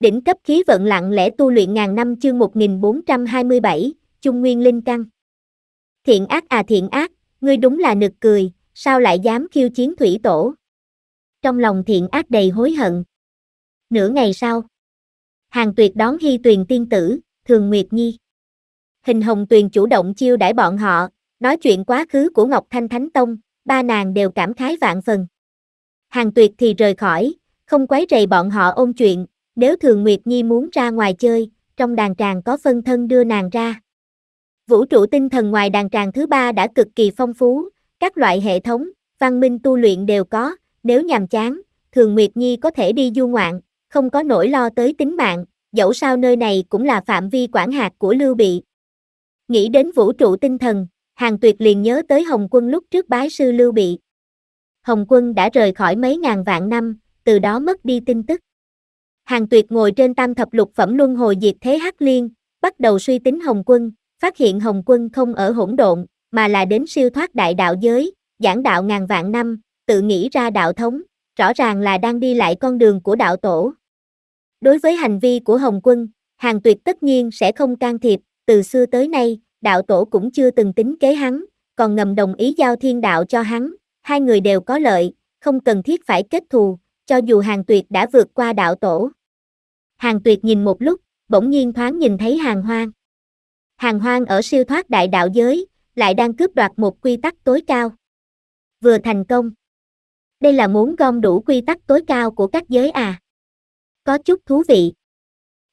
Đỉnh cấp khí vận lặng lẽ tu luyện ngàn năm chương 1427, Trung Nguyên Linh Căn. Thiện ác à thiện ác, ngươi đúng là nực cười, sao lại dám khiêu chiến thủy tổ. Trong lòng thiện ác đầy hối hận. Nửa ngày sau, hàng tuyệt đón hy tuyền tiên tử, thường Nguyệt Nhi. Hình hồng tuyền chủ động chiêu đãi bọn họ, nói chuyện quá khứ của Ngọc Thanh Thánh Tông, ba nàng đều cảm khái vạn phần. Hàng tuyệt thì rời khỏi, không quấy rầy bọn họ ôn chuyện, nếu Thường Nguyệt Nhi muốn ra ngoài chơi, trong đàn tràng có phân thân đưa nàng ra. Vũ trụ tinh thần ngoài đàn tràng thứ ba đã cực kỳ phong phú, các loại hệ thống, văn minh tu luyện đều có, nếu nhàm chán, Thường Nguyệt Nhi có thể đi du ngoạn, không có nỗi lo tới tính mạng, dẫu sao nơi này cũng là phạm vi quản hạt của Lưu Bị. Nghĩ đến vũ trụ tinh thần, Hàng Tuyệt liền nhớ tới Hồng Quân lúc trước bái sư Lưu Bị. Hồng Quân đã rời khỏi mấy ngàn vạn năm, từ đó mất đi tin tức. Hàng Tuyệt ngồi trên tam thập lục phẩm luân hồi diệt thế hắc liên, bắt đầu suy tính Hồng Quân, phát hiện Hồng Quân không ở hỗn độn, mà là đến siêu thoát đại đạo giới, giảng đạo ngàn vạn năm, tự nghĩ ra đạo thống, rõ ràng là đang đi lại con đường của đạo tổ. Đối với hành vi của Hồng Quân, Hàng Tuyệt tất nhiên sẽ không can thiệp, từ xưa tới nay, đạo tổ cũng chưa từng tính kế hắn, còn ngầm đồng ý giao thiên đạo cho hắn, hai người đều có lợi, không cần thiết phải kết thù, cho dù Hàng Tuyệt đã vượt qua đạo tổ. Hàng tuyệt nhìn một lúc, bỗng nhiên thoáng nhìn thấy hàng hoang. Hàng hoang ở siêu thoát đại đạo giới, lại đang cướp đoạt một quy tắc tối cao. Vừa thành công. Đây là muốn gom đủ quy tắc tối cao của các giới à. Có chút thú vị.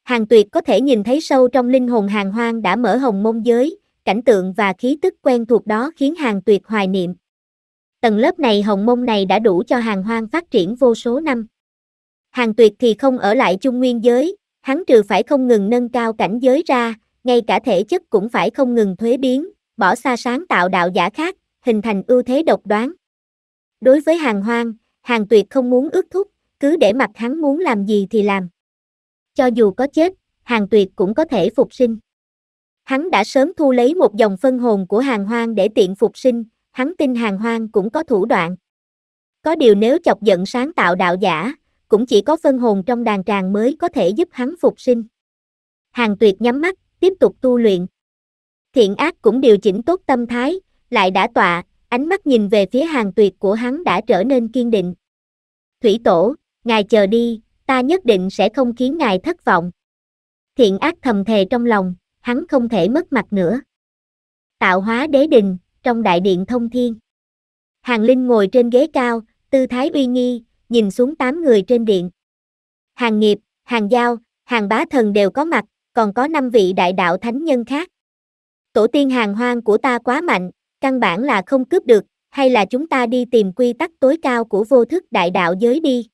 Hàng tuyệt có thể nhìn thấy sâu trong linh hồn hàng hoang đã mở hồng môn giới, cảnh tượng và khí tức quen thuộc đó khiến hàng tuyệt hoài niệm. Tầng lớp này hồng môn này đã đủ cho hàng hoang phát triển vô số năm. Hàng tuyệt thì không ở lại trung nguyên giới, hắn trừ phải không ngừng nâng cao cảnh giới ra, ngay cả thể chất cũng phải không ngừng thuế biến, bỏ xa sáng tạo đạo giả khác, hình thành ưu thế độc đoán. Đối với hàng hoang, hàng tuyệt không muốn ước thúc, cứ để mặc hắn muốn làm gì thì làm. Cho dù có chết, hàng tuyệt cũng có thể phục sinh. Hắn đã sớm thu lấy một dòng phân hồn của hàng hoang để tiện phục sinh, hắn tin hàng hoang cũng có thủ đoạn. Có điều nếu chọc giận sáng tạo đạo giả, cũng chỉ có phân hồn trong đàn tràng mới có thể giúp hắn phục sinh. Hàng tuyệt nhắm mắt, tiếp tục tu luyện. Thiện ác cũng điều chỉnh tốt tâm thái, lại đã tọa, ánh mắt nhìn về phía hàng tuyệt của hắn đã trở nên kiên định. Thủy tổ, ngài chờ đi, ta nhất định sẽ không khiến ngài thất vọng. Thiện ác thầm thề trong lòng, hắn không thể mất mặt nữa. Tạo hóa đế đình, trong đại điện thông thiên. Hàng Linh ngồi trên ghế cao, tư thái uy nghi, nhìn xuống tám người trên điện. Hàng nghiệp, hàng giao, hàng bá thần đều có mặt, còn có năm vị đại đạo thánh nhân khác. Tổ tiên hàng hoang của ta quá mạnh, căn bản là không cướp được, hay là chúng ta đi tìm quy tắc tối cao của vô thức đại đạo giới đi.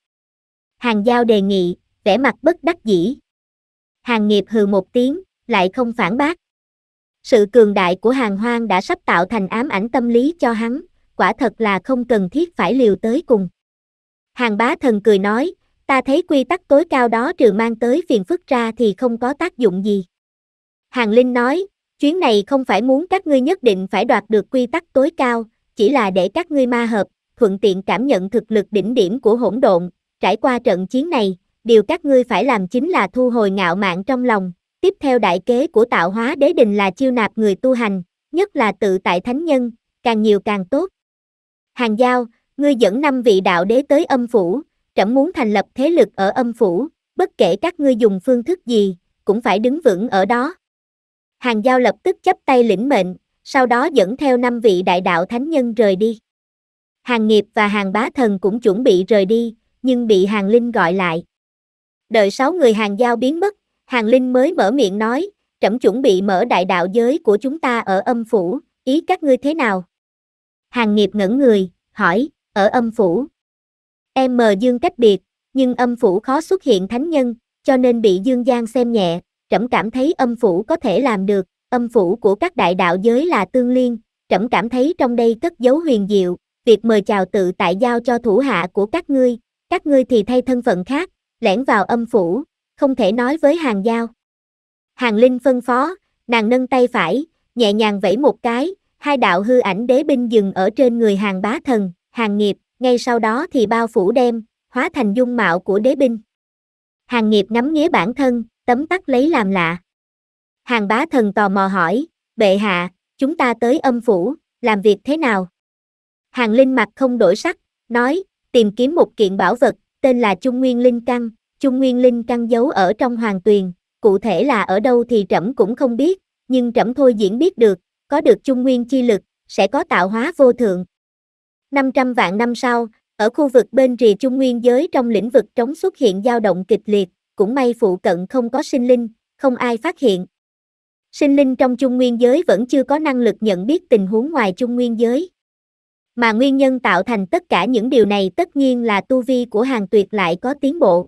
Hàng giao đề nghị, vẻ mặt bất đắc dĩ. Hàng nghiệp hừ một tiếng, lại không phản bác. Sự cường đại của hàng hoang đã sắp tạo thành ám ảnh tâm lý cho hắn, quả thật là không cần thiết phải liều tới cùng. Hàng bá thần cười nói, ta thấy quy tắc tối cao đó trừ mang tới phiền phức ra thì không có tác dụng gì. Hàng Linh nói, chuyến này không phải muốn các ngươi nhất định phải đoạt được quy tắc tối cao, chỉ là để các ngươi ma hợp, thuận tiện cảm nhận thực lực đỉnh điểm của hỗn độn, trải qua trận chiến này, điều các ngươi phải làm chính là thu hồi ngạo mạn trong lòng. Tiếp theo đại kế của tạo hóa đế đình là chiêu nạp người tu hành, nhất là tự tại thánh nhân, càng nhiều càng tốt. Hàng giao, ngươi dẫn năm vị đạo đế tới âm phủ, trẫm muốn thành lập thế lực ở âm phủ, bất kể các ngươi dùng phương thức gì, cũng phải đứng vững ở đó. Hàng Giao lập tức chấp tay lĩnh mệnh, sau đó dẫn theo năm vị đại đạo thánh nhân rời đi. Hàng Nghiệp và Hàng Bá Thần cũng chuẩn bị rời đi, nhưng bị Hàng Linh gọi lại. Đợi sáu người Hàng Giao biến mất, Hàng Linh mới mở miệng nói, trẫm chuẩn bị mở đại đạo giới của chúng ta ở âm phủ, ý các ngươi thế nào? Hàng Nghiệp ngẩn người, hỏi, ở âm phủ. Em mờ dương cách biệt, nhưng âm phủ khó xuất hiện thánh nhân, cho nên bị dương gian xem nhẹ, trẫm cảm thấy âm phủ có thể làm được, âm phủ của các đại đạo giới là tương liên, trẫm cảm thấy trong đây cất dấu huyền diệu, việc mời chào tự tại giao cho thủ hạ của các ngươi, các ngươi thì thay thân phận khác, lẻn vào âm phủ, không thể nói với hàng giao. Hàng Linh phân phó, nàng nâng tay phải, nhẹ nhàng vẫy một cái, hai đạo hư ảnh đế binh dừng ở trên người hàng bá thần, hàng nghiệp, ngay sau đó thì bao phủ đem, hóa thành dung mạo của đế binh. Hàng nghiệp ngắm nghía bản thân, tấm tắc lấy làm lạ. Hàng bá thần tò mò hỏi, bệ hạ, chúng ta tới âm phủ, làm việc thế nào? Hàng linh mặt không đổi sắc, nói, tìm kiếm một kiện bảo vật, tên là Trung Nguyên Linh Căn, Trung Nguyên Linh Căn giấu ở trong hoàng tuyền, cụ thể là ở đâu thì trẫm cũng không biết, nhưng trẫm thôi diễn biết được, có được Trung Nguyên chi lực, sẽ có tạo hóa vô thượng, 500 vạn năm sau, ở khu vực bên rìa trung nguyên giới trong lĩnh vực trống xuất hiện dao động kịch liệt, cũng may phụ cận không có sinh linh, không ai phát hiện. Sinh linh trong trung nguyên giới vẫn chưa có năng lực nhận biết tình huống ngoài trung nguyên giới. Mà nguyên nhân tạo thành tất cả những điều này tất nhiên là tu vi của hàng tuyệt lại có tiến bộ.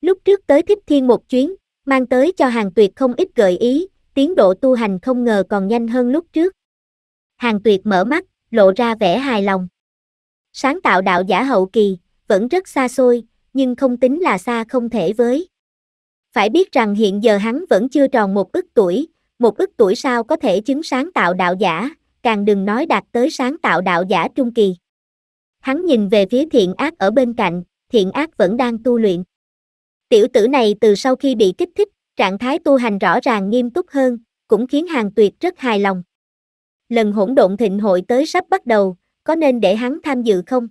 Lúc trước tới thích thiên một chuyến, mang tới cho hàng tuyệt không ít gợi ý, tiến độ tu hành không ngờ còn nhanh hơn lúc trước. Hàng tuyệt mở mắt, lộ ra vẻ hài lòng sáng tạo đạo giả hậu kỳ, vẫn rất xa xôi, nhưng không tính là xa không thể với. Phải biết rằng hiện giờ hắn vẫn chưa tròn một ức tuổi, một ức tuổi sao có thể chứng sáng tạo đạo giả, càng đừng nói đạt tới sáng tạo đạo giả trung kỳ. Hắn nhìn về phía thiện ác ở bên cạnh, thiện ác vẫn đang tu luyện. Tiểu tử này từ sau khi bị kích thích, trạng thái tu hành rõ ràng nghiêm túc hơn, cũng khiến hàng tuyệt rất hài lòng. Lần hỗn độn thịnh hội tới sắp bắt đầu, có nên để hắn tham dự không?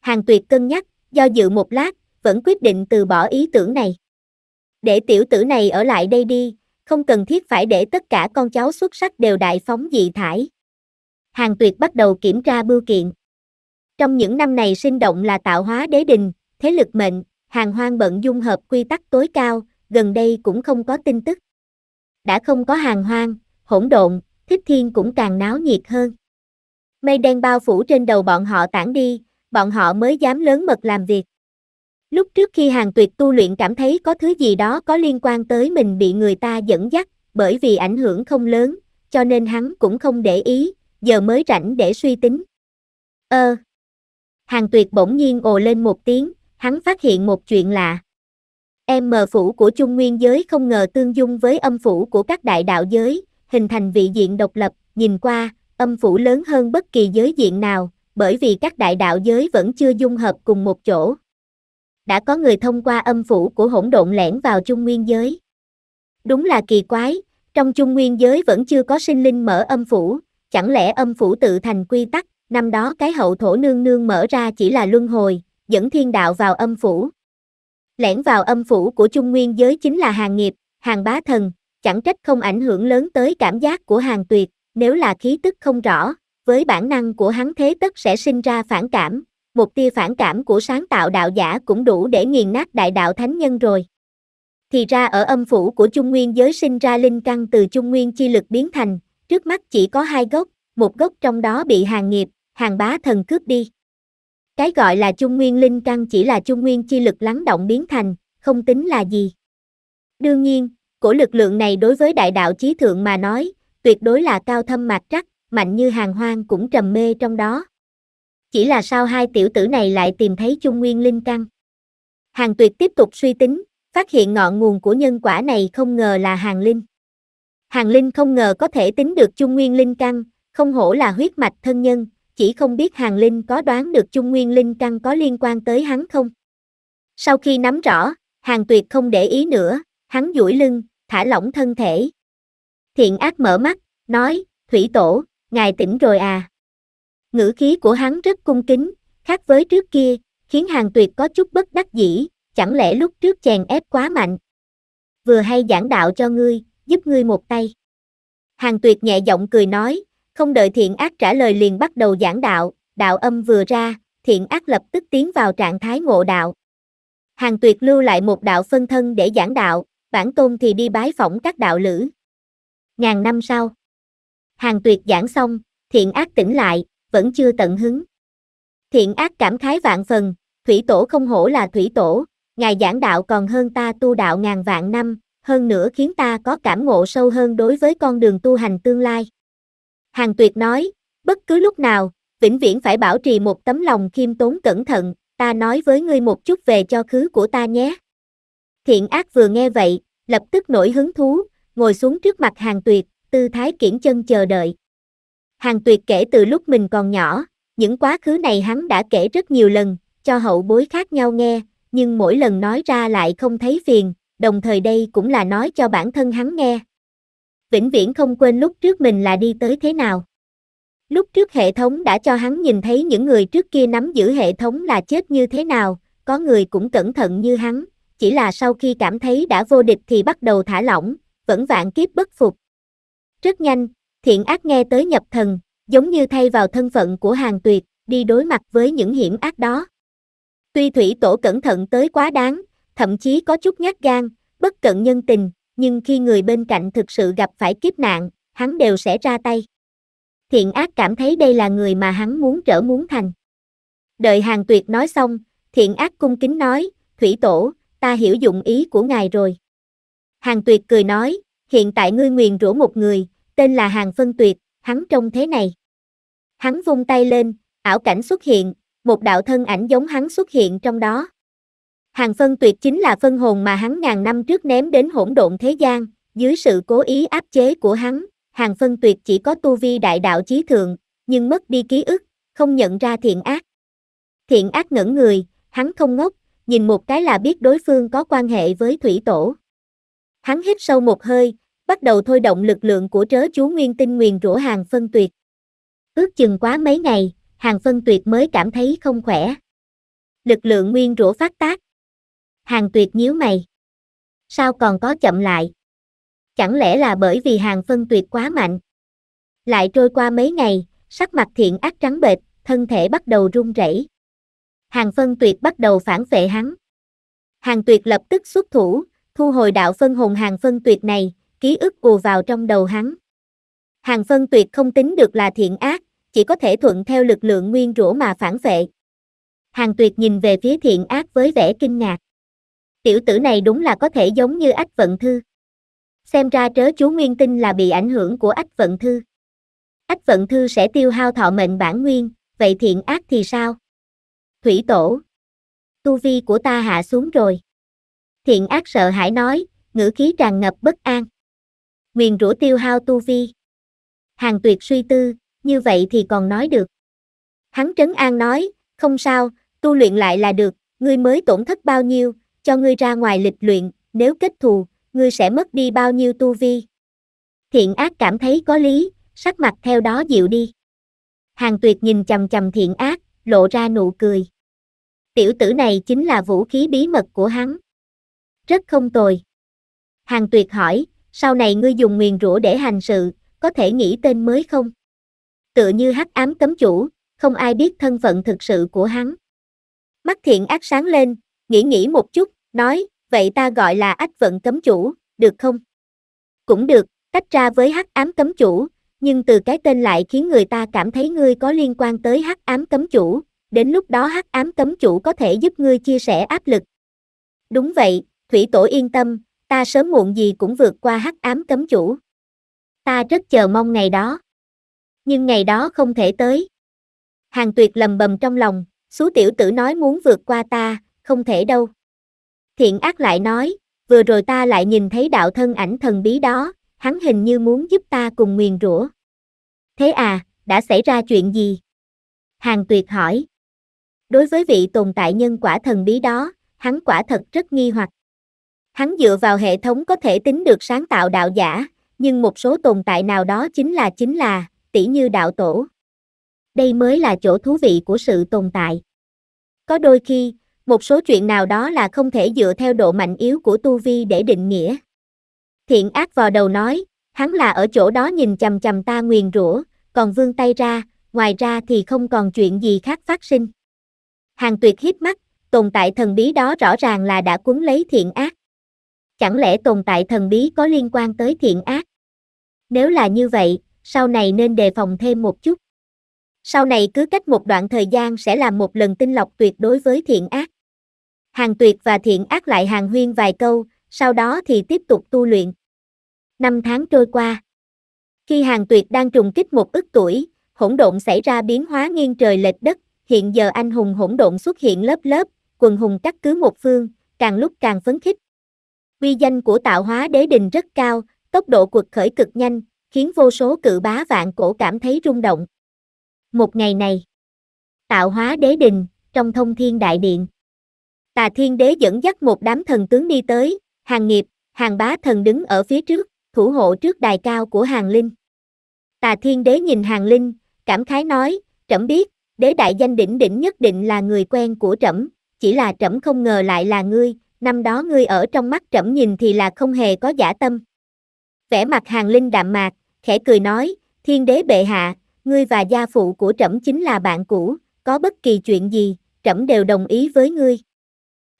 Hàng tuyệt cân nhắc, do dự một lát, vẫn quyết định từ bỏ ý tưởng này. Để tiểu tử này ở lại đây đi, không cần thiết phải để tất cả con cháu xuất sắc đều đại phóng dị thải. Hàng tuyệt bắt đầu kiểm tra bưu kiện. Trong những năm này sinh động là tạo hóa đế đình, thế lực mệnh, hàng hoang bận dung hợp quy tắc tối cao, gần đây cũng không có tin tức. Đã không có hàng hoang, hỗn độn, thích thiên cũng càng náo nhiệt hơn mây đen bao phủ trên đầu bọn họ tản đi, bọn họ mới dám lớn mật làm việc. Lúc trước khi hàng tuyệt tu luyện cảm thấy có thứ gì đó có liên quan tới mình bị người ta dẫn dắt, bởi vì ảnh hưởng không lớn, cho nên hắn cũng không để ý, giờ mới rảnh để suy tính. Ơ! Ờ. Hàng tuyệt bỗng nhiên ồ lên một tiếng, hắn phát hiện một chuyện lạ. Em mờ phủ của Trung Nguyên giới không ngờ tương dung với âm phủ của các đại đạo giới, hình thành vị diện độc lập, nhìn qua, âm phủ lớn hơn bất kỳ giới diện nào, bởi vì các đại đạo giới vẫn chưa dung hợp cùng một chỗ. Đã có người thông qua âm phủ của hỗn độn lẻn vào trung nguyên giới. Đúng là kỳ quái, trong trung nguyên giới vẫn chưa có sinh linh mở âm phủ, chẳng lẽ âm phủ tự thành quy tắc, năm đó cái hậu thổ nương nương mở ra chỉ là luân hồi, dẫn thiên đạo vào âm phủ. Lẻn vào âm phủ của trung nguyên giới chính là hàng nghiệp, hàng bá thần, chẳng trách không ảnh hưởng lớn tới cảm giác của hàng tuyệt, nếu là khí tức không rõ, với bản năng của hắn thế tất sẽ sinh ra phản cảm, một tia phản cảm của sáng tạo đạo giả cũng đủ để nghiền nát đại đạo thánh nhân rồi. Thì ra ở âm phủ của Trung Nguyên giới sinh ra linh căn từ Trung Nguyên chi lực biến thành, trước mắt chỉ có hai gốc, một gốc trong đó bị hàng nghiệp, hàng bá thần cướp đi. Cái gọi là Trung Nguyên linh căn chỉ là Trung Nguyên chi lực lắng động biến thành, không tính là gì. Đương nhiên, của lực lượng này đối với đại đạo chí thượng mà nói, tuyệt đối là cao thâm mạc trắc, mạnh như hàng hoang cũng trầm mê trong đó. Chỉ là sao hai tiểu tử này lại tìm thấy chung nguyên linh căn. Hàng tuyệt tiếp tục suy tính, phát hiện ngọn nguồn của nhân quả này không ngờ là hàng linh. Hàng linh không ngờ có thể tính được chung nguyên linh căn, không hổ là huyết mạch thân nhân, chỉ không biết hàng linh có đoán được chung nguyên linh căn có liên quan tới hắn không. Sau khi nắm rõ, hàng tuyệt không để ý nữa, hắn duỗi lưng, thả lỏng thân thể. Thiện ác mở mắt, nói, Thủy Tổ, ngài tỉnh rồi à. Ngữ khí của hắn rất cung kính, khác với trước kia, khiến hàng tuyệt có chút bất đắc dĩ, chẳng lẽ lúc trước chèn ép quá mạnh. Vừa hay giảng đạo cho ngươi, giúp ngươi một tay. Hàng tuyệt nhẹ giọng cười nói, không đợi thiện ác trả lời liền bắt đầu giảng đạo, đạo âm vừa ra, thiện ác lập tức tiến vào trạng thái ngộ đạo. Hàng tuyệt lưu lại một đạo phân thân để giảng đạo, bản tôn thì đi bái phỏng các đạo lữ. Ngàn năm sau hàng tuyệt giảng xong, thiện ác tỉnh lại, vẫn chưa tận hứng. Thiện ác cảm khái vạn phần, thủy tổ không hổ là thủy tổ, ngài giảng đạo còn hơn ta tu đạo ngàn vạn năm, hơn nữa khiến ta có cảm ngộ sâu hơn đối với con đường tu hành tương lai. Hàng tuyệt nói, bất cứ lúc nào, vĩnh viễn phải bảo trì một tấm lòng khiêm tốn cẩn thận, ta nói với ngươi một chút về cho khứ của ta nhé. Thiện ác vừa nghe vậy, lập tức nổi hứng thú, ngồi xuống trước mặt hàng tuyệt, tư thái kiển chân chờ đợi. Hàng tuyệt kể từ lúc mình còn nhỏ, những quá khứ này hắn đã kể rất nhiều lần, cho hậu bối khác nhau nghe, nhưng mỗi lần nói ra lại không thấy phiền, đồng thời đây cũng là nói cho bản thân hắn nghe. Vĩnh viễn không quên lúc trước mình là đi tới thế nào. Lúc trước hệ thống đã cho hắn nhìn thấy những người trước kia nắm giữ hệ thống là chết như thế nào, có người cũng cẩn thận như hắn, chỉ là sau khi cảm thấy đã vô địch thì bắt đầu thả lỏng, vẫn vạn kiếp bất phục. Rất nhanh, thiện ác nghe tới nhập thần, giống như thay vào thân phận của hàng tuyệt, đi đối mặt với những hiểm ác đó. Tuy thủy tổ cẩn thận tới quá đáng, thậm chí có chút nhát gan, bất cận nhân tình, nhưng khi người bên cạnh thực sự gặp phải kiếp nạn, hắn đều sẽ ra tay. Thiện ác cảm thấy đây là người mà hắn muốn trở muốn thành. Đợi hàng tuyệt nói xong, thiện ác cung kính nói, thủy tổ, ta hiểu dụng ý của ngài rồi. Hàng tuyệt cười nói, hiện tại ngươi nguyền rủa một người, tên là Hàng Phân Tuyệt, hắn trông thế này. Hắn vung tay lên, ảo cảnh xuất hiện, một đạo thân ảnh giống hắn xuất hiện trong đó. Hàng Phân Tuyệt chính là phân hồn mà hắn ngàn năm trước ném đến hỗn độn thế gian, dưới sự cố ý áp chế của hắn, Hàng Phân Tuyệt chỉ có tu vi đại đạo chí thượng, nhưng mất đi ký ức, không nhận ra thiện ác. Thiện ác ngẩn người, hắn không ngốc, nhìn một cái là biết đối phương có quan hệ với thủy tổ. Hắn hít sâu một hơi, bắt đầu thôi động lực lượng của trớ chú nguyên tinh nguyền rủa hàng phân tuyệt. Ước chừng quá mấy ngày, hàng phân tuyệt mới cảm thấy không khỏe. Lực lượng nguyên rủa phát tác. Hàng tuyệt nhíu mày. Sao còn có chậm lại? Chẳng lẽ là bởi vì hàng phân tuyệt quá mạnh? Lại trôi qua mấy ngày, sắc mặt thiện ác trắng bệch, thân thể bắt đầu run rẩy. Hàng phân tuyệt bắt đầu phản vệ hắn. Hàng tuyệt lập tức xuất thủ, thu hồi đạo phân hồn hàng phân tuyệt này, ký ức ùa vào trong đầu hắn. Hàng phân tuyệt không tính được là thiện ác, chỉ có thể thuận theo lực lượng nguyên rũ mà phản vệ. Hàng tuyệt nhìn về phía thiện ác với vẻ kinh ngạc. Tiểu tử này đúng là có thể giống như ách vận thư. Xem ra trớ chú nguyên tinh là bị ảnh hưởng của ách vận thư. Ách vận thư sẽ tiêu hao thọ mệnh bản nguyên, vậy thiện ác thì sao? Thủy tổ. Tu vi của ta hạ xuống rồi. Thiện ác sợ hãi nói, ngữ khí tràn ngập bất an nguyền rủa tiêu hao tu vi. Hàng tuyệt suy tư, như vậy thì còn nói được. Hắn trấn an nói, không sao, tu luyện lại là được, ngươi mới tổn thất bao nhiêu, cho ngươi ra ngoài lịch luyện, nếu kết thù, ngươi sẽ mất đi bao nhiêu tu vi. Thiện ác cảm thấy có lý, sắc mặt theo đó dịu đi. Hàng tuyệt nhìn chầm chầm thiện ác, lộ ra nụ cười. Tiểu tử này chính là vũ khí bí mật của hắn. Rất không tồi. Hàng tuyệt hỏi, sau này ngươi dùng nguyền rủa để hành sự, có thể nghĩ tên mới không? Tựa như hắc ám cấm chủ, không ai biết thân phận thực sự của hắn. Mắt thiện ác sáng lên, nghĩ nghĩ một chút, nói, vậy ta gọi là ách vận cấm chủ, được không? Cũng được, tách ra với hắc ám cấm chủ, nhưng từ cái tên lại khiến người ta cảm thấy ngươi có liên quan tới hắc ám cấm chủ, đến lúc đó hắc ám cấm chủ có thể giúp ngươi chia sẻ áp lực. Đúng vậy, Thủy Tổ yên tâm, ta sớm muộn gì cũng vượt qua hắc ám cấm chủ. Ta rất chờ mong ngày đó. Nhưng ngày đó không thể tới. Hàng tuyệt lầm bầm trong lòng, số tiểu tử nói muốn vượt qua ta, không thể đâu. Thiện ác lại nói, vừa rồi ta lại nhìn thấy đạo thân ảnh thần bí đó, hắn hình như muốn giúp ta cùng nguyền rủa. Thế à, đã xảy ra chuyện gì? Hàng tuyệt hỏi. Đối với vị tồn tại nhân quả thần bí đó, hắn quả thật rất nghi hoặc. Hắn dựa vào hệ thống có thể tính được sáng tạo đạo giả, nhưng một số tồn tại nào đó chính là chính là, tỷ như đạo tổ. Đây mới là chỗ thú vị của sự tồn tại. Có đôi khi, một số chuyện nào đó là không thể dựa theo độ mạnh yếu của tu vi để định nghĩa. Thiện ác vò đầu nói, hắn là ở chỗ đó nhìn chầm chầm ta nguyền rủa, còn vương tay ra, ngoài ra thì không còn chuyện gì khác phát sinh. Hàng tuyệt hít mắt, tồn tại thần bí đó rõ ràng là đã cuốn lấy thiện ác chẳng lẽ tồn tại thần bí có liên quan tới thiện ác? Nếu là như vậy, sau này nên đề phòng thêm một chút. Sau này cứ cách một đoạn thời gian sẽ làm một lần tinh lọc tuyệt đối với thiện ác. Hàng tuyệt và thiện ác lại hàng huyên vài câu, sau đó thì tiếp tục tu luyện. Năm tháng trôi qua. Khi hàng tuyệt đang trùng kích một ức tuổi, hỗn độn xảy ra biến hóa nghiêng trời lệch đất, hiện giờ anh hùng hỗn độn xuất hiện lớp lớp, quần hùng cắt cứ một phương, càng lúc càng phấn khích, uy danh của tạo hóa đế đình rất cao, tốc độ cuộc khởi cực nhanh, khiến vô số cự bá vạn cổ cảm thấy rung động. Một ngày này, tạo hóa đế đình, trong thông thiên đại điện. Tà thiên đế dẫn dắt một đám thần tướng đi tới, hàng nghiệp, hàng bá thần đứng ở phía trước, thủ hộ trước đài cao của hàng linh. Tà thiên đế nhìn hàng linh, cảm khái nói, trẫm biết, đế đại danh đỉnh đỉnh nhất định là người quen của trẫm, chỉ là trẫm không ngờ lại là ngươi, năm đó ngươi ở trong mắt trẫm nhìn thì là không hề có giả tâm. Vẻ mặt hàng linh đạm mạc, khẽ cười nói, thiên đế bệ hạ, ngươi và gia phụ của trẫm chính là bạn cũ, có bất kỳ chuyện gì, trẫm đều đồng ý với ngươi.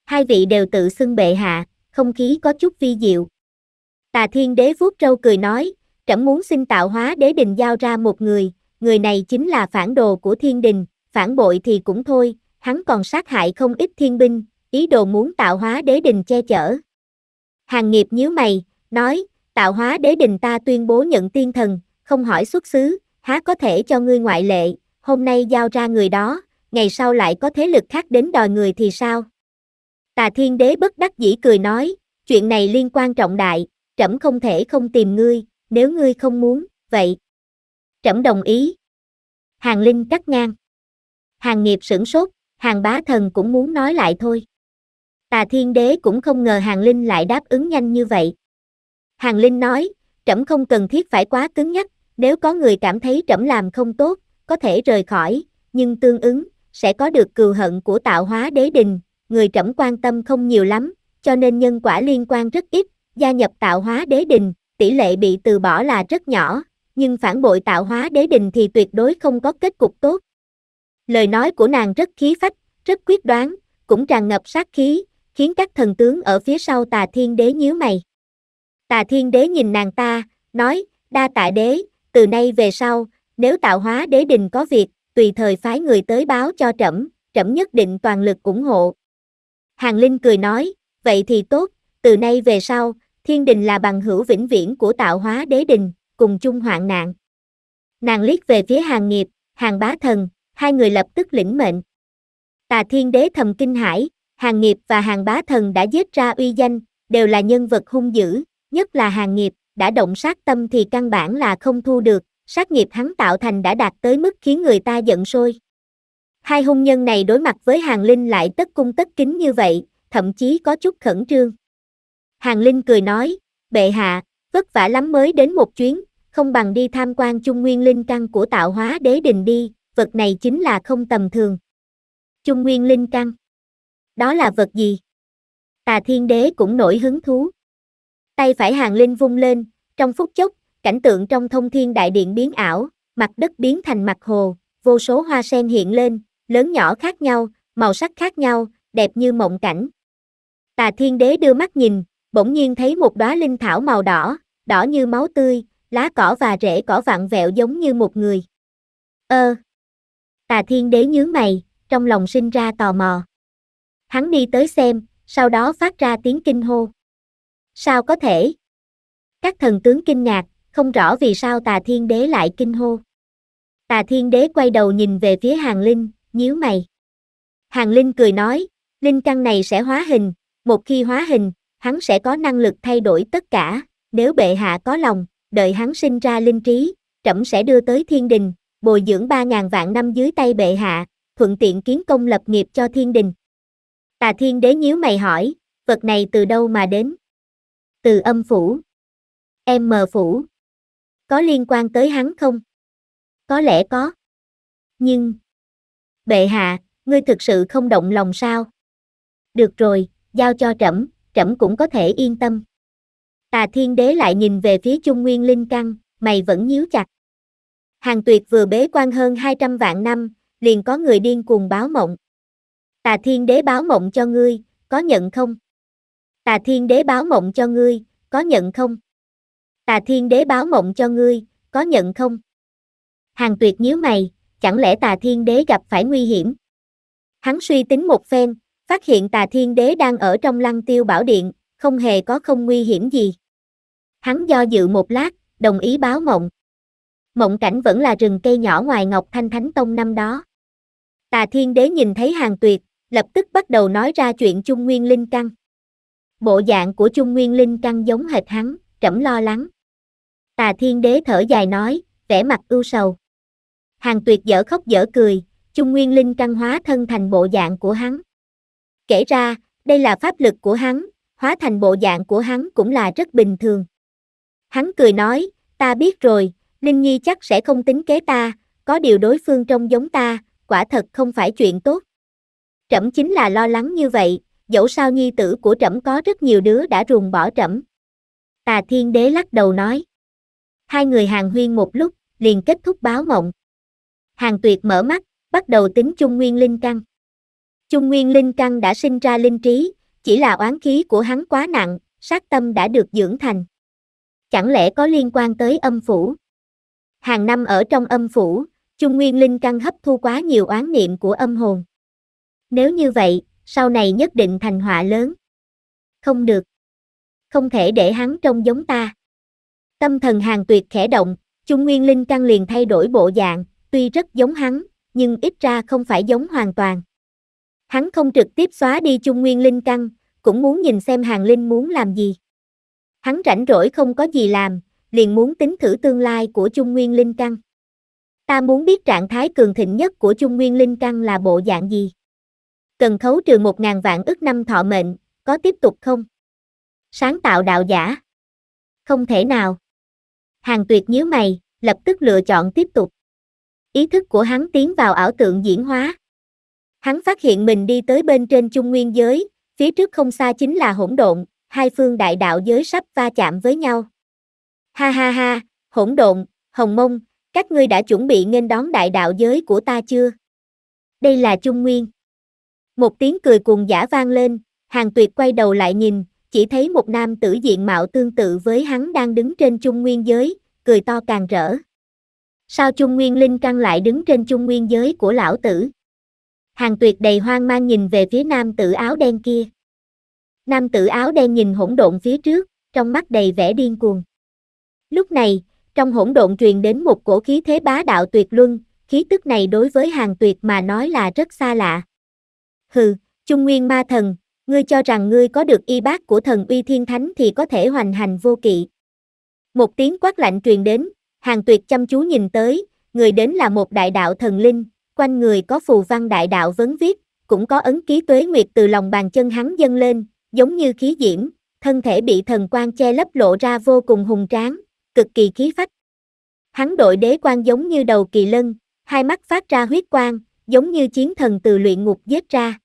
Hai vị đều tự xưng bệ hạ, không khí có chút vi diệu. Tà thiên đế vuốt râu cười nói, trẫm muốn xin tạo hóa đế đình giao ra một người, người này chính là phản đồ của thiên đình, phản bội thì cũng thôi, hắn còn sát hại không ít thiên binh, ý đồ muốn tạo hóa đế đình che chở. Hàng nghiệp nhíu mày, nói, tạo hóa đế đình ta tuyên bố nhận tiên thần, không hỏi xuất xứ, há có thể cho ngươi ngoại lệ, hôm nay giao ra người đó, ngày sau lại có thế lực khác đến đòi người thì sao? Tà thiên đế bất đắc dĩ cười nói, chuyện này liên quan trọng đại, trẫm không thể không tìm ngươi, nếu ngươi không muốn, vậy. Trẫm đồng ý. Hàng Linh cắt ngang. Hàng nghiệp sửng sốt, hàng bá thần cũng muốn nói lại thôi. Tà Thiên Đế cũng không ngờ Hàng Linh lại đáp ứng nhanh như vậy. Hàng Linh nói, trẫm không cần thiết phải quá cứng nhắc, nếu có người cảm thấy trẫm làm không tốt, có thể rời khỏi, nhưng tương ứng, sẽ có được cừu hận của tạo hóa đế đình, người trẫm quan tâm không nhiều lắm, cho nên nhân quả liên quan rất ít, gia nhập tạo hóa đế đình, tỷ lệ bị từ bỏ là rất nhỏ, nhưng phản bội tạo hóa đế đình thì tuyệt đối không có kết cục tốt. Lời nói của nàng rất khí phách, rất quyết đoán, cũng tràn ngập sát khí, khiến các thần tướng ở phía sau tà thiên đế nhíu mày. Tà thiên đế nhìn nàng ta, nói, đa tạ đế, từ nay về sau, nếu tạo hóa đế đình có việc, tùy thời phái người tới báo cho trẫm, trẫm nhất định toàn lực ủng hộ. Hàng Linh cười nói, vậy thì tốt, từ nay về sau, thiên đình là bằng hữu vĩnh viễn của tạo hóa đế đình, cùng chung hoạn nạn. Nàng liếc về phía hàng nghiệp, hàng bá thần, hai người lập tức lĩnh mệnh. Tà thiên đế thầm kinh hãi, Hàng Nghiệp và Hàng Bá Thần đã giết ra uy danh, đều là nhân vật hung dữ, nhất là Hàng Nghiệp, đã động sát tâm thì căn bản là không thu được, sát nghiệp hắn tạo thành đã đạt tới mức khiến người ta giận sôi. Hai hung nhân này đối mặt với Hàng Linh lại tất cung tất kính như vậy, thậm chí có chút khẩn trương. Hàng Linh cười nói, bệ hạ, vất vả lắm mới đến một chuyến, không bằng đi tham quan Chung Nguyên Linh Căn của tạo hóa đế đình đi, vật này chính là không tầm thường. Trung Nguyên Linh Căn đó là vật gì? Tà thiên đế cũng nổi hứng thú. Tay phải hàng linh vung lên, trong phút chốc, cảnh tượng trong thông thiên đại điện biến ảo, mặt đất biến thành mặt hồ, vô số hoa sen hiện lên, lớn nhỏ khác nhau, màu sắc khác nhau, đẹp như mộng cảnh. Tà thiên đế đưa mắt nhìn, bỗng nhiên thấy một đóa linh thảo màu đỏ, đỏ như máu tươi, lá cỏ và rễ cỏ vặn vẹo giống như một người. Ơ! Ờ. Tà thiên đế nhướng mày, trong lòng sinh ra tò mò. Hắn đi tới xem, sau đó phát ra tiếng kinh hô. Sao có thể? Các thần tướng kinh ngạc, không rõ vì sao tà thiên đế lại kinh hô. Tà thiên đế quay đầu nhìn về phía hàng linh, nhíu mày. Hàng linh cười nói, linh căn này sẽ hóa hình, một khi hóa hình, hắn sẽ có năng lực thay đổi tất cả, nếu bệ hạ có lòng, đợi hắn sinh ra linh trí, trẫm sẽ đưa tới thiên đình, bồi dưỡng 3.000 vạn năm dưới tay bệ hạ, thuận tiện kiến công lập nghiệp cho thiên đình. Tà thiên đế nhíu mày hỏi, vật này từ đâu mà đến? Từ âm phủ. Em mờ phủ. Có liên quan tới hắn không? Có lẽ có. Nhưng... Bệ hạ, ngươi thực sự không động lòng sao? Được rồi, giao cho trẫm, trẫm cũng có thể yên tâm. Tà thiên đế lại nhìn về phía trung nguyên linh căn, mày vẫn nhíu chặt. Hàng tuyệt vừa bế quan hơn 200 vạn năm, liền có người điên cuồng báo mộng. Tà thiên đế báo mộng cho ngươi, có nhận không? Tà thiên đế báo mộng cho ngươi, có nhận không? Tà thiên đế báo mộng cho ngươi, có nhận không? Hàng tuyệt nhíu mày, chẳng lẽ tà thiên đế gặp phải nguy hiểm? Hắn suy tính một phen, phát hiện tà thiên đế đang ở trong lăng tiêu bảo điện, không hề có không nguy hiểm gì. Hắn do dự một lát, đồng ý báo mộng. Mộng cảnh vẫn là rừng cây nhỏ ngoài Ngọc Thanh Thánh Tông năm đó. Tà Thiên Đế nhìn thấy hàng tuyệt, lập tức bắt đầu nói ra chuyện Trung Nguyên Linh Căn. Bộ dạng của Trung Nguyên Linh Căn giống hệt hắn, trẫm lo lắng. Tà Thiên Đế thở dài nói, vẻ mặt ưu sầu. Hàng tuyệt dở khóc dở cười, Trung Nguyên Linh Căn hóa thân thành bộ dạng của hắn. Kể ra, đây là pháp lực của hắn, hóa thành bộ dạng của hắn cũng là rất bình thường. Hắn cười nói, ta biết rồi, Linh Nhi chắc sẽ không tính kế ta, có điều đối phương trông giống ta, quả thật không phải chuyện tốt. Trẫm chính là lo lắng như vậy, dẫu sao nhi tử của trẫm có rất nhiều đứa đã ruồng bỏ trẫm. Tà Thiên Đế lắc đầu nói. Hai người hàng huyên một lúc, liền kết thúc báo mộng. Hàng tuyệt mở mắt, bắt đầu tính Trung Nguyên Linh Căn. Trung Nguyên Linh Căn đã sinh ra linh trí, chỉ là oán khí của hắn quá nặng, sát tâm đã được dưỡng thành. Chẳng lẽ có liên quan tới âm phủ? Hàng năm ở trong âm phủ, Trung Nguyên Linh Căn hấp thu quá nhiều oán niệm của âm hồn. Nếu như vậy, sau này nhất định thành họa lớn. Không được. Không thể để hắn trông giống ta. Tâm thần hàng tuyệt khẽ động, Trung Nguyên Linh Căn liền thay đổi bộ dạng, tuy rất giống hắn, nhưng ít ra không phải giống hoàn toàn. Hắn không trực tiếp xóa đi Trung Nguyên Linh Căn, cũng muốn nhìn xem hàng linh muốn làm gì. Hắn rảnh rỗi không có gì làm, liền muốn tính thử tương lai của Trung Nguyên Linh Căn. Ta muốn biết trạng thái cường thịnh nhất của Trung Nguyên Linh Căn là bộ dạng gì. Cần khấu trừ một ngàn vạn ức năm thọ mệnh, có tiếp tục không? Sáng tạo đạo giả. Không thể nào. Hàng tuyệt nhíu mày, lập tức lựa chọn tiếp tục. Ý thức của hắn tiến vào ảo tượng diễn hóa. Hắn phát hiện mình đi tới bên trên trung nguyên giới, phía trước không xa chính là hỗn độn, hai phương đại đạo giới sắp va chạm với nhau. Ha ha ha, hỗn độn, hồng mông, các ngươi đã chuẩn bị nghênh đón đại đạo giới của ta chưa? Đây là Trung Nguyên. Một tiếng cười cuồng giả vang lên, hàng tuyệt quay đầu lại nhìn, chỉ thấy một nam tử diện mạo tương tự với hắn đang đứng trên trung nguyên giới, cười to càng rỡ. Sao trung nguyên linh căng lại đứng trên trung nguyên giới của lão tử? Hàng tuyệt đầy hoang mang nhìn về phía nam tử áo đen kia. Nam tử áo đen nhìn hỗn độn phía trước, trong mắt đầy vẻ điên cuồng. Lúc này, trong hỗn độn truyền đến một cổ khí thế bá đạo tuyệt luân, khí tức này đối với hàng tuyệt mà nói là rất xa lạ hừ, Trung Nguyên Ma Thần, ngươi cho rằng ngươi có được y bác của thần uy thiên thánh thì có thể hoành hành vô kỵ. Một tiếng quát lạnh truyền đến, hàng tuyệt chăm chú nhìn tới, người đến là một đại đạo thần linh, quanh người có phù văn đại đạo vấn viết, cũng có ấn ký tuế nguyệt từ lòng bàn chân hắn dâng lên, giống như khí diễm, thân thể bị thần quan che lấp lộ ra vô cùng hùng tráng, cực kỳ khí phách. Hắn đội đế quan giống như đầu kỳ lân, hai mắt phát ra huyết quang, giống như chiến thần từ luyện ngục giết ra.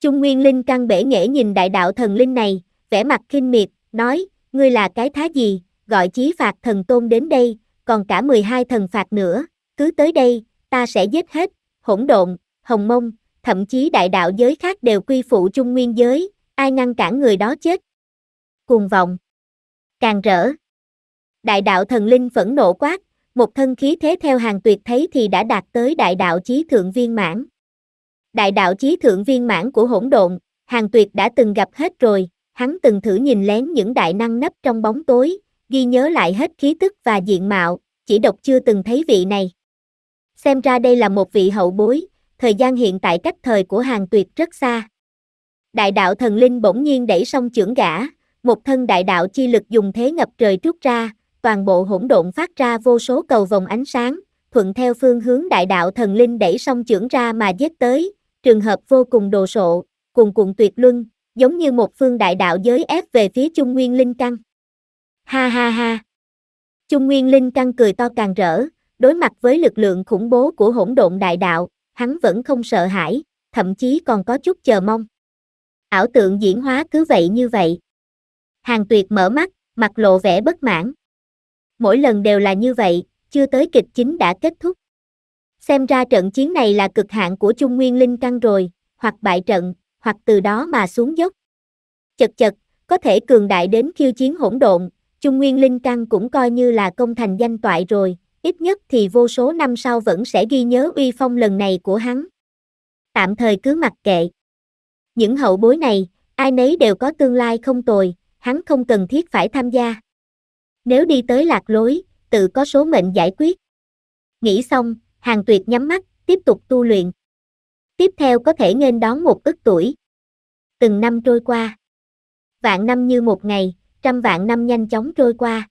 Trung Nguyên Linh căng bể nghệ nhìn đại đạo thần linh này, vẻ mặt khinh miệt, nói, ngươi là cái thá gì, gọi chí phạt thần tôn đến đây, còn cả 12 thần phạt nữa, cứ tới đây, ta sẽ giết hết, hỗn độn, hồng mông, thậm chí đại đạo giới khác đều quy phụ Trung Nguyên giới, ai ngăn cản người đó chết. Cuồng vọng. Càng rỡ. Đại đạo thần linh phẫn nộ quát, một thân khí thế theo hàng tuyệt thấy thì đã đạt tới đại đạo chí thượng viên mãn đại đạo chí thượng viên mãn của hỗn độn, hàng tuyệt đã từng gặp hết rồi, hắn từng thử nhìn lén những đại năng nấp trong bóng tối, ghi nhớ lại hết khí tức và diện mạo, chỉ độc chưa từng thấy vị này. Xem ra đây là một vị hậu bối, thời gian hiện tại cách thời của hàng tuyệt rất xa. Đại đạo thần linh bỗng nhiên đẩy song trưởng gã, một thân đại đạo chi lực dùng thế ngập trời trút ra, toàn bộ hỗn độn phát ra vô số cầu vòng ánh sáng, thuận theo phương hướng đại đạo thần linh đẩy song trưởng ra mà giết tới, trường hợp vô cùng đồ sộ, cuồn cuộn tuyệt luân, giống như một phương đại đạo giới ép về phía Trung Nguyên Linh Căn. Ha ha ha! Trung Nguyên Linh Căn cười to càng rỡ, đối mặt với lực lượng khủng bố của hỗn độn đại đạo, hắn vẫn không sợ hãi, thậm chí còn có chút chờ mong. Ảo tượng diễn hóa cứ vậy như vậy. Hàng tuyệt mở mắt, mặt lộ vẻ bất mãn. Mỗi lần đều là như vậy, chưa tới kịch chính đã kết thúc. Xem ra trận chiến này là cực hạn của Trung Nguyên Linh Căn rồi, hoặc bại trận, hoặc từ đó mà xuống dốc. Chật chật, có thể cường đại đến khiêu chiến hỗn độn, Trung Nguyên Linh Căn cũng coi như là công thành danh toại rồi, ít nhất thì vô số năm sau vẫn sẽ ghi nhớ uy phong lần này của hắn. Tạm thời cứ mặc kệ. Những hậu bối này, ai nấy đều có tương lai không tồi, hắn không cần thiết phải tham gia. Nếu đi tới lạc lối, tự có số mệnh giải quyết. Nghĩ xong, hàng tuyệt nhắm mắt, tiếp tục tu luyện. Tiếp theo có thể nghênh đón một ức tuổi. Từng năm trôi qua. Vạn năm như một ngày, trăm vạn năm nhanh chóng trôi qua.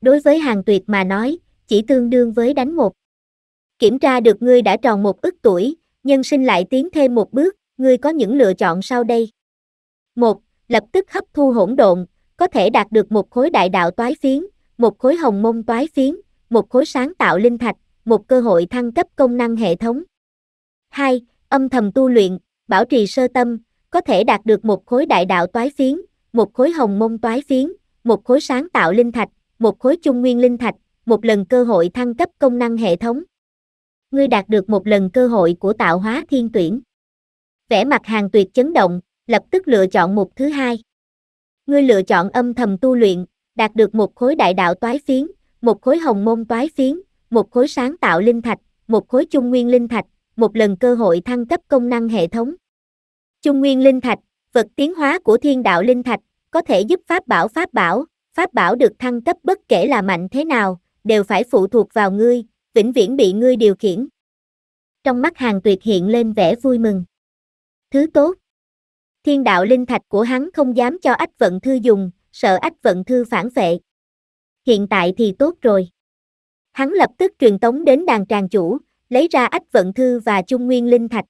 Đối với hàng tuyệt mà nói, chỉ tương đương với đánh một. Kiểm tra được ngươi đã tròn một ức tuổi, nhân sinh lại tiến thêm một bước, ngươi có những lựa chọn sau đây. một Lập tức hấp thu hỗn độn, có thể đạt được một khối đại đạo toái phiến, một khối hồng mông toái phiến, một khối sáng tạo linh thạch, một cơ hội thăng cấp công năng hệ thống. 2. Âm thầm tu luyện, bảo trì sơ tâm, có thể đạt được một khối đại đạo toái phiến, một khối hồng mông toái phiến, một khối sáng tạo linh thạch, một khối trung nguyên linh thạch, một lần cơ hội thăng cấp công năng hệ thống. Ngươi đạt được một lần cơ hội của tạo hóa thiên tuyển. Vẻ mặt hàng tuyệt chấn động, lập tức lựa chọn mục thứ hai. Ngươi lựa chọn âm thầm tu luyện, đạt được một khối đại đạo toái phiến, một khối hồng môn toái phiến, một khối sáng tạo linh thạch, một khối trung nguyên linh thạch, một lần cơ hội thăng cấp công năng hệ thống. Trung nguyên linh thạch, vật tiến hóa của thiên đạo linh thạch, có thể giúp pháp bảo pháp bảo, pháp bảo được thăng cấp bất kể là mạnh thế nào, đều phải phụ thuộc vào ngươi, vĩnh viễn bị ngươi điều khiển. Trong mắt hàng tuyệt hiện lên vẻ vui mừng. Thứ tốt. Thiên đạo linh thạch của hắn không dám cho ách vận thư dùng, sợ ách vận thư phản vệ. Hiện tại thì tốt rồi. Hắn lập tức truyền tống đến đàn tràng chủ, lấy ra ách vận thư và trung nguyên linh thạch.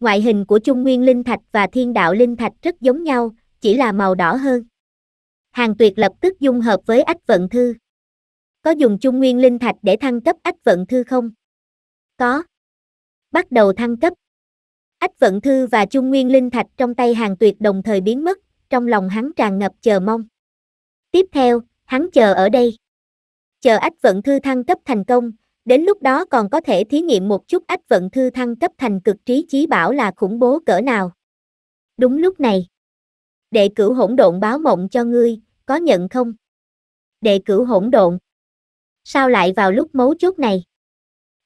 Ngoại hình của trung nguyên linh thạch và thiên đạo linh thạch rất giống nhau, chỉ là màu đỏ hơn. Hàng tuyệt lập tức dung hợp với ách vận thư. Có dùng trung nguyên linh thạch để thăng cấp ách vận thư không? Có. Bắt đầu thăng cấp. Ách vận thư và trung nguyên linh thạch trong tay hàng tuyệt đồng thời biến mất, trong lòng hắn tràn ngập chờ mong. Tiếp theo, hắn chờ ở đây chờ ách vận thư thăng cấp thành công, đến lúc đó còn có thể thí nghiệm một chút ách vận thư thăng cấp thành cực trí chí bảo là khủng bố cỡ nào. Đúng lúc này, đệ cửu hỗn độn báo mộng cho ngươi, có nhận không? Đệ cửu hỗn độn. Sao lại vào lúc mấu chốt này?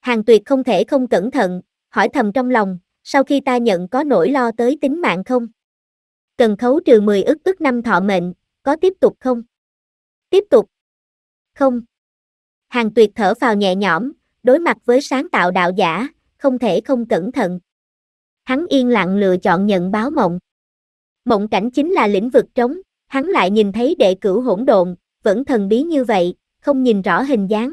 Hàng tuyệt không thể không cẩn thận, hỏi thầm trong lòng, sau khi ta nhận có nỗi lo tới tính mạng không? Cần khấu trừ 10 ức ức năm thọ mệnh, có tiếp tục không? Tiếp tục. Không, Hàng tuyệt thở vào nhẹ nhõm, đối mặt với sáng tạo đạo giả, không thể không cẩn thận. Hắn yên lặng lựa chọn nhận báo mộng. Mộng cảnh chính là lĩnh vực trống, hắn lại nhìn thấy đệ cửu hỗn độn, vẫn thần bí như vậy, không nhìn rõ hình dáng.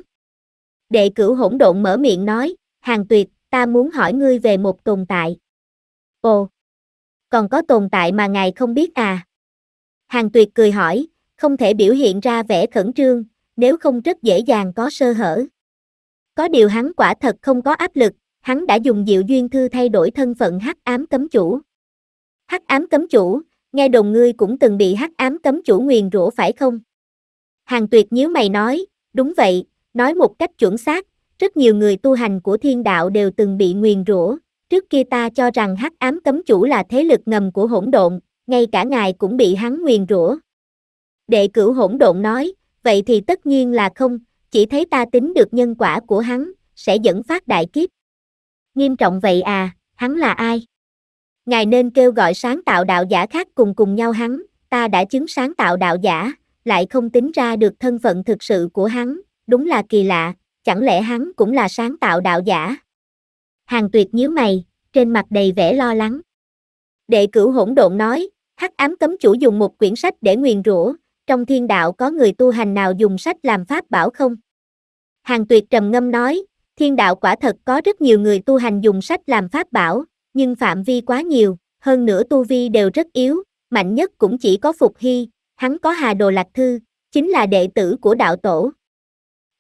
Đệ cửu hỗn độn mở miệng nói, hàng tuyệt, ta muốn hỏi ngươi về một tồn tại. Ồ, còn có tồn tại mà ngài không biết à? Hàng tuyệt cười hỏi, không thể biểu hiện ra vẻ khẩn trương, nếu không rất dễ dàng có sơ hở. Có điều hắn quả thật không có áp lực, hắn đã dùng Diệu Duyên Thư thay đổi thân phận hắc ám cấm chủ. Hắc ám cấm chủ, nghe đồng ngươi cũng từng bị hắc ám cấm chủ nguyền rủa phải không? Hàng tuyệt nhíu mày nói, đúng vậy, nói một cách chuẩn xác, rất nhiều người tu hành của thiên đạo đều từng bị nguyền rủa. Trước kia ta cho rằng hắc ám cấm chủ là thế lực ngầm của hỗn độn, ngay cả ngài cũng bị hắn nguyền rủa. Đệ cửu hỗn độn nói, vậy thì tất nhiên là không, chỉ thấy ta tính được nhân quả của hắn, sẽ dẫn phát đại kiếp. Nghiêm trọng vậy à, hắn là ai? Ngài nên kêu gọi sáng tạo đạo giả khác cùng cùng nhau hắn, ta đã chứng sáng tạo đạo giả, lại không tính ra được thân phận thực sự của hắn, đúng là kỳ lạ, chẳng lẽ hắn cũng là sáng tạo đạo giả? Hàng tuyệt nhíu mày, trên mặt đầy vẻ lo lắng. Đệ cửu hỗn độn nói, hắc ám cấm chủ dùng một quyển sách để nguyền rủa, trong thiên đạo có người tu hành nào dùng sách làm pháp bảo không? Hàng tuyệt trầm ngâm nói, thiên đạo quả thật có rất nhiều người tu hành dùng sách làm pháp bảo, nhưng phạm vi quá nhiều, hơn nữa tu vi đều rất yếu, mạnh nhất cũng chỉ có Phục Hy, hắn có Hà Đồ Lạc Thư, chính là đệ tử của đạo tổ.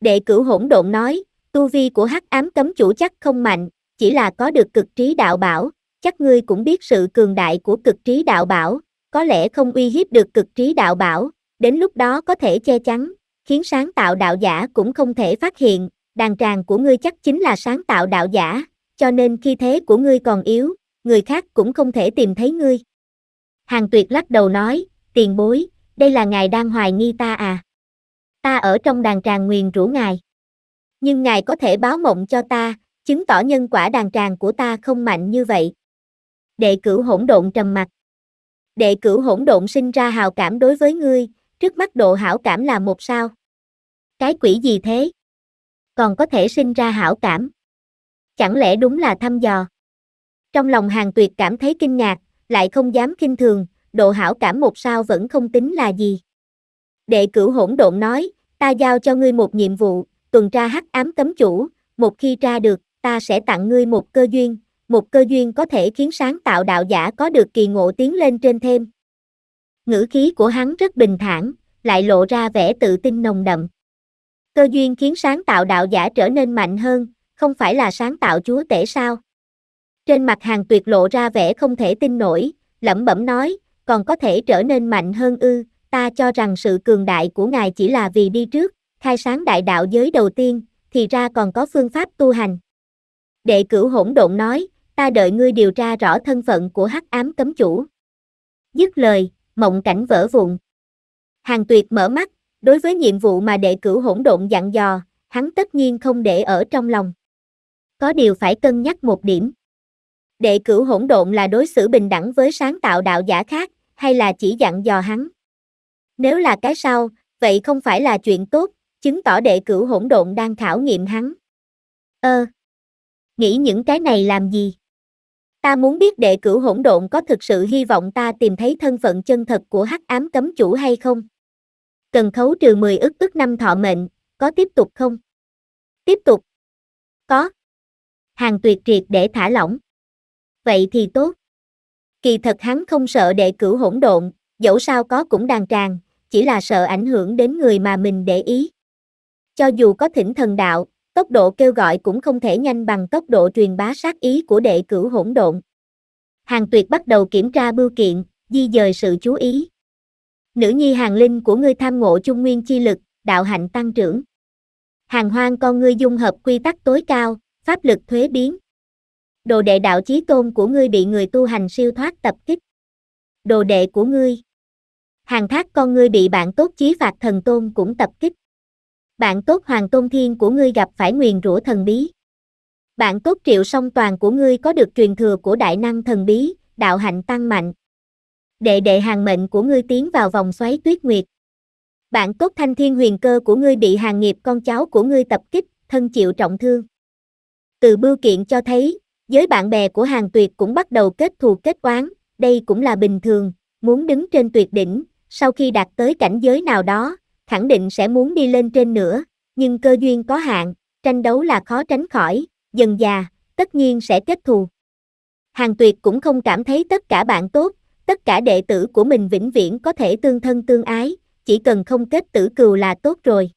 Đệ cửu hỗn độn nói, tu vi của hắc ám cấm chủ chắc không mạnh, chỉ là có được cực trí đạo bảo, chắc ngươi cũng biết sự cường đại của cực trí đạo bảo, có lẽ không uy hiếp được cực trí đạo bảo, đến lúc đó có thể che chắn, khiến sáng tạo đạo giả cũng không thể phát hiện, đàn tràng của ngươi chắc chính là sáng tạo đạo giả, cho nên khi thế của ngươi còn yếu, người khác cũng không thể tìm thấy ngươi. Hàng tuyệt lắc đầu nói, tiền bối, đây là ngài đang hoài nghi ta à. Ta ở trong đàn tràng nguyền rủ ngài. Nhưng ngài có thể báo mộng cho ta, chứng tỏ nhân quả đàn tràng của ta không mạnh như vậy. Đệ cửu hỗn độn trầm mặt. Đệ cửu hỗn độn sinh ra hào cảm đối với ngươi, trước mắt độ hảo cảm là một sao. Cái quỷ gì thế? Còn có thể sinh ra hảo cảm. Chẳng lẽ đúng là thăm dò? Trong lòng hàng tuyệt cảm thấy kinh ngạc, lại không dám kinh thường, độ hảo cảm một sao vẫn không tính là gì. Đệ cửu hỗn độn nói, ta giao cho ngươi một nhiệm vụ, tuần tra hắc ám cấm chủ, một khi tra được, ta sẽ tặng ngươi một cơ duyên, một cơ duyên có thể khiến sáng tạo đạo giả có được kỳ ngộ tiến lên trên thêm ngữ khí của hắn rất bình thản, lại lộ ra vẻ tự tin nồng đậm. Cơ duyên khiến sáng tạo đạo giả trở nên mạnh hơn, không phải là sáng tạo chúa tể sao? Trên mặt hàng tuyệt lộ ra vẻ không thể tin nổi, lẩm bẩm nói, còn có thể trở nên mạnh hơn ư, ta cho rằng sự cường đại của ngài chỉ là vì đi trước, khai sáng đại đạo giới đầu tiên, thì ra còn có phương pháp tu hành. Đệ cửu hỗn độn nói, ta đợi ngươi điều tra rõ thân phận của hắc ám cấm chủ. Dứt lời, mộng cảnh vỡ vụn. Hàng tuyệt mở mắt, đối với nhiệm vụ mà đệ cử hỗn độn dặn dò, hắn tất nhiên không để ở trong lòng. Có điều phải cân nhắc một điểm. Đệ cử hỗn độn là đối xử bình đẳng với sáng tạo đạo giả khác, hay là chỉ dặn dò hắn? Nếu là cái sau, vậy không phải là chuyện tốt, chứng tỏ đệ cử hỗn độn đang khảo nghiệm hắn. Ơ, ờ, nghĩ những cái này làm gì? Ta muốn biết đệ cửu hỗn độn có thực sự hy vọng ta tìm thấy thân phận chân thật của hắc ám cấm chủ hay không? Cần khấu trừ 10 ức ức năm thọ mệnh, có tiếp tục không? Tiếp tục. Có. Hàng tuyệt triệt để thả lỏng. Vậy thì tốt. Kỳ thật hắn không sợ đệ cửu hỗn độn, dẫu sao có cũng đàn tràng, chỉ là sợ ảnh hưởng đến người mà mình để ý. Cho dù có thỉnh thần đạo, Tốc độ kêu gọi cũng không thể nhanh bằng tốc độ truyền bá sát ý của đệ cửu hỗn độn. Hàng tuyệt bắt đầu kiểm tra bưu kiện, di dời sự chú ý. Nữ nhi hàng linh của ngươi tham ngộ trung nguyên chi lực, đạo hạnh tăng trưởng. Hàng hoang con ngươi dung hợp quy tắc tối cao, pháp lực thuế biến. Đồ đệ đạo chí tôn của ngươi bị người tu hành siêu thoát tập kích. Đồ đệ của ngươi. Hàng thác con ngươi bị bạn tốt chí phạt thần tôn cũng tập kích bạn tốt Hoàng Tôn Thiên của ngươi gặp phải nguyền rủa thần bí. Bạn tốt Triệu Song Toàn của ngươi có được truyền thừa của đại năng thần bí, đạo hạnh tăng mạnh. Đệ đệ hàng mệnh của ngươi tiến vào vòng xoáy tuyết nguyệt. Bạn tốt Thanh Thiên huyền cơ của ngươi bị hàng nghiệp con cháu của ngươi tập kích, thân chịu trọng thương. Từ bưu kiện cho thấy, giới bạn bè của hàng tuyệt cũng bắt đầu kết thù kết oán, đây cũng là bình thường, muốn đứng trên tuyệt đỉnh, sau khi đạt tới cảnh giới nào đó, khẳng định sẽ muốn đi lên trên nữa, nhưng cơ duyên có hạn, tranh đấu là khó tránh khỏi, dần già, tất nhiên sẽ kết thù. Hàng Tuyệt cũng không cảm thấy tất cả bạn tốt, tất cả đệ tử của mình vĩnh viễn có thể tương thân tương ái, chỉ cần không kết tử cừu là tốt rồi.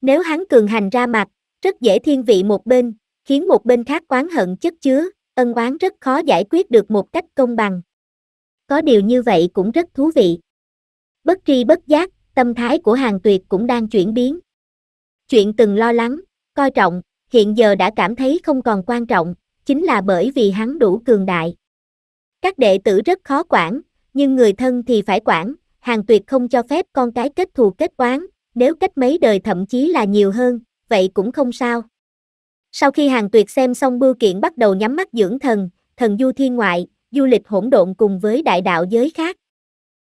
Nếu hắn cường hành ra mặt, rất dễ thiên vị một bên, khiến một bên khác oán hận chất chứa, ân oán rất khó giải quyết được một cách công bằng. Có điều như vậy cũng rất thú vị. Bất tri bất giác, tâm thái của hàng tuyệt cũng đang chuyển biến. Chuyện từng lo lắng, coi trọng, hiện giờ đã cảm thấy không còn quan trọng, chính là bởi vì hắn đủ cường đại. Các đệ tử rất khó quản, nhưng người thân thì phải quản, hàng tuyệt không cho phép con cái kết thù kết oán, nếu cách mấy đời thậm chí là nhiều hơn, vậy cũng không sao. Sau khi hàng tuyệt xem xong bưu kiện bắt đầu nhắm mắt dưỡng thần, thần du thiên ngoại, du lịch hỗn độn cùng với đại đạo giới khác.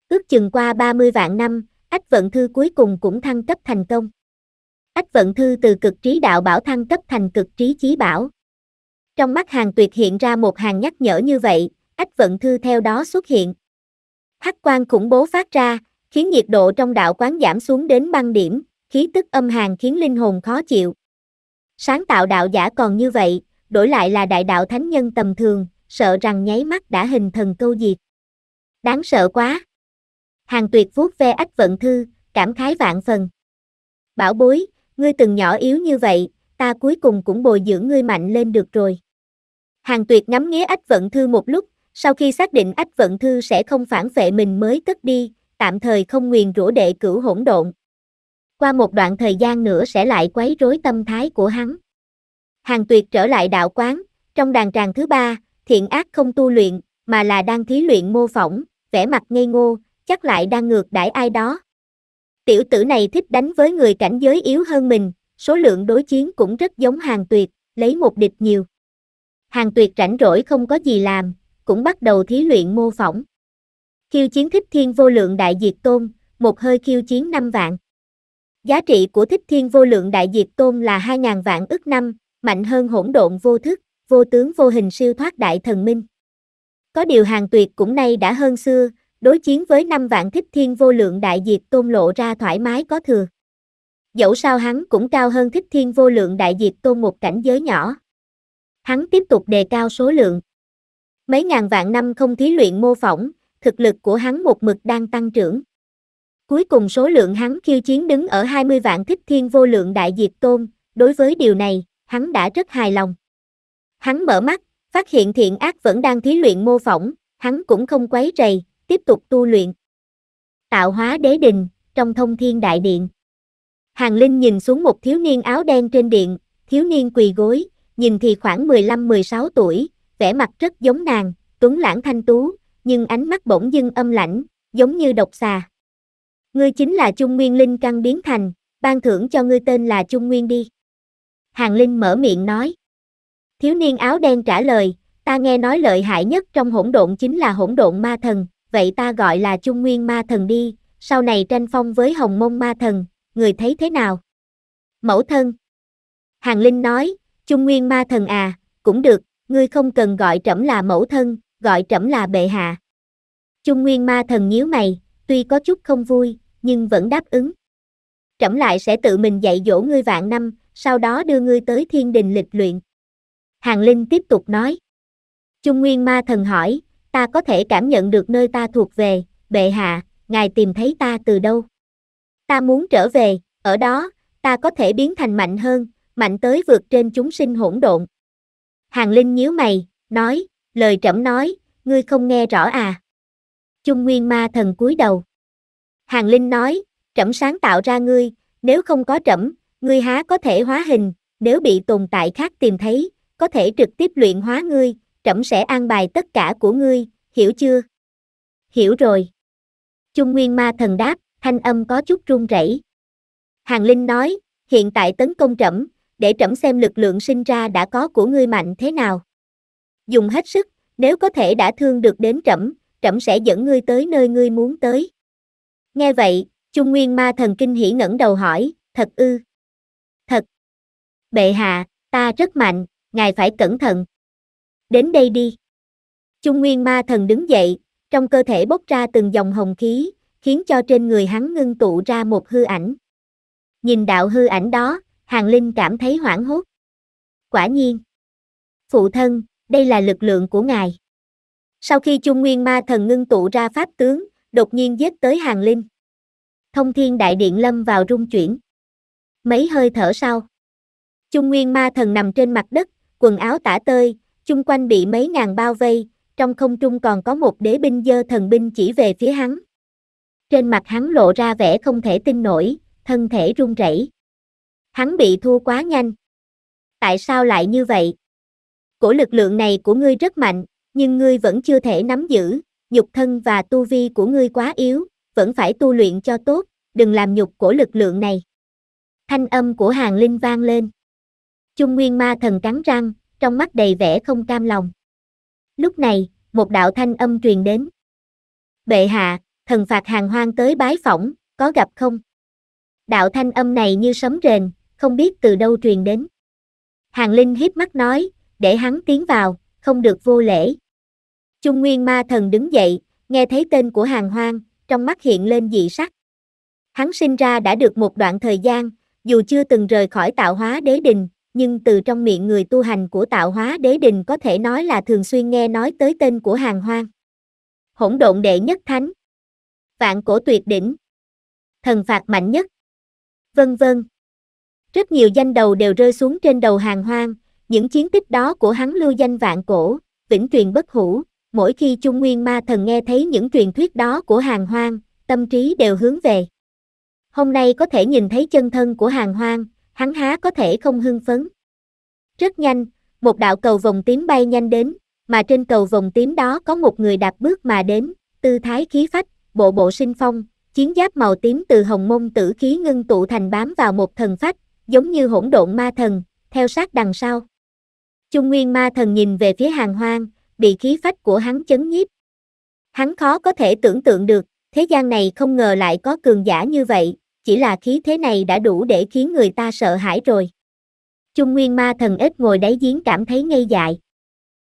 Ước chừng qua 30 vạn năm, Ách vận thư cuối cùng cũng thăng cấp thành công. Ách vận thư từ cực trí đạo bảo thăng cấp thành cực trí chí bảo. Trong mắt hàng tuyệt hiện ra một hàng nhắc nhở như vậy, ách vận thư theo đó xuất hiện. Hắc quan khủng bố phát ra, khiến nhiệt độ trong đạo quán giảm xuống đến băng điểm, khí tức âm hàng khiến linh hồn khó chịu. Sáng tạo đạo giả còn như vậy, đổi lại là đại đạo thánh nhân tầm thường, sợ rằng nháy mắt đã hình thần câu diệt. Đáng sợ quá. Hàng tuyệt vuốt ve ách vận thư, cảm khái vạn phần. Bảo bối, ngươi từng nhỏ yếu như vậy, ta cuối cùng cũng bồi dưỡng ngươi mạnh lên được rồi. Hàng tuyệt ngắm nghía ách vận thư một lúc, sau khi xác định ách vận thư sẽ không phản vệ mình mới cất đi, tạm thời không nguyền rủa đệ cửu hỗn độn. Qua một đoạn thời gian nữa sẽ lại quấy rối tâm thái của hắn. Hàng tuyệt trở lại đạo quán, trong đàn tràng thứ ba, thiện ác không tu luyện, mà là đang thí luyện mô phỏng, vẻ mặt ngây ngô, chắc lại đang ngược đãi ai đó. Tiểu tử này thích đánh với người cảnh giới yếu hơn mình, số lượng đối chiến cũng rất giống hàng tuyệt, lấy một địch nhiều. Hàng tuyệt rảnh rỗi không có gì làm, cũng bắt đầu thí luyện mô phỏng. Khiêu chiến thích thiên vô lượng đại diệt tôn, một hơi khiêu chiến 5 vạn. Giá trị của thích thiên vô lượng đại diệt tôn là 2.000 vạn ức năm, mạnh hơn hỗn độn vô thức, vô tướng vô hình siêu thoát đại thần minh. Có điều hàng tuyệt cũng nay đã hơn xưa, đối chiến với năm vạn thích thiên vô lượng đại diệt tôn lộ ra thoải mái có thừa. Dẫu sao hắn cũng cao hơn thích thiên vô lượng đại diệt tôn một cảnh giới nhỏ. Hắn tiếp tục đề cao số lượng. Mấy ngàn vạn năm không thí luyện mô phỏng, thực lực của hắn một mực đang tăng trưởng. Cuối cùng số lượng hắn khiêu chiến đứng ở 20 vạn thích thiên vô lượng đại diệt tôn, đối với điều này, hắn đã rất hài lòng. Hắn mở mắt, phát hiện thiện ác vẫn đang thí luyện mô phỏng, hắn cũng không quấy rầy, tiếp tục tu luyện. Tạo hóa đế đình, trong thông thiên đại điện. Hàng Linh nhìn xuống một thiếu niên áo đen trên điện, thiếu niên quỳ gối, nhìn thì khoảng 15-16 tuổi, vẻ mặt rất giống nàng, tuấn lãng thanh tú, nhưng ánh mắt bỗng dưng âm lãnh, giống như độc xà. Ngươi chính là Trung Nguyên Linh căn biến thành, ban thưởng cho ngươi tên là Trung Nguyên đi. Hàng Linh mở miệng nói. Thiếu niên áo đen trả lời, ta nghe nói lợi hại nhất trong hỗn độn chính là hỗn độn ma thần, vậy ta gọi là Trung Nguyên Ma Thần đi, sau này tranh phong với Hồng Mông Ma Thần, người thấy thế nào? Mẫu thân Hàng Linh nói, Trung Nguyên Ma Thần à, cũng được, ngươi không cần gọi trẫm là mẫu thân, gọi trẫm là bệ hạ. Trung Nguyên Ma Thần nhíu mày, tuy có chút không vui, nhưng vẫn đáp ứng. Trẫm lại sẽ tự mình dạy dỗ ngươi vạn năm, sau đó đưa ngươi tới thiên đình lịch luyện. Hàng Linh tiếp tục nói. Trung Nguyên Ma Thần hỏi, ta có thể cảm nhận được nơi ta thuộc về, bệ hạ, ngài tìm thấy ta từ đâu. Ta muốn trở về, ở đó, ta có thể biến thành mạnh hơn, mạnh tới vượt trên chúng sinh hỗn độn. Hàng Linh nhíu mày, nói, lời trẫm nói, ngươi không nghe rõ à. Trung Nguyên Ma Thần cúi đầu. Hàng Linh nói, trẫm sáng tạo ra ngươi, nếu không có trẫm, ngươi há có thể hóa hình, nếu bị tồn tại khác tìm thấy, có thể trực tiếp luyện hóa ngươi, trẫm sẽ an bài tất cả của ngươi, hiểu chưa? Hiểu rồi. Trung Nguyên Ma Thần đáp, thanh âm có chút run rẩy. Hàng Linh nói, hiện tại tấn công trẫm, để trẫm xem lực lượng sinh ra đã có của ngươi mạnh thế nào. Dùng hết sức, nếu có thể đã thương được đến trẫm, trẫm sẽ dẫn ngươi tới nơi ngươi muốn tới. Nghe vậy, Trung Nguyên Ma Thần kinh hỉ ngẩng đầu hỏi, thật ư? Thật. Bệ hạ, ta rất mạnh, ngài phải cẩn thận. Đến đây đi. Trung Nguyên Ma Thần đứng dậy, trong cơ thể bốc ra từng dòng hồng khí, khiến cho trên người hắn ngưng tụ ra một hư ảnh. Nhìn đạo hư ảnh đó, Hàng Linh cảm thấy hoảng hốt. Quả nhiên. Phụ thân, đây là lực lượng của ngài. Sau khi Trung Nguyên Ma Thần ngưng tụ ra pháp tướng, đột nhiên giết tới Hàng Linh. Thông thiên đại điện lâm vào rung chuyển. Mấy hơi thở sau. Trung Nguyên Ma Thần nằm trên mặt đất, quần áo tả tơi, chung quanh bị mấy ngàn bao vây, trong không trung còn có một đế binh dơ thần binh chỉ về phía hắn. Trên mặt hắn lộ ra vẻ không thể tin nổi, thân thể run rẩy. Hắn bị thua quá nhanh. Tại sao lại như vậy? Cổ lực lượng này của ngươi rất mạnh, nhưng ngươi vẫn chưa thể nắm giữ, nhục thân và tu vi của ngươi quá yếu, vẫn phải tu luyện cho tốt, đừng làm nhục cổ lực lượng này. Thanh âm của hàng linh vang lên. Trung Nguyên Ma thần cắn răng, trong mắt đầy vẻ không cam lòng. Lúc này, một đạo thanh âm truyền đến. Bệ hạ, thần phạt hàng hoang tới bái phỏng, có gặp không? Đạo thanh âm này như sấm rền, không biết từ đâu truyền đến. Hàng Linh hiếp mắt nói, để hắn tiến vào, không được vô lễ. Trung Nguyên ma thần đứng dậy, nghe thấy tên của hàng hoang, trong mắt hiện lên dị sắc. Hắn sinh ra đã được một đoạn thời gian, dù chưa từng rời khỏi tạo hóa đế đình, nhưng từ trong miệng người tu hành của tạo hóa đế đình có thể nói là thường xuyên nghe nói tới tên của hàng hoang. Hỗn độn đệ nhất thánh. Vạn cổ tuyệt đỉnh. Thần phạt mạnh nhất. Vân vân. Rất nhiều danh đầu đều rơi xuống trên đầu hàng hoang, những chiến tích đó của hắn lưu danh vạn cổ, vĩnh truyền bất hủ, mỗi khi Trung Nguyên Ma Thần nghe thấy những truyền thuyết đó của hàng hoang, tâm trí đều hướng về. Hôm nay có thể nhìn thấy chân thân của hàng hoang, hắn há có thể không hưng phấn. Rất nhanh, một đạo cầu vòng tím bay nhanh đến, mà trên cầu vòng tím đó có một người đạp bước mà đến, tư thái khí phách, bộ bộ sinh phong, chiến giáp màu tím từ hồng mông tử khí ngưng tụ thành bám vào một thần phách, giống như hỗn độn ma thần, theo sát đằng sau. Trung Nguyên ma thần nhìn về phía hàng hoang, bị khí phách của hắn chấn nhiếp. Hắn khó có thể tưởng tượng được, thế gian này không ngờ lại có cường giả như vậy, chỉ là khí thế này đã đủ để khiến người ta sợ hãi rồi. Trung Nguyên Ma Thần ít ngồi đáy giếng cảm thấy ngây dại.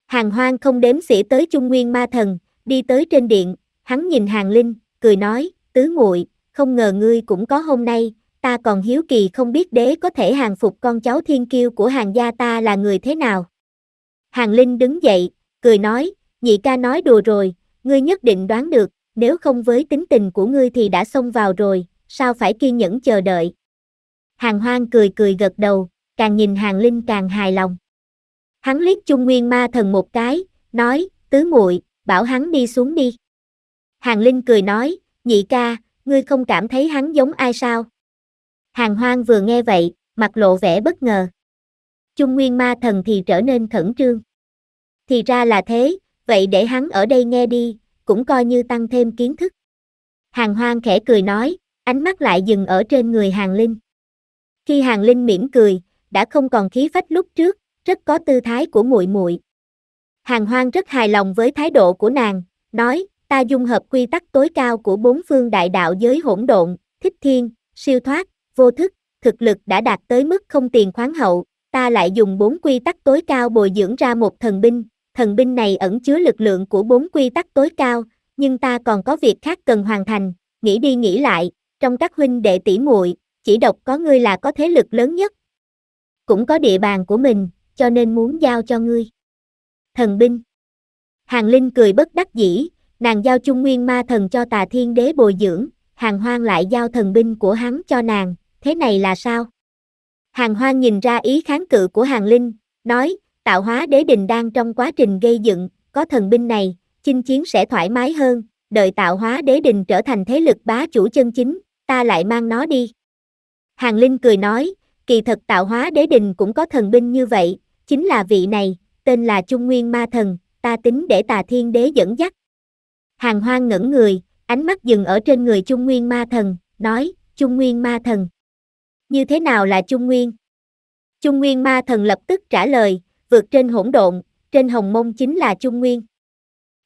Hàng hoang không đếm xỉa tới Trung Nguyên Ma Thần, đi tới trên điện, hắn nhìn Hàng Linh, cười nói, tứ muội không ngờ ngươi cũng có hôm nay, ta còn hiếu kỳ không biết đế có thể hàng phục con cháu thiên kiêu của hàng gia ta là người thế nào. Hàng Linh đứng dậy, cười nói, nhị ca nói đùa rồi, ngươi nhất định đoán được, nếu không với tính tình của ngươi thì đã xông vào rồi, sao phải kiên nhẫn chờ đợi. Hàng hoang cười cười gật đầu, càng nhìn hàng linh càng hài lòng. Hắn liếc Trung Nguyên ma thần một cái, nói, tứ muội bảo hắn đi xuống đi. Hàng linh cười nói, nhị ca, ngươi không cảm thấy hắn giống ai sao? Hàng hoang vừa nghe vậy, mặt lộ vẻ bất ngờ. Trung Nguyên ma thần thì trở nên khẩn trương. Thì ra là thế, vậy để hắn ở đây nghe đi, cũng coi như tăng thêm kiến thức. Hàng hoang khẽ cười nói, ánh mắt lại dừng ở trên người Hàng Linh. Khi Hàng Linh mỉm cười, đã không còn khí phách lúc trước, rất có tư thái của muội muội. Hàng Hoang rất hài lòng với thái độ của nàng, nói, ta dung hợp quy tắc tối cao của bốn phương đại đạo giới hỗn độn, thích thiên, siêu thoát, vô thức, thực lực đã đạt tới mức không tiền khoáng hậu, ta lại dùng bốn quy tắc tối cao bồi dưỡng ra một thần binh, thần binh này ẩn chứa lực lượng của bốn quy tắc tối cao, nhưng ta còn có việc khác cần hoàn thành, nghĩ đi nghĩ lại, trong các huynh đệ tỷ muội, chỉ độc có ngươi là có thế lực lớn nhất. Cũng có địa bàn của mình, cho nên muốn giao cho ngươi. Thần binh Hàng Linh cười bất đắc dĩ, nàng giao Trung Nguyên Ma Thần cho Tà Thiên Đế bồi dưỡng, Hàng Hoang lại giao thần binh của hắn cho nàng, thế này là sao? Hàng Hoang nhìn ra ý kháng cự của Hàng Linh, nói, tạo hóa đế đình đang trong quá trình gây dựng, có thần binh này, chinh chiến sẽ thoải mái hơn, đợi tạo hóa đế đình trở thành thế lực bá chủ chân chính, ta lại mang nó đi. Hàng Linh cười nói, kỳ thật tạo hóa đế đình cũng có thần binh như vậy, chính là vị này, tên là Trung Nguyên Ma Thần, ta tính để tà thiên đế dẫn dắt. Hàng Hoang ngẩn người, ánh mắt dừng ở trên người Trung Nguyên Ma Thần, nói, Trung Nguyên Ma Thần. Như thế nào là Trung Nguyên? Trung Nguyên Ma Thần lập tức trả lời, vượt trên hỗn độn, trên hồng mông chính là Trung Nguyên.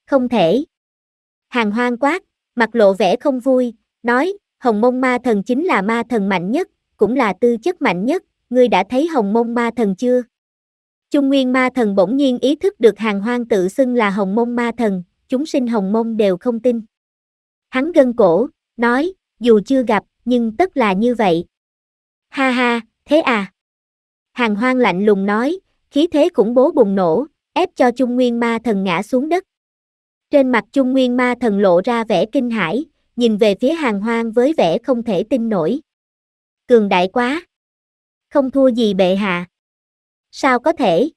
Không thể. Hàng Hoang quát, mặt lộ vẻ không vui, nói, Hồng mông ma thần chính là ma thần mạnh nhất, cũng là tư chất mạnh nhất, ngươi đã thấy hồng mông ma thần chưa? Trung nguyên ma thần bỗng nhiên ý thức được hàng hoang tự xưng là hồng mông ma thần, chúng sinh hồng mông đều không tin. Hắn gân cổ, nói, dù chưa gặp, nhưng tất là như vậy. Ha ha, thế à? Hàng hoang lạnh lùng nói, khí thế khủng bố bùng nổ, ép cho Trung Nguyên Ma Thần ngã xuống đất. Trên mặt Trung Nguyên Ma Thần lộ ra vẻ kinh hãi, nhìn về phía hàng hoang với vẻ không thể tin nổi. Cường đại quá! Không thua gì bệ hạ. Sao có thể?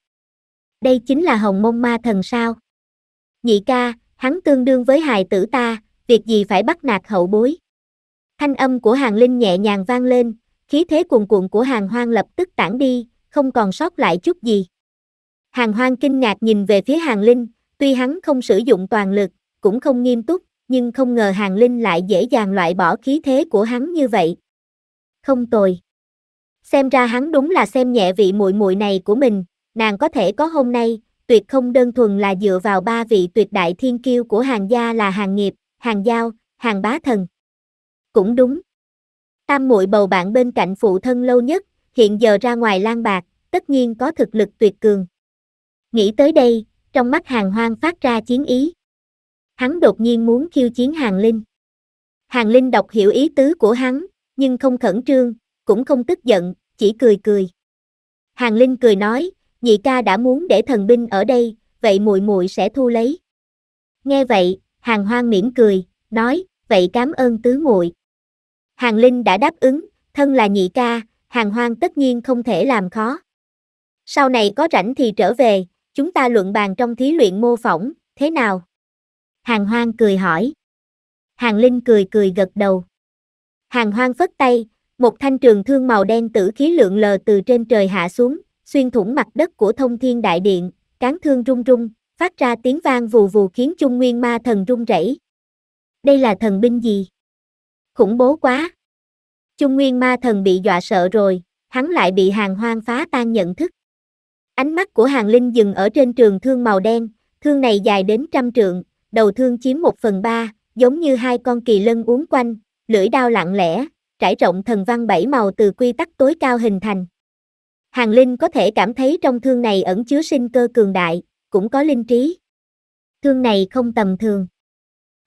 Đây chính là hồng mông ma thần sao? Nhị ca, hắn tương đương với hài tử ta, việc gì phải bắt nạt hậu bối? Thanh âm của hàng linh nhẹ nhàng vang lên, khí thế cuồn cuộn của hàng hoang lập tức tản đi, không còn sót lại chút gì. Hàng hoang kinh ngạc nhìn về phía hàng linh, tuy hắn không sử dụng toàn lực, cũng không nghiêm túc, nhưng không ngờ Hàng Linh lại dễ dàng loại bỏ khí thế của hắn như vậy. Không tồi. Xem ra hắn đúng là xem nhẹ vị muội muội này của mình, nàng có thể có hôm nay, tuyệt không đơn thuần là dựa vào ba vị tuyệt đại thiên kiêu của hàng gia là hàng nghiệp, hàng giao, hàng bá thần. Cũng đúng. Tam muội bầu bạn bên cạnh phụ thân lâu nhất, hiện giờ ra ngoài lan bạc, tất nhiên có thực lực tuyệt cường. Nghĩ tới đây, trong mắt hàng hoang phát ra chiến ý hắn đột nhiên muốn khiêu chiến Hàng Linh. Hàng Linh đọc hiểu ý tứ của hắn, nhưng không khẩn trương, cũng không tức giận, chỉ cười cười. Hàng Linh cười nói, nhị ca đã muốn để thần binh ở đây, vậy muội muội sẽ thu lấy. Nghe vậy, Hàng Hoang mỉm cười, nói, vậy cảm ơn tứ muội. Hàng Linh đã đáp ứng, thân là nhị ca, Hàng Hoang tất nhiên không thể làm khó. Sau này có rảnh thì trở về, chúng ta luận bàn trong thí luyện mô phỏng, thế nào? Hàng Hoang cười hỏi. Hàng Linh cười cười gật đầu. Hàng Hoang phất tay, một thanh trường thương màu đen tử khí lượng lờ từ trên trời hạ xuống, xuyên thủng mặt đất của thông thiên đại điện, cán thương rung rung, phát ra tiếng vang vù vù khiến Chung Nguyên Ma Thần rung rẩy. Đây là thần binh gì? Khủng bố quá! Trung Nguyên Ma Thần bị dọa sợ rồi, hắn lại bị hàng hoang phá tan nhận thức. Ánh mắt của hàng linh dừng ở trên trường thương màu đen, thương này dài đến trăm trượng, đầu thương chiếm một phần ba, giống như hai con kỳ lân uốn quanh, lưỡi đao lặng lẽ, trải rộng thần văn bảy màu từ quy tắc tối cao hình thành. Hàng Linh có thể cảm thấy trong thương này ẩn chứa sinh cơ cường đại, cũng có linh trí. Thương này không tầm thường.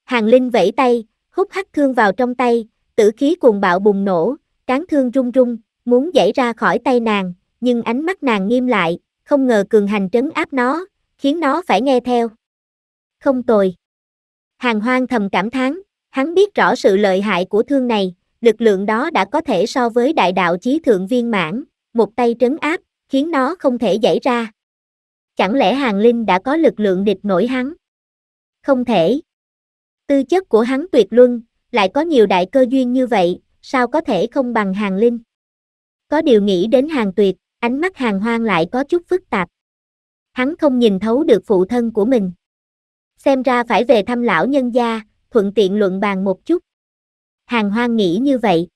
Hàng Linh vẫy tay, hút hắt thương vào trong tay, tử khí cuồng bạo bùng nổ, cán thương rung rung, muốn dãy ra khỏi tay nàng, nhưng ánh mắt nàng nghiêm lại, không ngờ cường hành trấn áp nó, khiến nó phải nghe theo không tồi. Hàng hoang thầm cảm thán, hắn biết rõ sự lợi hại của thương này, lực lượng đó đã có thể so với đại đạo chí thượng viên mãn, một tay trấn áp, khiến nó không thể giải ra. Chẳng lẽ hàng linh đã có lực lượng địch nổi hắn? Không thể. Tư chất của hắn tuyệt luân, lại có nhiều đại cơ duyên như vậy, sao có thể không bằng hàng linh? Có điều nghĩ đến hàng tuyệt, ánh mắt hàng hoang lại có chút phức tạp. Hắn không nhìn thấu được phụ thân của mình xem ra phải về thăm lão nhân gia, thuận tiện luận bàn một chút. Hàng Hoang nghĩ như vậy.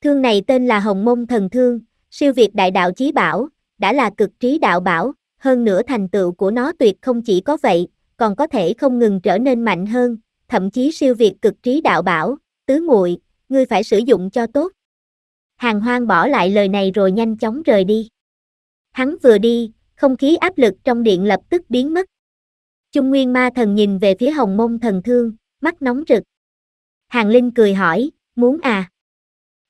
Thương này tên là Hồng Mông Thần Thương, siêu việt đại đạo chí bảo, đã là cực trí đạo bảo, hơn nữa thành tựu của nó tuyệt không chỉ có vậy, còn có thể không ngừng trở nên mạnh hơn, thậm chí siêu việt cực trí đạo bảo, tứ muội, ngươi phải sử dụng cho tốt. Hàng Hoang bỏ lại lời này rồi nhanh chóng rời đi. Hắn vừa đi, không khí áp lực trong điện lập tức biến mất. Trung Nguyên ma thần nhìn về phía hồng mông thần thương, mắt nóng rực. Hàng Linh cười hỏi, muốn à?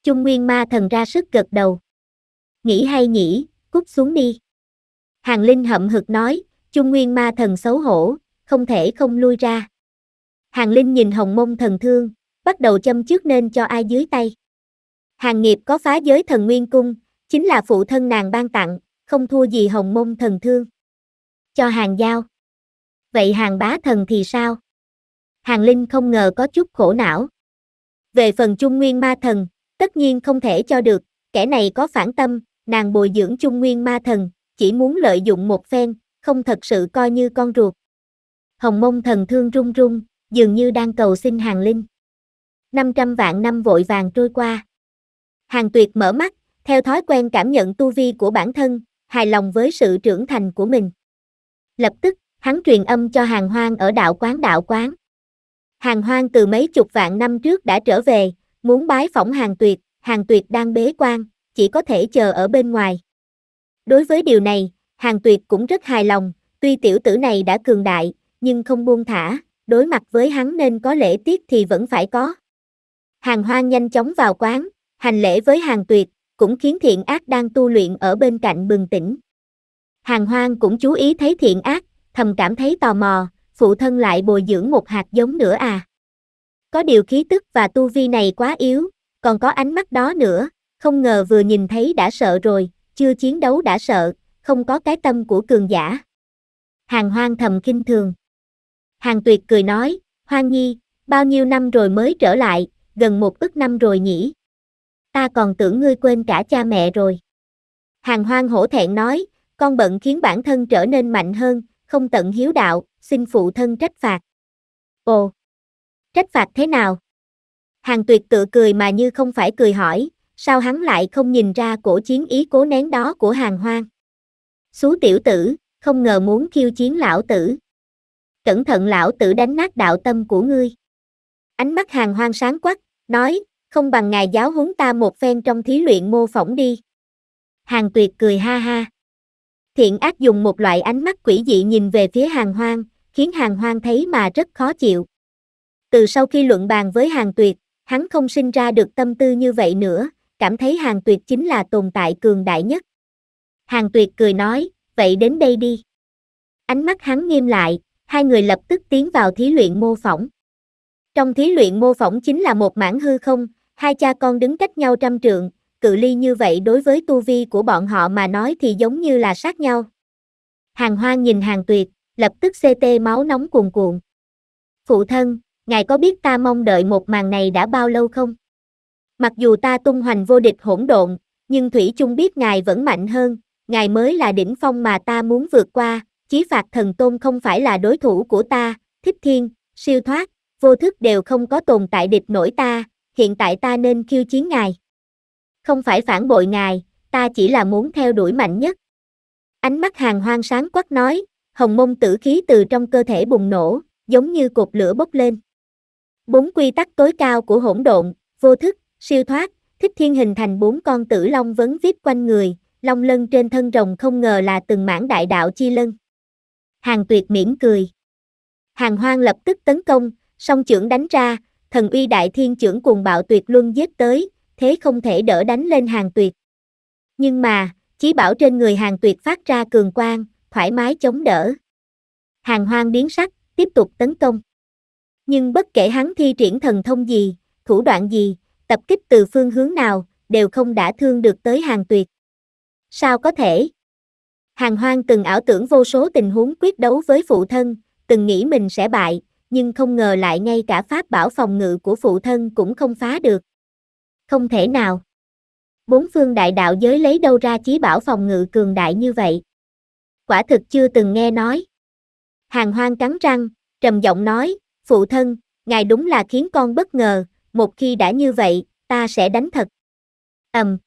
Trung Nguyên ma thần ra sức gật đầu. Nghĩ hay nhỉ, cút xuống đi. Hàng Linh hậm hực nói, Trung Nguyên ma thần xấu hổ, không thể không lui ra. Hàng Linh nhìn hồng mông thần thương, bắt đầu châm trước nên cho ai dưới tay. Hàng nghiệp có phá giới thần nguyên cung, chính là phụ thân nàng ban tặng, không thua gì hồng môn thần thương. Cho hàng giao vậy hàng bá thần thì sao? Hàng Linh không ngờ có chút khổ não. Về phần Trung Nguyên Ma Thần, tất nhiên không thể cho được, kẻ này có phản tâm, nàng bồi dưỡng Trung Nguyên Ma Thần, chỉ muốn lợi dụng một phen, không thật sự coi như con ruột. Hồng mông thần thương rung rung, dường như đang cầu xin Hàng Linh. 500 vạn năm vội vàng trôi qua. Hàng tuyệt mở mắt, theo thói quen cảm nhận tu vi của bản thân, hài lòng với sự trưởng thành của mình. Lập tức, hắn truyền âm cho hàng hoang ở đạo quán đạo quán. Hàng hoang từ mấy chục vạn năm trước đã trở về, muốn bái phỏng hàng tuyệt, hàng tuyệt đang bế quan, chỉ có thể chờ ở bên ngoài. Đối với điều này, hàng tuyệt cũng rất hài lòng, tuy tiểu tử này đã cường đại, nhưng không buông thả, đối mặt với hắn nên có lễ tiết thì vẫn phải có. Hàng hoang nhanh chóng vào quán, hành lễ với hàng tuyệt, cũng khiến thiện ác đang tu luyện ở bên cạnh bừng tỉnh. Hàng hoang cũng chú ý thấy thiện ác, thầm cảm thấy tò mò, phụ thân lại bồi dưỡng một hạt giống nữa à. Có điều khí tức và tu vi này quá yếu, còn có ánh mắt đó nữa, không ngờ vừa nhìn thấy đã sợ rồi, chưa chiến đấu đã sợ, không có cái tâm của cường giả. Hàng hoang thầm kinh thường. Hàng tuyệt cười nói, hoang nhi, bao nhiêu năm rồi mới trở lại, gần một ức năm rồi nhỉ. Ta còn tưởng ngươi quên cả cha mẹ rồi. Hàng hoang hổ thẹn nói, con bận khiến bản thân trở nên mạnh hơn, không tận hiếu đạo, xin phụ thân trách phạt. Ồ! Trách phạt thế nào? Hàng tuyệt tự cười mà như không phải cười hỏi, sao hắn lại không nhìn ra cổ chiến ý cố nén đó của hàng hoang. Xú tiểu tử, không ngờ muốn khiêu chiến lão tử. Cẩn thận lão tử đánh nát đạo tâm của ngươi. Ánh mắt hàng hoang sáng quắc, nói, không bằng ngài giáo huấn ta một phen trong thí luyện mô phỏng đi. Hàng tuyệt cười ha ha. Thiện ác dùng một loại ánh mắt quỷ dị nhìn về phía hàng hoang, khiến hàng hoang thấy mà rất khó chịu. Từ sau khi luận bàn với hàng tuyệt, hắn không sinh ra được tâm tư như vậy nữa, cảm thấy hàng tuyệt chính là tồn tại cường đại nhất. Hàng tuyệt cười nói, vậy đến đây đi. Ánh mắt hắn nghiêm lại, hai người lập tức tiến vào thí luyện mô phỏng. Trong thí luyện mô phỏng chính là một mảng hư không, hai cha con đứng cách nhau trăm trượng, cự ly như vậy đối với tu vi của bọn họ mà nói thì giống như là sát nhau. Hàng hoang nhìn hàng tuyệt, lập tức CT máu nóng cuồn cuộn. Phụ thân, ngài có biết ta mong đợi một màn này đã bao lâu không? Mặc dù ta tung hoành vô địch hỗn độn, nhưng Thủy chung biết ngài vẫn mạnh hơn, ngài mới là đỉnh phong mà ta muốn vượt qua, chí phạt thần tôn không phải là đối thủ của ta, thích thiên, siêu thoát, vô thức đều không có tồn tại địch nổi ta, hiện tại ta nên khiêu chiến ngài. Không phải phản bội ngài, ta chỉ là muốn theo đuổi mạnh nhất. Ánh mắt hàng hoang sáng quắc nói, hồng mông tử khí từ trong cơ thể bùng nổ, giống như cột lửa bốc lên. Bốn quy tắc tối cao của hỗn độn, vô thức, siêu thoát, thích thiên hình thành bốn con tử long vấn viết quanh người, long lân trên thân rồng không ngờ là từng mảng đại đạo chi lân. Hàng tuyệt mỉm cười. Hàng hoang lập tức tấn công, song trưởng đánh ra, thần uy đại thiên trưởng cuồng bạo tuyệt luân giết tới, thế không thể đỡ đánh lên hàng tuyệt. Nhưng mà, chí bảo trên người hàng tuyệt phát ra cường quang, thoải mái chống đỡ. Hàng hoang biến sắc, tiếp tục tấn công. Nhưng bất kể hắn thi triển thần thông gì, thủ đoạn gì, tập kích từ phương hướng nào, đều không đã thương được tới hàng tuyệt. Sao có thể? Hàng hoang từng ảo tưởng vô số tình huống quyết đấu với phụ thân, từng nghĩ mình sẽ bại, nhưng không ngờ lại ngay cả pháp bảo phòng ngự của phụ thân cũng không phá được. Không thể nào. Bốn phương đại đạo giới lấy đâu ra chí bảo phòng ngự cường đại như vậy? Quả thực chưa từng nghe nói. Hàng hoang cắn răng, trầm giọng nói, phụ thân, ngài đúng là khiến con bất ngờ, một khi đã như vậy, ta sẽ đánh thật. ầm, um.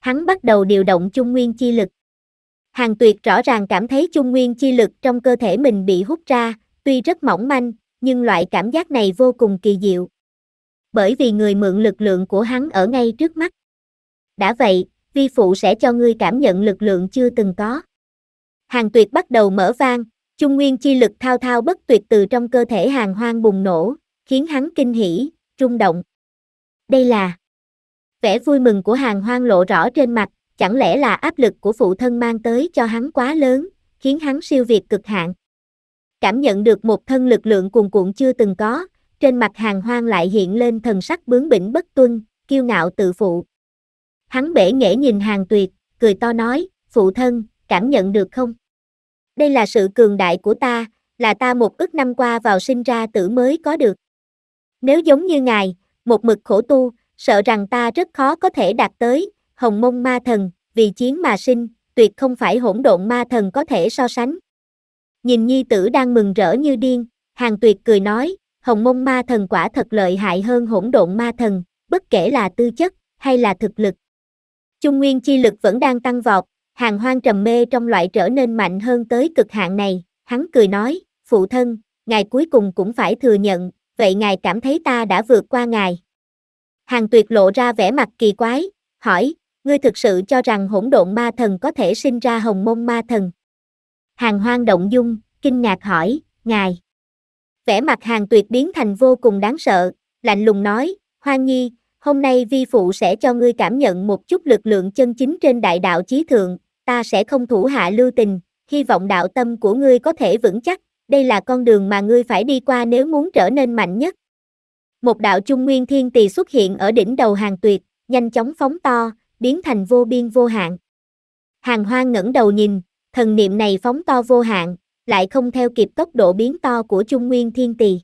Hắn bắt đầu điều động trung nguyên chi lực. Hàng tuyệt rõ ràng cảm thấy trung nguyên chi lực trong cơ thể mình bị hút ra, tuy rất mỏng manh, nhưng loại cảm giác này vô cùng kỳ diệu bởi vì người mượn lực lượng của hắn ở ngay trước mắt. Đã vậy, vi phụ sẽ cho ngươi cảm nhận lực lượng chưa từng có. Hàng tuyệt bắt đầu mở vang, trung nguyên chi lực thao thao bất tuyệt từ trong cơ thể hàng hoang bùng nổ, khiến hắn kinh hỉ, rung động. Đây là vẻ vui mừng của hàng hoang lộ rõ trên mặt, chẳng lẽ là áp lực của phụ thân mang tới cho hắn quá lớn, khiến hắn siêu việt cực hạn. Cảm nhận được một thân lực lượng cuồn cuộn chưa từng có, trên mặt hàng hoang lại hiện lên thần sắc bướng bỉnh bất tuân, kiêu ngạo tự phụ. Hắn bể nghệ nhìn hàng tuyệt, cười to nói, phụ thân, cảm nhận được không? Đây là sự cường đại của ta, là ta một ức năm qua vào sinh ra tử mới có được. Nếu giống như ngài, một mực khổ tu, sợ rằng ta rất khó có thể đạt tới, hồng mông ma thần, vì chiến mà sinh, tuyệt không phải hỗn độn ma thần có thể so sánh. Nhìn nhi tử đang mừng rỡ như điên, hàng tuyệt cười nói, hồng mông ma thần quả thật lợi hại hơn hỗn độn ma thần, bất kể là tư chất hay là thực lực. Trung nguyên chi lực vẫn đang tăng vọt, hàng hoang trầm mê trong loại trở nên mạnh hơn tới cực hạn này, hắn cười nói, phụ thân, ngài cuối cùng cũng phải thừa nhận, vậy ngài cảm thấy ta đã vượt qua ngài. Hàng tuyệt lộ ra vẻ mặt kỳ quái, hỏi, ngươi thực sự cho rằng hỗn độn ma thần có thể sinh ra hồng môn ma thần. Hàng hoang động dung, kinh ngạc hỏi, ngài vẻ mặt hàng tuyệt biến thành vô cùng đáng sợ, lạnh lùng nói, Hoang Nhi, hôm nay vi phụ sẽ cho ngươi cảm nhận một chút lực lượng chân chính trên đại đạo chí thượng, ta sẽ không thủ hạ lưu tình, hy vọng đạo tâm của ngươi có thể vững chắc, đây là con đường mà ngươi phải đi qua nếu muốn trở nên mạnh nhất. Một đạo trung nguyên thiên tỳ xuất hiện ở đỉnh đầu hàng tuyệt, nhanh chóng phóng to, biến thành vô biên vô hạn. Hàng hoa ngẩng đầu nhìn, thần niệm này phóng to vô hạn, lại không theo kịp tốc độ biến to của Trung Nguyên Thiên Tỳ.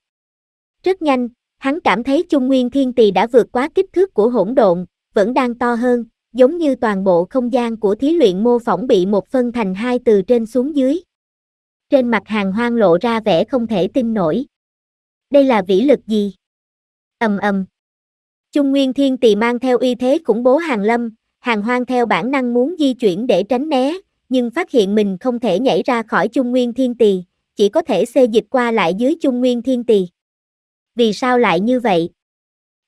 Rất nhanh, hắn cảm thấy Trung Nguyên Thiên Tỳ đã vượt quá kích thước của hỗn độn, vẫn đang to hơn, giống như toàn bộ không gian của thí luyện mô phỏng bị một phân thành hai từ trên xuống dưới. Trên mặt hàng hoang lộ ra vẻ không thể tin nổi. Đây là vĩ lực gì? ầm ầm. Trung Nguyên Thiên Tỳ mang theo uy thế khủng bố hàng lâm, hàng hoang theo bản năng muốn di chuyển để tránh né, nhưng phát hiện mình không thể nhảy ra khỏi Trung Nguyên Thiên Tỳ, chỉ có thể xê dịch qua lại dưới Trung Nguyên Thiên Tỳ. Vì sao lại như vậy?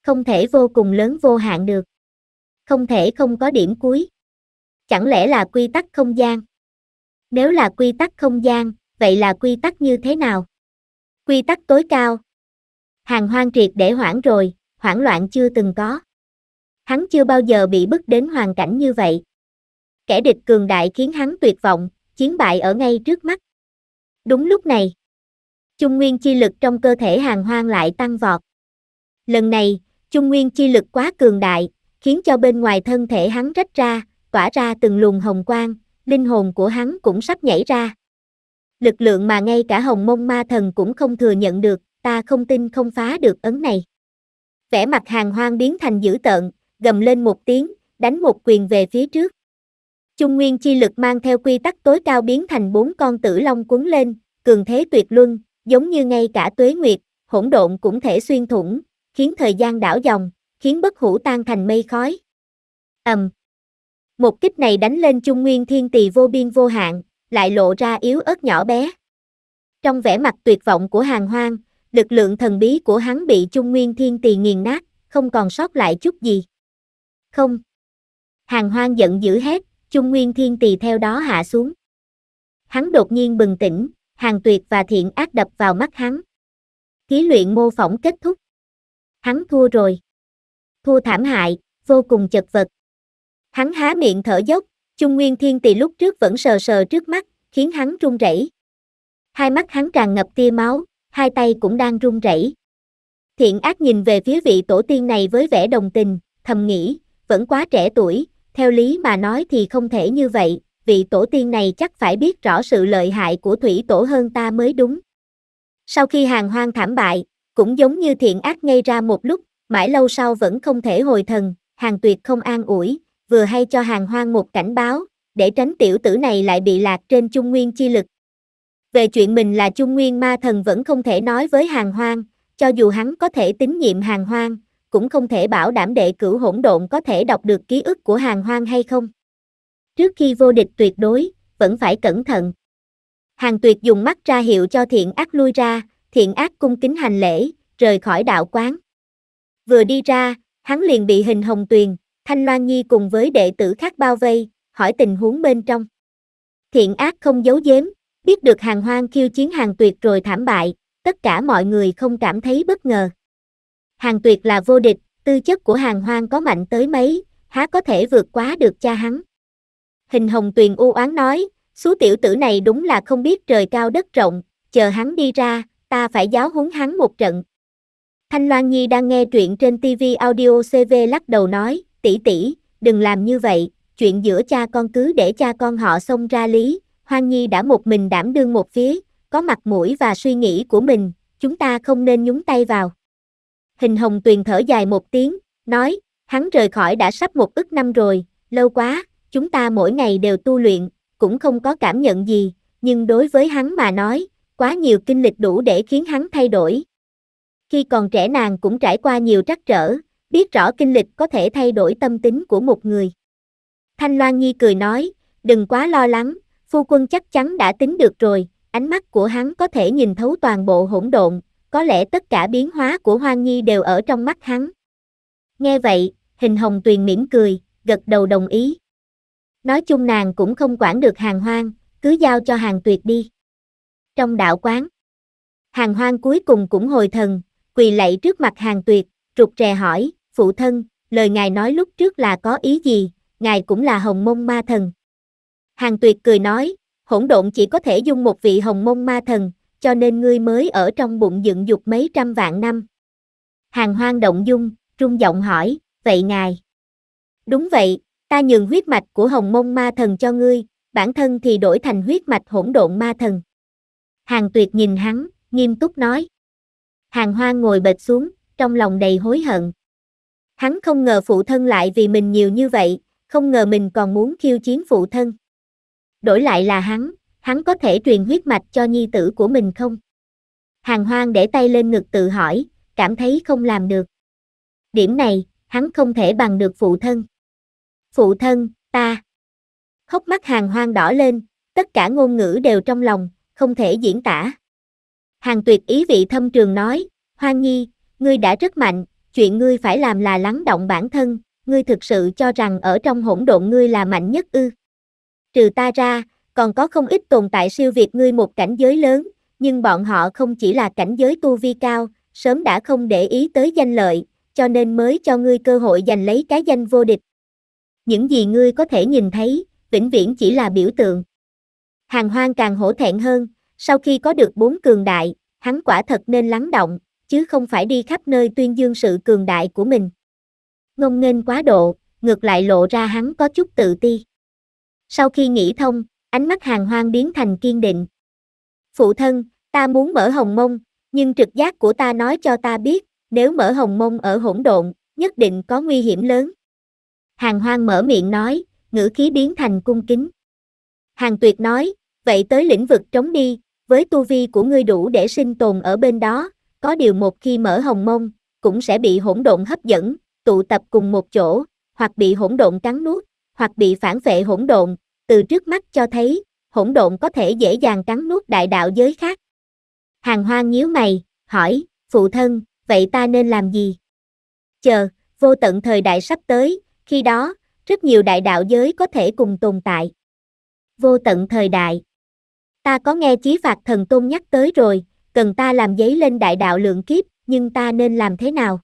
Không thể vô cùng lớn vô hạn được. Không thể không có điểm cuối. Chẳng lẽ là quy tắc không gian? Nếu là quy tắc không gian, vậy là quy tắc như thế nào? Quy tắc tối cao. Hàng hoang triệt để hoảng rồi, hoảng loạn chưa từng có. Hắn chưa bao giờ bị bức đến hoàn cảnh như vậy kẻ địch cường đại khiến hắn tuyệt vọng, chiến bại ở ngay trước mắt. Đúng lúc này, Trung Nguyên chi lực trong cơ thể hàng hoang lại tăng vọt. Lần này, Trung Nguyên chi lực quá cường đại, khiến cho bên ngoài thân thể hắn rách ra, tỏa ra từng luồng hồng quang, linh hồn của hắn cũng sắp nhảy ra. Lực lượng mà ngay cả hồng mông ma thần cũng không thừa nhận được, ta không tin không phá được ấn này. Vẻ mặt hàng hoang biến thành dữ tợn, gầm lên một tiếng, đánh một quyền về phía trước. Trung Nguyên chi lực mang theo quy tắc tối cao biến thành bốn con tử long cuốn lên, cường thế tuyệt luân, giống như ngay cả tuế nguyệt, hỗn độn cũng thể xuyên thủng, khiến thời gian đảo dòng, khiến bất hủ tan thành mây khói. Ầm. Um. Một kích này đánh lên Trung Nguyên Thiên Tỳ vô biên vô hạn, lại lộ ra yếu ớt nhỏ bé. Trong vẻ mặt tuyệt vọng của Hàng Hoang, lực lượng thần bí của hắn bị Trung Nguyên Thiên Tỳ nghiền nát, không còn sót lại chút gì. Không. Hàng Hoang giận dữ hết. Trung Nguyên Thiên Tỳ theo đó hạ xuống. Hắn đột nhiên bừng tỉnh, hàng tuyệt và thiện ác đập vào mắt hắn. Ký luyện mô phỏng kết thúc. Hắn thua rồi. Thua thảm hại, vô cùng chật vật. Hắn há miệng thở dốc, Trung Nguyên Thiên Tỳ lúc trước vẫn sờ sờ trước mắt, khiến hắn run rẩy. Hai mắt hắn tràn ngập tia máu, hai tay cũng đang run rẩy. Thiện ác nhìn về phía vị tổ tiên này với vẻ đồng tình, thầm nghĩ, vẫn quá trẻ tuổi, theo lý mà nói thì không thể như vậy, vị tổ tiên này chắc phải biết rõ sự lợi hại của thủy tổ hơn ta mới đúng. Sau khi hàng hoang thảm bại, cũng giống như thiện ác ngay ra một lúc, mãi lâu sau vẫn không thể hồi thần, hàng tuyệt không an ủi, vừa hay cho hàng hoang một cảnh báo, để tránh tiểu tử này lại bị lạc trên trung nguyên chi lực. Về chuyện mình là trung nguyên ma thần vẫn không thể nói với hàng hoang, cho dù hắn có thể tín nhiệm hàng hoang, cũng không thể bảo đảm đệ cửu hỗn độn có thể đọc được ký ức của hàng hoang hay không. Trước khi vô địch tuyệt đối, vẫn phải cẩn thận. Hàng tuyệt dùng mắt ra hiệu cho thiện ác lui ra, thiện ác cung kính hành lễ, rời khỏi đạo quán. Vừa đi ra, hắn liền bị hình hồng tuyền, thanh loan nhi cùng với đệ tử khác bao vây, hỏi tình huống bên trong. Thiện ác không giấu giếm, biết được hàng hoang khiêu chiến hàng tuyệt rồi thảm bại, tất cả mọi người không cảm thấy bất ngờ hàng tuyệt là vô địch, tư chất của hàng hoang có mạnh tới mấy, há có thể vượt quá được cha hắn. Hình hồng tuyền u oán nói, số tiểu tử này đúng là không biết trời cao đất rộng, chờ hắn đi ra, ta phải giáo huấn hắn một trận. Thanh Loan Nhi đang nghe truyện trên TV Audio CV lắc đầu nói, tỷ tỷ, đừng làm như vậy, chuyện giữa cha con cứ để cha con họ xông ra lý, Hoan Nhi đã một mình đảm đương một phía, có mặt mũi và suy nghĩ của mình, chúng ta không nên nhúng tay vào. Hình hồng tuyền thở dài một tiếng, nói, hắn rời khỏi đã sắp một ức năm rồi, lâu quá, chúng ta mỗi ngày đều tu luyện, cũng không có cảm nhận gì, nhưng đối với hắn mà nói, quá nhiều kinh lịch đủ để khiến hắn thay đổi. Khi còn trẻ nàng cũng trải qua nhiều trắc trở, biết rõ kinh lịch có thể thay đổi tâm tính của một người. Thanh Loan Nhi cười nói, đừng quá lo lắng, phu quân chắc chắn đã tính được rồi, ánh mắt của hắn có thể nhìn thấu toàn bộ hỗn độn, có lẽ tất cả biến hóa của Hoang Nhi đều ở trong mắt hắn. Nghe vậy, hình hồng tuyền mỉm cười, gật đầu đồng ý. Nói chung nàng cũng không quản được hàng hoang, cứ giao cho hàng tuyệt đi. Trong đạo quán, hàng hoang cuối cùng cũng hồi thần, quỳ lạy trước mặt hàng tuyệt, trục rè hỏi, phụ thân, lời ngài nói lúc trước là có ý gì, ngài cũng là hồng mông ma thần. Hàng tuyệt cười nói, hỗn độn chỉ có thể dung một vị hồng mông ma thần, cho nên ngươi mới ở trong bụng dựng dục mấy trăm vạn năm. Hàng hoang động dung, trung giọng hỏi, vậy ngài? Đúng vậy, ta nhường huyết mạch của hồng mông ma thần cho ngươi, bản thân thì đổi thành huyết mạch hỗn độn ma thần. Hàng tuyệt nhìn hắn, nghiêm túc nói. Hàng hoang ngồi bệt xuống, trong lòng đầy hối hận. Hắn không ngờ phụ thân lại vì mình nhiều như vậy, không ngờ mình còn muốn khiêu chiến phụ thân. Đổi lại là hắn, hắn có thể truyền huyết mạch cho nhi tử của mình không? Hàng hoang để tay lên ngực tự hỏi, cảm thấy không làm được. Điểm này, hắn không thể bằng được phụ thân. Phụ thân, ta. Khóc mắt hàng hoang đỏ lên, tất cả ngôn ngữ đều trong lòng, không thể diễn tả. Hàng tuyệt ý vị thâm trường nói, hoang nhi, ngươi đã rất mạnh, chuyện ngươi phải làm là lắng động bản thân, ngươi thực sự cho rằng ở trong hỗn độn ngươi là mạnh nhất ư. Trừ ta ra, còn có không ít tồn tại siêu việt ngươi một cảnh giới lớn, nhưng bọn họ không chỉ là cảnh giới tu vi cao, sớm đã không để ý tới danh lợi, cho nên mới cho ngươi cơ hội giành lấy cái danh vô địch. Những gì ngươi có thể nhìn thấy, vĩnh viễn chỉ là biểu tượng. Hàng hoang càng hổ thẹn hơn, sau khi có được bốn cường đại, hắn quả thật nên lắng động, chứ không phải đi khắp nơi tuyên dương sự cường đại của mình. Ngông nghênh quá độ, ngược lại lộ ra hắn có chút tự ti. Sau khi nghĩ thông, ánh mắt hàng hoang biến thành kiên định. Phụ thân, ta muốn mở hồng mông, nhưng trực giác của ta nói cho ta biết, nếu mở hồng mông ở hỗn độn, nhất định có nguy hiểm lớn. Hàng hoang mở miệng nói, ngữ khí biến thành cung kính. Hàng tuyệt nói, vậy tới lĩnh vực trống đi, với tu vi của ngươi đủ để sinh tồn ở bên đó, có điều một khi mở hồng mông, cũng sẽ bị hỗn độn hấp dẫn, tụ tập cùng một chỗ, hoặc bị hỗn độn cắn nuốt, hoặc bị phản vệ hỗn độn, từ trước mắt cho thấy, hỗn độn có thể dễ dàng cắn nuốt đại đạo giới khác. Hàng hoang nhíu mày, hỏi, phụ thân, vậy ta nên làm gì? Chờ, vô tận thời đại sắp tới, khi đó, rất nhiều đại đạo giới có thể cùng tồn tại. Vô tận thời đại. Ta có nghe Chí Phạt Thần Tôn nhắc tới rồi, cần ta làm giấy lên đại đạo lượng kiếp, nhưng ta nên làm thế nào?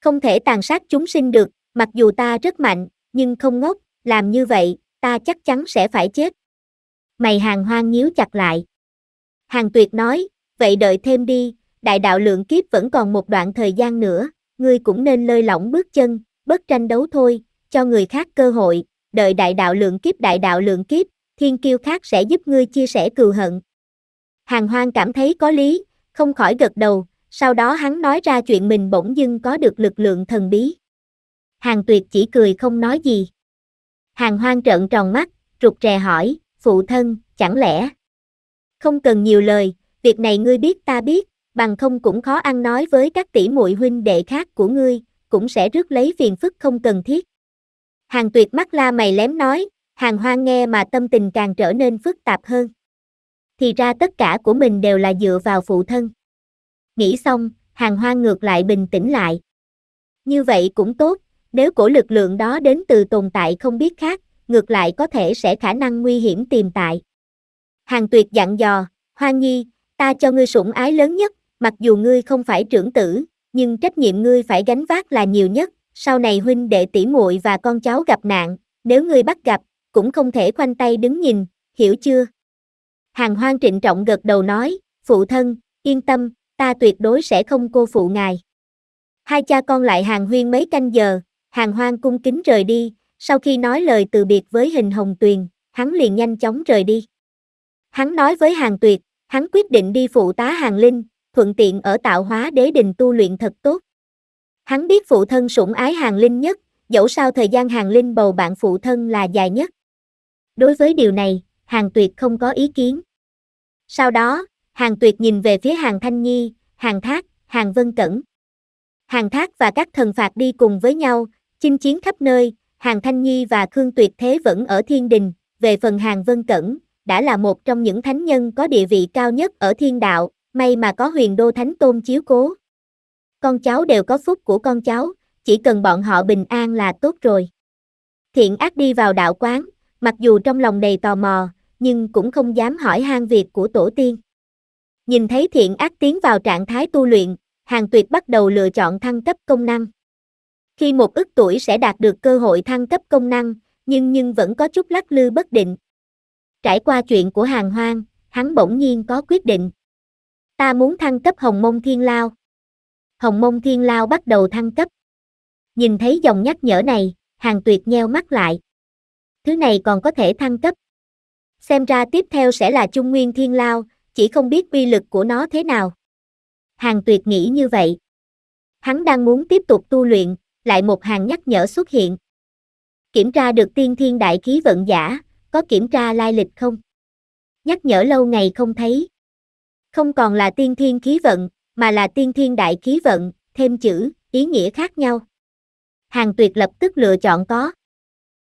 Không thể tàn sát chúng sinh được, mặc dù ta rất mạnh, nhưng không ngốc, làm như vậy, ta chắc chắn sẽ phải chết. Mày hàng hoang nhíu chặt lại. Hàng tuyệt nói, vậy đợi thêm đi, đại đạo lượng kiếp vẫn còn một đoạn thời gian nữa, ngươi cũng nên lơi lỏng bước chân, bất tranh đấu thôi, cho người khác cơ hội, đợi đại đạo lượng kiếp đại đạo lượng kiếp, thiên kiêu khác sẽ giúp ngươi chia sẻ cừu hận. Hàng hoang cảm thấy có lý, không khỏi gật đầu, sau đó hắn nói ra chuyện mình bỗng dưng có được lực lượng thần bí. Hàng tuyệt chỉ cười không nói gì. Hàng hoang trợn tròn mắt, rụt rè hỏi, phụ thân, chẳng lẽ? Không cần nhiều lời, việc này ngươi biết ta biết, bằng không cũng khó ăn nói với các tỷ muội huynh đệ khác của ngươi, cũng sẽ rước lấy phiền phức không cần thiết. Hàng tuyệt mắt la mày lém nói, hàng hoang nghe mà tâm tình càng trở nên phức tạp hơn. Thì ra tất cả của mình đều là dựa vào phụ thân. Nghĩ xong, hàng hoang ngược lại bình tĩnh lại. Như vậy cũng tốt, nếu của lực lượng đó đến từ tồn tại không biết khác, ngược lại có thể sẽ khả năng nguy hiểm tiềm tại. Hàng tuyệt dặn dò, Hoa Nhi, ta cho ngươi sủng ái lớn nhất, mặc dù ngươi không phải trưởng tử, nhưng trách nhiệm ngươi phải gánh vác là nhiều nhất, sau này huynh đệ tỷ muội và con cháu gặp nạn, nếu ngươi bắt gặp, cũng không thể khoanh tay đứng nhìn, hiểu chưa? Hàng hoang trịnh trọng gật đầu nói, phụ thân, yên tâm, ta tuyệt đối sẽ không cô phụ ngài. Hai cha con lại hàng huyên mấy canh giờ, hàng hoang cung kính rời đi, sau khi nói lời từ biệt với hình hồng tuyền, hắn liền nhanh chóng rời đi. Hắn nói với hàng tuyệt, hắn quyết định đi phụ tá hàng linh, thuận tiện ở tạo hóa đế đình tu luyện thật tốt. Hắn biết phụ thân sủng ái hàng linh nhất, dẫu sao thời gian hàng linh bầu bạn phụ thân là dài nhất. Đối với điều này, hàng tuyệt không có ý kiến. Sau đó, hàng tuyệt nhìn về phía hàng thanh nhi, hàng thác, hàng vân cẩn. Hàng thác và các thần phạt đi cùng với nhau, Chinh chiến khắp nơi, Hàng Thanh Nhi và Khương Tuyệt Thế vẫn ở thiên đình, về phần Hàng Vân Cẩn, đã là một trong những thánh nhân có địa vị cao nhất ở thiên đạo, may mà có huyền đô thánh tôn chiếu cố. Con cháu đều có phúc của con cháu, chỉ cần bọn họ bình an là tốt rồi. Thiện ác đi vào đạo quán, mặc dù trong lòng đầy tò mò, nhưng cũng không dám hỏi han việc của tổ tiên. Nhìn thấy thiện ác tiến vào trạng thái tu luyện, hàng tuyệt bắt đầu lựa chọn thăng cấp công năng. Khi một ức tuổi sẽ đạt được cơ hội thăng cấp công năng, nhưng nhưng vẫn có chút lắc lư bất định. Trải qua chuyện của hàng hoang, hắn bỗng nhiên có quyết định. Ta muốn thăng cấp hồng mông thiên lao. Hồng mông thiên lao bắt đầu thăng cấp. Nhìn thấy dòng nhắc nhở này, hàng tuyệt nheo mắt lại. Thứ này còn có thể thăng cấp. Xem ra tiếp theo sẽ là trung nguyên thiên lao, chỉ không biết quy lực của nó thế nào. Hàng tuyệt nghĩ như vậy. Hắn đang muốn tiếp tục tu luyện, lại một hàng nhắc nhở xuất hiện. Kiểm tra được tiên thiên đại khí vận giả, có kiểm tra lai lịch không? Nhắc nhở lâu ngày không thấy. Không còn là tiên thiên khí vận, mà là tiên thiên đại khí vận, thêm chữ, ý nghĩa khác nhau. Hàng tuyệt lập tức lựa chọn có.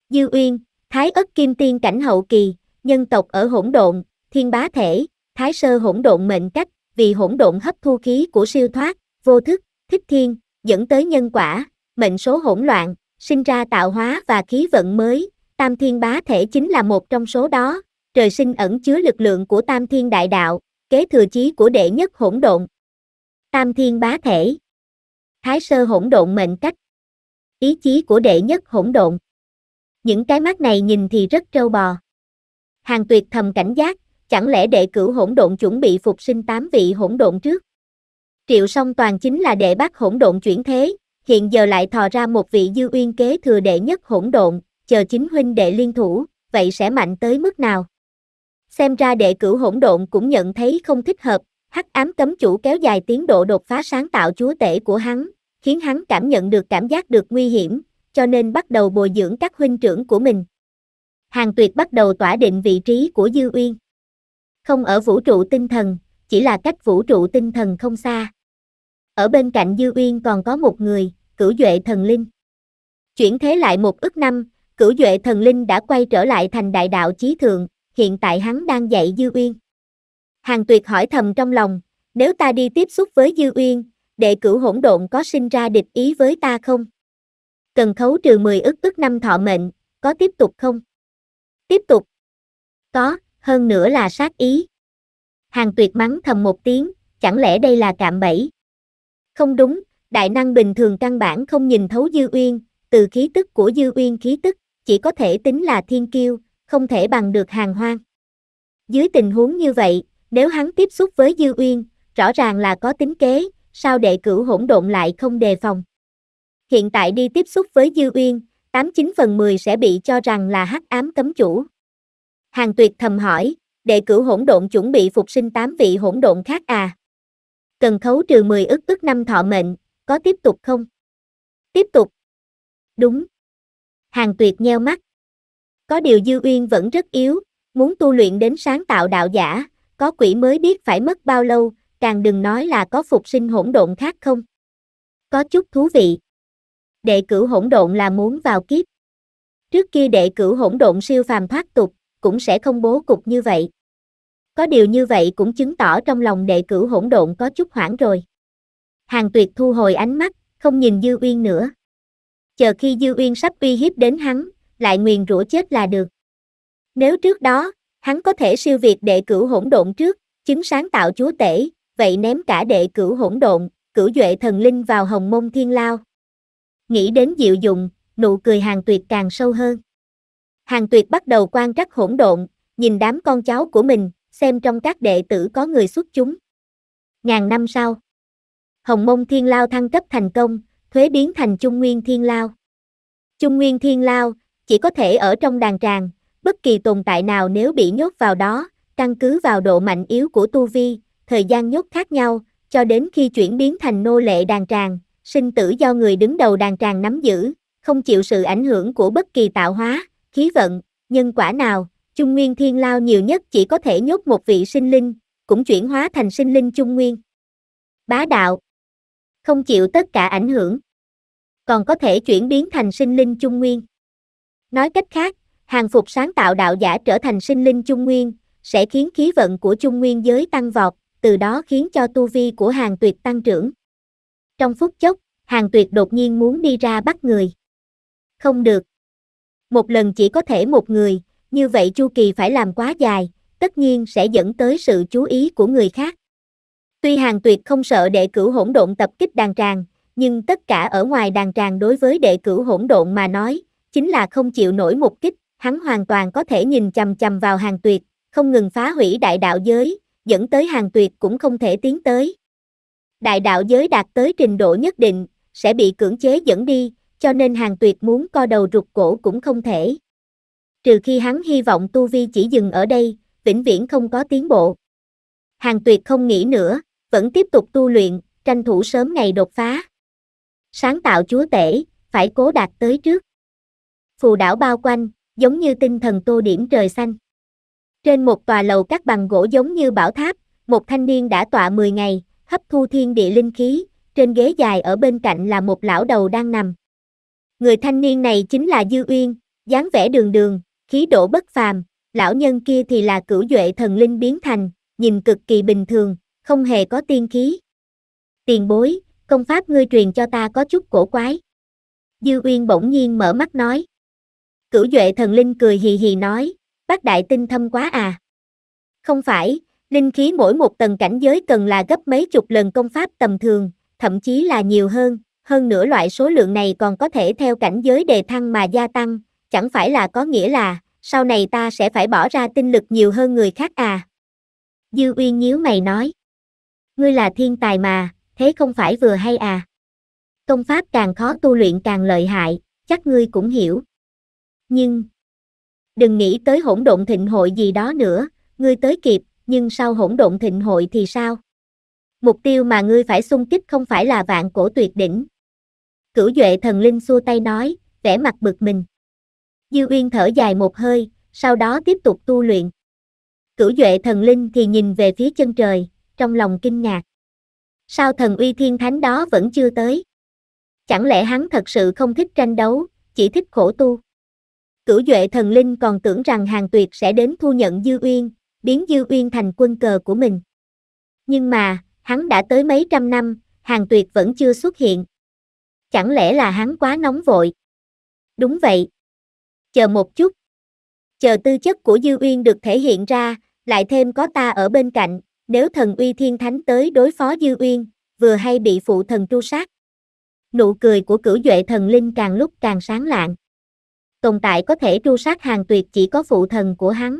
Dư Uyên, Thái ất kim tiên cảnh hậu kỳ, nhân tộc ở hỗn độn, thiên bá thể, thái sơ hỗn độn mệnh cách, vì hỗn độn hấp thu khí của siêu thoát, vô thức, thích thiên, dẫn tới nhân quả, mệnh số hỗn loạn, sinh ra tạo hóa và khí vận mới, tam thiên bá thể chính là một trong số đó, trời sinh ẩn chứa lực lượng của tam thiên đại đạo, kế thừa chí của đệ nhất hỗn độn. Tam thiên bá thể Thái sơ hỗn độn mệnh cách Ý chí của đệ nhất hỗn độn Những cái mắt này nhìn thì rất trâu bò. Hàng tuyệt thầm cảnh giác, chẳng lẽ đệ cửu hỗn độn chuẩn bị phục sinh tám vị hỗn độn trước? Triệu song toàn chính là đệ bác hỗn độn chuyển thế, hiện giờ lại thò ra một vị dư uyên kế thừa đệ nhất hỗn độn, chờ chính huynh đệ liên thủ, vậy sẽ mạnh tới mức nào? Xem ra đệ cửu hỗn độn cũng nhận thấy không thích hợp, hắc ám cấm chủ kéo dài tiến độ đột phá sáng tạo chúa tể của hắn, khiến hắn cảm nhận được cảm giác được nguy hiểm, cho nên bắt đầu bồi dưỡng các huynh trưởng của mình. Hàng tuyệt bắt đầu tỏa định vị trí của Dư Uyên. Không ở vũ trụ tinh thần, chỉ là cách vũ trụ tinh thần không xa. Ở bên cạnh Dư Uyên còn có một người, cửu duệ thần linh. Chuyển thế lại một ức năm, cửu duệ thần linh đã quay trở lại thành đại đạo chí thượng, hiện tại hắn đang dạy Dư Uyên. Hàng tuyệt hỏi thầm trong lòng, nếu ta đi tiếp xúc với Dư Uyên, đệ cửu hỗn độn có sinh ra địch ý với ta không? Cần khấu trừ 10 ức ức năm thọ mệnh, có tiếp tục không? Tiếp tục. Có, hơn nữa là sát ý. Hàng tuyệt mắng thầm một tiếng, chẳng lẽ đây là cạm bẫy? Không đúng, đại năng bình thường căn bản không nhìn thấu Dư Uyên, từ khí tức của Dư Uyên khí tức, chỉ có thể tính là thiên kiêu, không thể bằng được hàng hoang. Dưới tình huống như vậy, nếu hắn tiếp xúc với Dư Uyên, rõ ràng là có tính kế, sao đệ cửu hỗn độn lại không đề phòng. Hiện tại đi tiếp xúc với Dư Uyên, 89 phần 10 sẽ bị cho rằng là hắc ám cấm chủ. Hàng tuyệt thầm hỏi, đệ cửu hỗn độn chuẩn bị phục sinh 8 vị hỗn độn khác à? Cần khấu trừ 10 ức ức năm thọ mệnh, có tiếp tục không? Tiếp tục. Đúng. Hàng tuyệt nheo mắt. Có điều Dư Uyên vẫn rất yếu, muốn tu luyện đến sáng tạo đạo giả, có quỷ mới biết phải mất bao lâu, càng đừng nói là có phục sinh hỗn độn khác không. Có chút thú vị. Đệ cử hỗn độn là muốn vào kiếp. Trước kia đệ cử hỗn độn siêu phàm thoát tục, cũng sẽ không bố cục như vậy. Có điều như vậy cũng chứng tỏ trong lòng đệ cử hỗn độn có chút hoảng rồi hàng tuyệt thu hồi ánh mắt, không nhìn Dư Uyên nữa. Chờ khi Dư Uyên sắp uy hiếp đến hắn, lại nguyền rủa chết là được. Nếu trước đó, hắn có thể siêu việt đệ cửu hỗn độn trước, chứng sáng tạo chúa tể, vậy ném cả đệ cửu hỗn độn, cửu duệ thần linh vào hồng môn thiên lao. Nghĩ đến diệu dụng, nụ cười hàng tuyệt càng sâu hơn. Hàng tuyệt bắt đầu quan trắc hỗn độn, nhìn đám con cháu của mình, xem trong các đệ tử có người xuất chúng. Ngàn năm sau Hồng Mông Thiên Lao thăng cấp thành công, thuế biến thành Trung Nguyên Thiên Lao. Trung Nguyên Thiên Lao chỉ có thể ở trong đàn tràng, bất kỳ tồn tại nào nếu bị nhốt vào đó, căn cứ vào độ mạnh yếu của tu vi, thời gian nhốt khác nhau, cho đến khi chuyển biến thành nô lệ đàn tràng, sinh tử do người đứng đầu đàn tràng nắm giữ, không chịu sự ảnh hưởng của bất kỳ tạo hóa, khí vận, nhân quả nào, Trung Nguyên Thiên Lao nhiều nhất chỉ có thể nhốt một vị sinh linh, cũng chuyển hóa thành sinh linh Trung Nguyên. Bá đạo, không chịu tất cả ảnh hưởng. Còn có thể chuyển biến thành sinh linh trung nguyên. Nói cách khác, hàng phục sáng tạo đạo giả trở thành sinh linh trung nguyên, sẽ khiến khí vận của trung nguyên giới tăng vọt, từ đó khiến cho tu vi của hàng tuyệt tăng trưởng. Trong phút chốc, hàng tuyệt đột nhiên muốn đi ra bắt người. Không được. Một lần chỉ có thể một người, như vậy chu kỳ phải làm quá dài, tất nhiên sẽ dẫn tới sự chú ý của người khác. Tuy Hàng Tuyệt không sợ đệ cửu hỗn độn tập kích đàn tràng, nhưng tất cả ở ngoài đàn tràng đối với đệ cửu hỗn độn mà nói, chính là không chịu nổi một kích, hắn hoàn toàn có thể nhìn chầm chầm vào Hàng Tuyệt, không ngừng phá hủy đại đạo giới, dẫn tới Hàng Tuyệt cũng không thể tiến tới. Đại đạo giới đạt tới trình độ nhất định, sẽ bị cưỡng chế dẫn đi, cho nên Hàng Tuyệt muốn co đầu rụt cổ cũng không thể. Trừ khi hắn hy vọng Tu Vi chỉ dừng ở đây, vĩnh viễn không có tiến bộ. Hàng Tuyệt không nghĩ nữa, vẫn tiếp tục tu luyện, tranh thủ sớm ngày đột phá. Sáng tạo chúa tể, phải cố đạt tới trước. Phù đảo bao quanh, giống như tinh thần tô điểm trời xanh. Trên một tòa lầu các bằng gỗ giống như bảo tháp, một thanh niên đã tọa 10 ngày, hấp thu thiên địa linh khí, trên ghế dài ở bên cạnh là một lão đầu đang nằm. Người thanh niên này chính là Dư Uyên, dáng vẻ đường đường, khí độ bất phàm, lão nhân kia thì là cửu duệ thần linh biến thành, nhìn cực kỳ bình thường, không hề có tiên khí. Tiền bối, công pháp ngươi truyền cho ta có chút cổ quái. Dư Uyên bỗng nhiên mở mắt nói. Cửu Duệ thần linh cười hì hì nói, bác đại tinh thâm quá à. Không phải, linh khí mỗi một tầng cảnh giới cần là gấp mấy chục lần công pháp tầm thường, thậm chí là nhiều hơn, hơn nữa loại số lượng này còn có thể theo cảnh giới đề thăng mà gia tăng, chẳng phải là có nghĩa là, sau này ta sẽ phải bỏ ra tinh lực nhiều hơn người khác à. Dư Uyên nhíu mày nói. Ngươi là thiên tài mà, thế không phải vừa hay à? Công pháp càng khó tu luyện càng lợi hại, chắc ngươi cũng hiểu. Nhưng, đừng nghĩ tới hỗn độn thịnh hội gì đó nữa, ngươi tới kịp, nhưng sau hỗn độn thịnh hội thì sao? Mục tiêu mà ngươi phải xung kích không phải là vạn cổ tuyệt đỉnh. Cửu Duệ thần linh xua tay nói, vẻ mặt bực mình. Dư Uyên thở dài một hơi, sau đó tiếp tục tu luyện. Cửu Duệ thần linh thì nhìn về phía chân trời, trong lòng kinh ngạc. Sao thần uy thiên thánh đó vẫn chưa tới? Chẳng lẽ hắn thật sự không thích tranh đấu, chỉ thích khổ tu? Cửu Duệ thần linh còn tưởng rằng Hàng Tuyệt sẽ đến thu nhận Dư Uyên, biến Dư Uyên thành quân cờ của mình. Nhưng mà, hắn đã tới mấy trăm năm, Hàng Tuyệt vẫn chưa xuất hiện. Chẳng lẽ là hắn quá nóng vội? Đúng vậy. Chờ một chút. Chờ tư chất của Dư Uyên được thể hiện ra, lại thêm có ta ở bên cạnh, nếu thần uy thiên thánh tới đối phó Dư Uyên, vừa hay bị phụ thần tru sát. Nụ cười của cửu duệ thần linh càng lúc càng sáng lạng. Tồn tại có thể tru sát hàng tuyệt chỉ có phụ thần của hắn.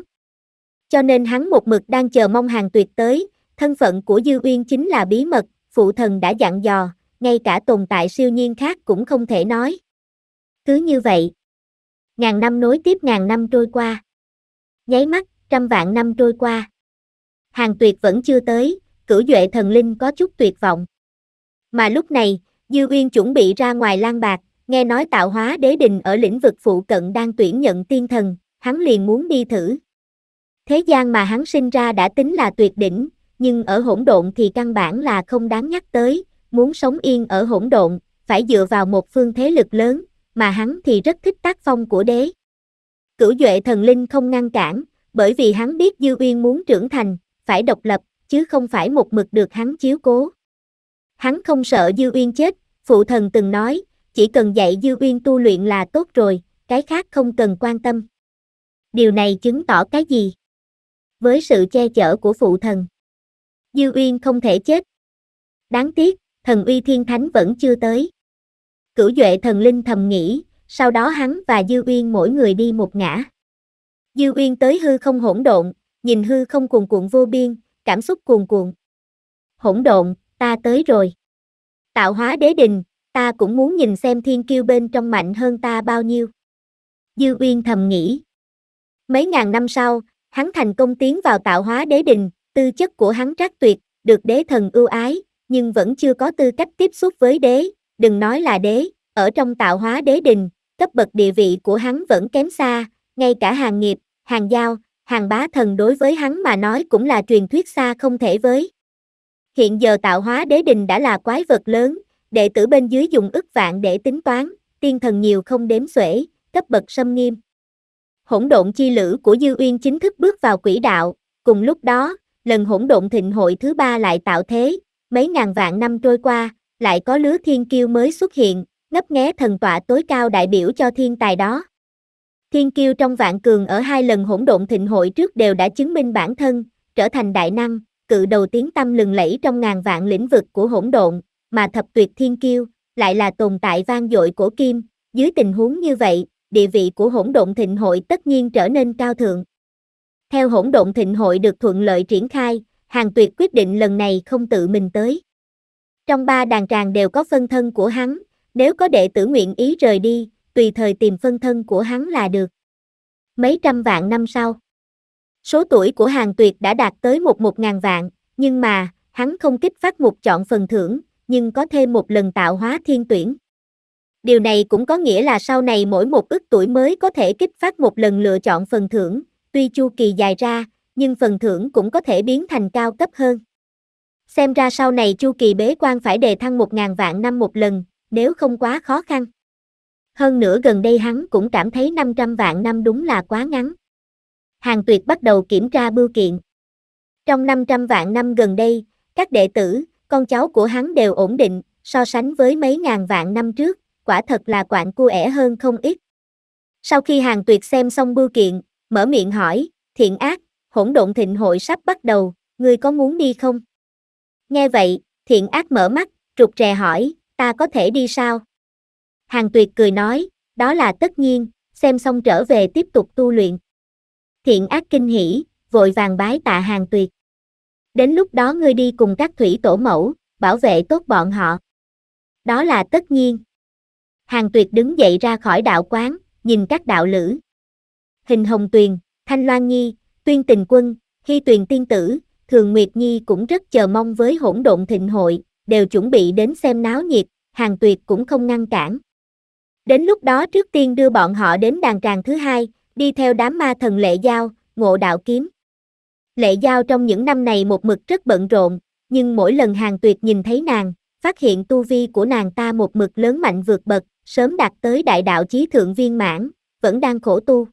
Cho nên hắn một mực đang chờ mong hàng tuyệt tới, thân phận của Dư Uyên chính là bí mật, phụ thần đã dặn dò, ngay cả tồn tại siêu nhiên khác cũng không thể nói. Cứ như vậy, ngàn năm nối tiếp ngàn năm trôi qua. Nháy mắt, trăm vạn năm trôi qua hàng tuyệt vẫn chưa tới, cửu duệ thần linh có chút tuyệt vọng. Mà lúc này, Dư Uyên chuẩn bị ra ngoài lan bạc, nghe nói tạo hóa đế đình ở lĩnh vực phụ cận đang tuyển nhận tiên thần, hắn liền muốn đi thử. Thế gian mà hắn sinh ra đã tính là tuyệt đỉnh, nhưng ở hỗn độn thì căn bản là không đáng nhắc tới, muốn sống yên ở hỗn độn, phải dựa vào một phương thế lực lớn, mà hắn thì rất thích tác phong của đế. Cửu Duệ thần linh không ngăn cản, bởi vì hắn biết Dư Uyên muốn trưởng thành, phải độc lập, chứ không phải một mực được hắn chiếu cố. Hắn không sợ Dư Uyên chết, phụ thần từng nói, chỉ cần dạy Dư Uyên tu luyện là tốt rồi, cái khác không cần quan tâm. Điều này chứng tỏ cái gì? Với sự che chở của phụ thần, Dư Uyên không thể chết. Đáng tiếc, thần uy thiên thánh vẫn chưa tới. Cửu Duệ thần linh thầm nghĩ, sau đó hắn và Dư Uyên mỗi người đi một ngã. Dư Uyên tới hư không hỗn độn, nhìn hư không cuồn cuộn vô biên, cảm xúc cuồn cuộn. Hỗn độn, ta tới rồi. Tạo hóa đế đình, ta cũng muốn nhìn xem thiên kiêu bên trong mạnh hơn ta bao nhiêu. Dư Uyên thầm nghĩ. Mấy ngàn năm sau, hắn thành công tiến vào tạo hóa đế đình, tư chất của hắn trác tuyệt, được đế thần ưu ái, nhưng vẫn chưa có tư cách tiếp xúc với đế, đừng nói là đế, ở trong tạo hóa đế đình, cấp bậc địa vị của hắn vẫn kém xa, ngay cả hàng nghiệp, hàng giao, hàng bá thần đối với hắn mà nói cũng là truyền thuyết xa không thể với. Hiện giờ tạo hóa đế đình đã là quái vật lớn, đệ tử bên dưới dùng ức vạn để tính toán, tiên thần nhiều không đếm xuể, cấp bậc xâm nghiêm. Hỗn độn chi lữ của Dư Uyên chính thức bước vào quỹ đạo, cùng lúc đó, lần hỗn độn thịnh hội thứ ba lại tạo thế, mấy ngàn vạn năm trôi qua, lại có lứa thiên kiêu mới xuất hiện, ngấp nghé thần tọa tối cao đại biểu cho thiên tài đó. Thiên kiêu trong vạn cường ở hai lần hỗn độn thịnh hội trước đều đã chứng minh bản thân, trở thành đại năng, cự đầu tiếng tâm lừng lẫy trong ngàn vạn lĩnh vực của hỗn độn, mà thập tuyệt thiên kiêu, lại là tồn tại vang dội của Kim, dưới tình huống như vậy, địa vị của hỗn độn thịnh hội tất nhiên trở nên cao thượng. Theo hỗn độn thịnh hội được thuận lợi triển khai, hàng tuyệt quyết định lần này không tự mình tới. Trong ba đàn tràng đều có phân thân của hắn, nếu có đệ tử nguyện ý rời đi, tùy thời tìm phân thân của hắn là được. Mấy trăm vạn năm sau, số tuổi của hàng tuyệt đã đạt tới một một ngàn vạn, nhưng mà, hắn không kích phát một chọn phần thưởng, nhưng có thêm một lần tạo hóa thiên tuyển. Điều này cũng có nghĩa là sau này mỗi một ức tuổi mới có thể kích phát một lần lựa chọn phần thưởng, tuy chu kỳ dài ra, nhưng phần thưởng cũng có thể biến thành cao cấp hơn. Xem ra sau này chu kỳ bế quan phải đề thăng một ngàn vạn năm một lần, nếu không quá khó khăn hơn nữa gần đây hắn cũng cảm thấy 500 vạn năm đúng là quá ngắn. Hàng tuyệt bắt đầu kiểm tra bưu kiện. Trong 500 vạn năm gần đây, các đệ tử, con cháu của hắn đều ổn định, so sánh với mấy ngàn vạn năm trước, quả thật là quạng cua ẻ hơn không ít. Sau khi hàng tuyệt xem xong bưu kiện, mở miệng hỏi, thiện ác, hỗn độn thịnh hội sắp bắt đầu, ngươi có muốn đi không? Nghe vậy, thiện ác mở mắt, trục trè hỏi, ta có thể đi sao? Hàng tuyệt cười nói, đó là tất nhiên, xem xong trở về tiếp tục tu luyện. Thiện ác kinh hỉ, vội vàng bái tạ hàng tuyệt. Đến lúc đó ngươi đi cùng các thủy tổ mẫu, bảo vệ tốt bọn họ. Đó là tất nhiên. Hàng tuyệt đứng dậy ra khỏi đạo quán, nhìn các đạo lữ. Hình Hồng Tuyền, Thanh Loan Nhi, Tuyên Tình Quân, Hy Tuyền Tiên Tử, Thường Nguyệt Nhi cũng rất chờ mong với hỗn độn thịnh hội, đều chuẩn bị đến xem náo nhiệt, hàng tuyệt cũng không ngăn cản. Đến lúc đó trước tiên đưa bọn họ đến đàn tràng thứ hai, đi theo đám ma thần lệ giao, ngộ đạo kiếm. Lệ giao trong những năm này một mực rất bận rộn, nhưng mỗi lần hàng tuyệt nhìn thấy nàng, phát hiện tu vi của nàng ta một mực lớn mạnh vượt bậc, sớm đạt tới đại đạo chí thượng viên mãn, vẫn đang khổ tu.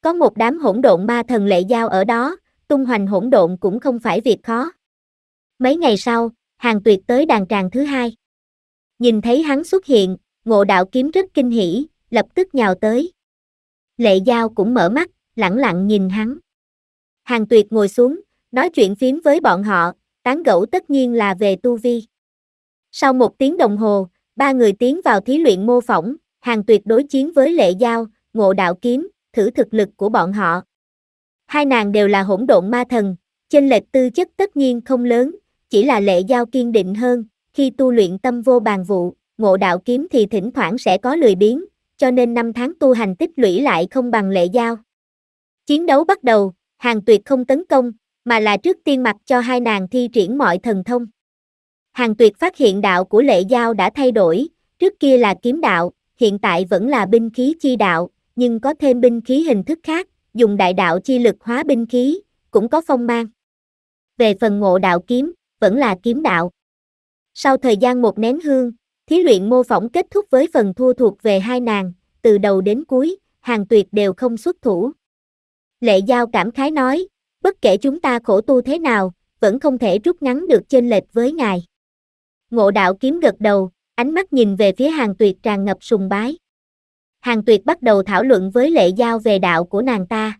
Có một đám hỗn độn ma thần lệ giao ở đó, tung hoành hỗn độn cũng không phải việc khó. Mấy ngày sau, hàng tuyệt tới đàn tràng thứ hai. Nhìn thấy hắn xuất hiện, ngộ đạo kiếm rất kinh hỉ, lập tức nhào tới. Lệ Giao cũng mở mắt, lẳng lặng nhìn hắn. Hàng Tuyệt ngồi xuống, nói chuyện phím với bọn họ, tán gẫu tất nhiên là về tu vi. Sau một tiếng đồng hồ, ba người tiến vào thí luyện mô phỏng, Hàng Tuyệt đối chiến với Lệ Giao, ngộ đạo kiếm, thử thực lực của bọn họ. Hai nàng đều là hỗn độn ma thần, chênh lệch tư chất tất nhiên không lớn, chỉ là Lệ Giao kiên định hơn, khi tu luyện tâm vô bàn vụ, ngộ đạo kiếm thì thỉnh thoảng sẽ có lười biếng, cho nên năm tháng tu hành tích lũy lại không bằng lệ giao. Chiến đấu bắt đầu, hàng tuyệt không tấn công, mà là trước tiên mặc cho hai nàng thi triển mọi thần thông. Hàng tuyệt phát hiện đạo của lệ giao đã thay đổi, trước kia là kiếm đạo, hiện tại vẫn là binh khí chi đạo, nhưng có thêm binh khí hình thức khác, dùng đại đạo chi lực hóa binh khí, cũng có phong mang. Về phần ngộ đạo kiếm, vẫn là kiếm đạo. Sau thời gian một nén hương, Thí luyện mô phỏng kết thúc với phần thua thuộc về hai nàng, từ đầu đến cuối, hàng tuyệt đều không xuất thủ. Lệ Giao cảm khái nói, bất kể chúng ta khổ tu thế nào, vẫn không thể rút ngắn được chênh lệch với ngài. Ngộ đạo kiếm gật đầu, ánh mắt nhìn về phía hàng tuyệt tràn ngập sùng bái. Hàng tuyệt bắt đầu thảo luận với lệ giao về đạo của nàng ta.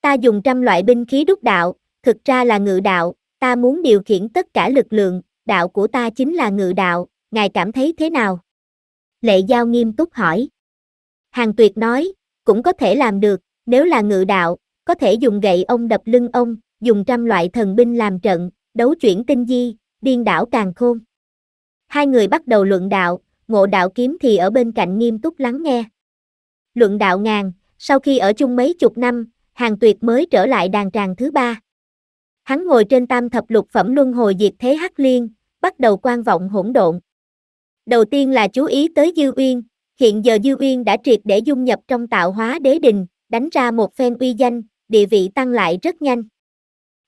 Ta dùng trăm loại binh khí đúc đạo, thực ra là ngự đạo, ta muốn điều khiển tất cả lực lượng, đạo của ta chính là ngự đạo, ngài cảm thấy thế nào? Lệ Giao nghiêm túc hỏi. Hàng Tuyệt nói, cũng có thể làm được, nếu là ngự đạo, có thể dùng gậy ông đập lưng ông, dùng trăm loại thần binh làm trận, đấu chuyển tinh di, điên đảo càng khôn. Hai người bắt đầu luận đạo, ngộ đạo kiếm thì ở bên cạnh nghiêm túc lắng nghe. Luận đạo ngàn, sau khi ở chung mấy chục năm, hàng tuyệt mới trở lại đàn tràng thứ ba. Hắn ngồi trên tam thập lục phẩm luân hồi diệt thế hắc liên, bắt đầu quan vọng hỗn độn. Đầu tiên là chú ý tới Dư Uyên, hiện giờ Dư Uyên đã triệt để dung nhập trong tạo hóa đế đình, đánh ra một phen uy danh, địa vị tăng lại rất nhanh.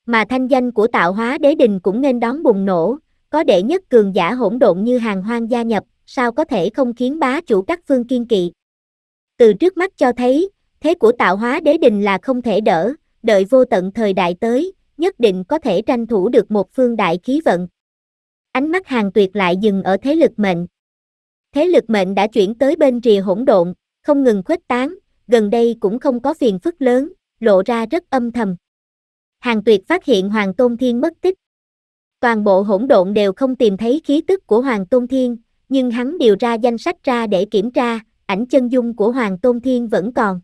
Mà thanh danh của tạo hóa đế đình cũng nên đón bùng nổ, có đệ nhất cường giả hỗn độn như hàng hoang gia nhập, sao có thể không khiến bá chủ các phương kiên kỵ. Từ trước mắt cho thấy, thế của tạo hóa đế đình là không thể đỡ, đợi vô tận thời đại tới, nhất định có thể tranh thủ được một phương đại khí vận ánh mắt hàng tuyệt lại dừng ở thế lực mệnh. Thế lực mệnh đã chuyển tới bên rìa hỗn độn, không ngừng khuếch tán, gần đây cũng không có phiền phức lớn, lộ ra rất âm thầm. Hàng tuyệt phát hiện Hoàng Tôn Thiên mất tích. Toàn bộ hỗn độn đều không tìm thấy khí tức của Hoàng Tôn Thiên, nhưng hắn điều ra danh sách ra để kiểm tra, ảnh chân dung của Hoàng Tôn Thiên vẫn còn.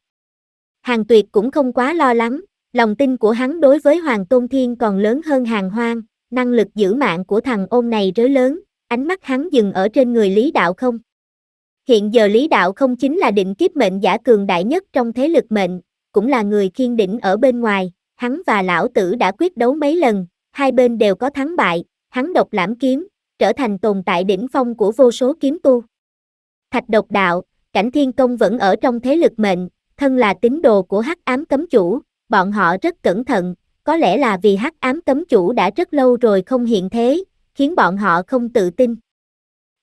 Hàng tuyệt cũng không quá lo lắng, lòng tin của hắn đối với Hoàng Tôn Thiên còn lớn hơn hàng hoang, năng lực giữ mạng của thằng ôn này rất lớn, ánh mắt hắn dừng ở trên người Lý Đạo không. Hiện giờ Lý Đạo không chính là định kiếp mệnh giả cường đại nhất trong thế lực mệnh, cũng là người khiên đỉnh ở bên ngoài, hắn và lão tử đã quyết đấu mấy lần, hai bên đều có thắng bại, hắn độc lãm kiếm, trở thành tồn tại đỉnh phong của vô số kiếm tu. Thạch độc đạo, cảnh thiên công vẫn ở trong thế lực mệnh, thân là tín đồ của hắc ám cấm chủ, bọn họ rất cẩn thận, có lẽ là vì hắc ám cấm chủ đã rất lâu rồi không hiện thế, khiến bọn họ không tự tin.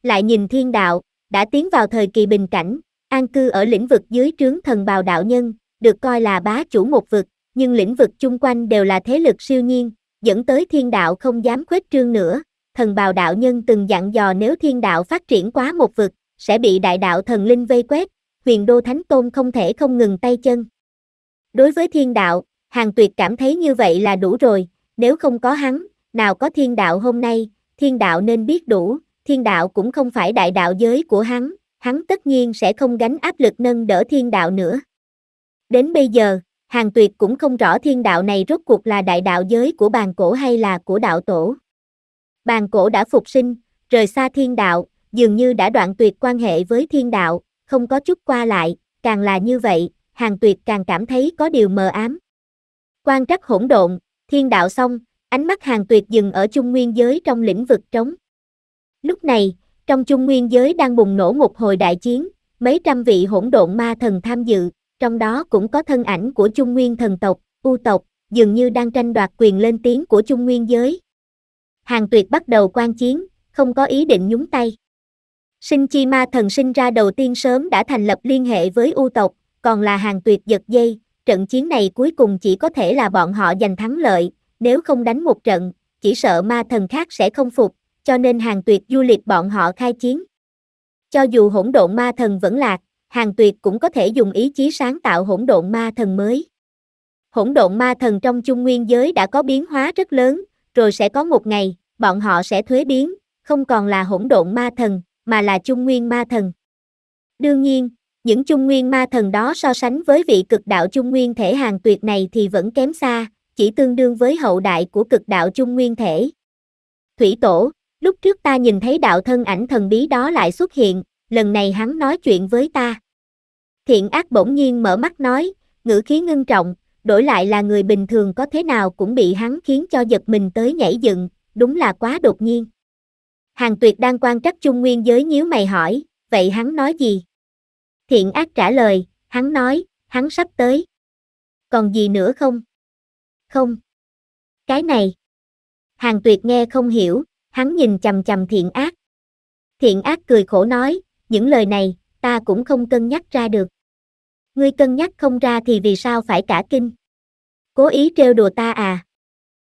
Lại nhìn thiên đạo, đã tiến vào thời kỳ bình cảnh, an cư ở lĩnh vực dưới trướng thần bào đạo nhân, được coi là bá chủ một vực, nhưng lĩnh vực chung quanh đều là thế lực siêu nhiên, dẫn tới thiên đạo không dám khuếch trương nữa. Thần bào đạo nhân từng dặn dò nếu thiên đạo phát triển quá một vực, sẽ bị đại đạo thần linh vây quét, huyền đô thánh tôn không thể không ngừng tay chân. Đối với thiên đạo, Hàng tuyệt cảm thấy như vậy là đủ rồi, nếu không có hắn, nào có thiên đạo hôm nay, thiên đạo nên biết đủ, thiên đạo cũng không phải đại đạo giới của hắn, hắn tất nhiên sẽ không gánh áp lực nâng đỡ thiên đạo nữa. Đến bây giờ, hàng tuyệt cũng không rõ thiên đạo này rốt cuộc là đại đạo giới của bàn cổ hay là của đạo tổ. Bàn cổ đã phục sinh, rời xa thiên đạo, dường như đã đoạn tuyệt quan hệ với thiên đạo, không có chút qua lại, càng là như vậy, hàng tuyệt càng cảm thấy có điều mờ ám. Quan trắc hỗn độn, thiên đạo xong, ánh mắt hàng tuyệt dừng ở trung nguyên giới trong lĩnh vực trống. Lúc này, trong trung nguyên giới đang bùng nổ một hồi đại chiến, mấy trăm vị hỗn độn ma thần tham dự, trong đó cũng có thân ảnh của trung nguyên thần tộc, u tộc, dường như đang tranh đoạt quyền lên tiếng của trung nguyên giới. Hàng tuyệt bắt đầu quan chiến, không có ý định nhúng tay. Sinh chi ma thần sinh ra đầu tiên sớm đã thành lập liên hệ với u tộc, còn là hàng tuyệt giật dây, trận chiến này cuối cùng chỉ có thể là bọn họ giành thắng lợi, nếu không đánh một trận, chỉ sợ ma thần khác sẽ không phục, cho nên hàng tuyệt du lịch bọn họ khai chiến. Cho dù hỗn độn ma thần vẫn lạc, hàng tuyệt cũng có thể dùng ý chí sáng tạo hỗn độn ma thần mới. Hỗn độn ma thần trong Chung nguyên giới đã có biến hóa rất lớn, rồi sẽ có một ngày, bọn họ sẽ thuế biến, không còn là hỗn độn ma thần, mà là Chung nguyên ma thần. Đương nhiên, những trung nguyên ma thần đó so sánh với vị cực đạo trung nguyên thể hàng tuyệt này thì vẫn kém xa, chỉ tương đương với hậu đại của cực đạo trung nguyên thể. Thủy Tổ, lúc trước ta nhìn thấy đạo thân ảnh thần bí đó lại xuất hiện, lần này hắn nói chuyện với ta. Thiện ác bỗng nhiên mở mắt nói, ngữ khí ngưng trọng, đổi lại là người bình thường có thế nào cũng bị hắn khiến cho giật mình tới nhảy dựng, đúng là quá đột nhiên. Hàng tuyệt đang quan trắc trung nguyên giới nhíu mày hỏi, vậy hắn nói gì? Thiện ác trả lời, hắn nói, hắn sắp tới. Còn gì nữa không? Không. Cái này. Hàng tuyệt nghe không hiểu, hắn nhìn chầm chầm thiện ác. Thiện ác cười khổ nói, những lời này, ta cũng không cân nhắc ra được. Ngươi cân nhắc không ra thì vì sao phải cả kinh? Cố ý trêu đùa ta à?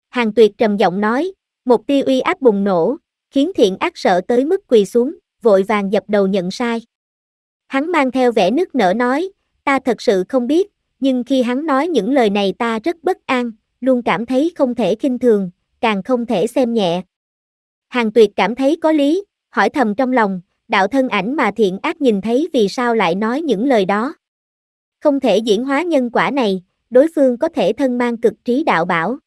Hàng tuyệt trầm giọng nói, một tia uy áp bùng nổ, khiến thiện ác sợ tới mức quỳ xuống, vội vàng dập đầu nhận sai. Hắn mang theo vẻ nức nở nói, ta thật sự không biết, nhưng khi hắn nói những lời này ta rất bất an, luôn cảm thấy không thể kinh thường, càng không thể xem nhẹ. Hàng tuyệt cảm thấy có lý, hỏi thầm trong lòng, đạo thân ảnh mà thiện ác nhìn thấy vì sao lại nói những lời đó. Không thể diễn hóa nhân quả này, đối phương có thể thân mang cực trí đạo bảo.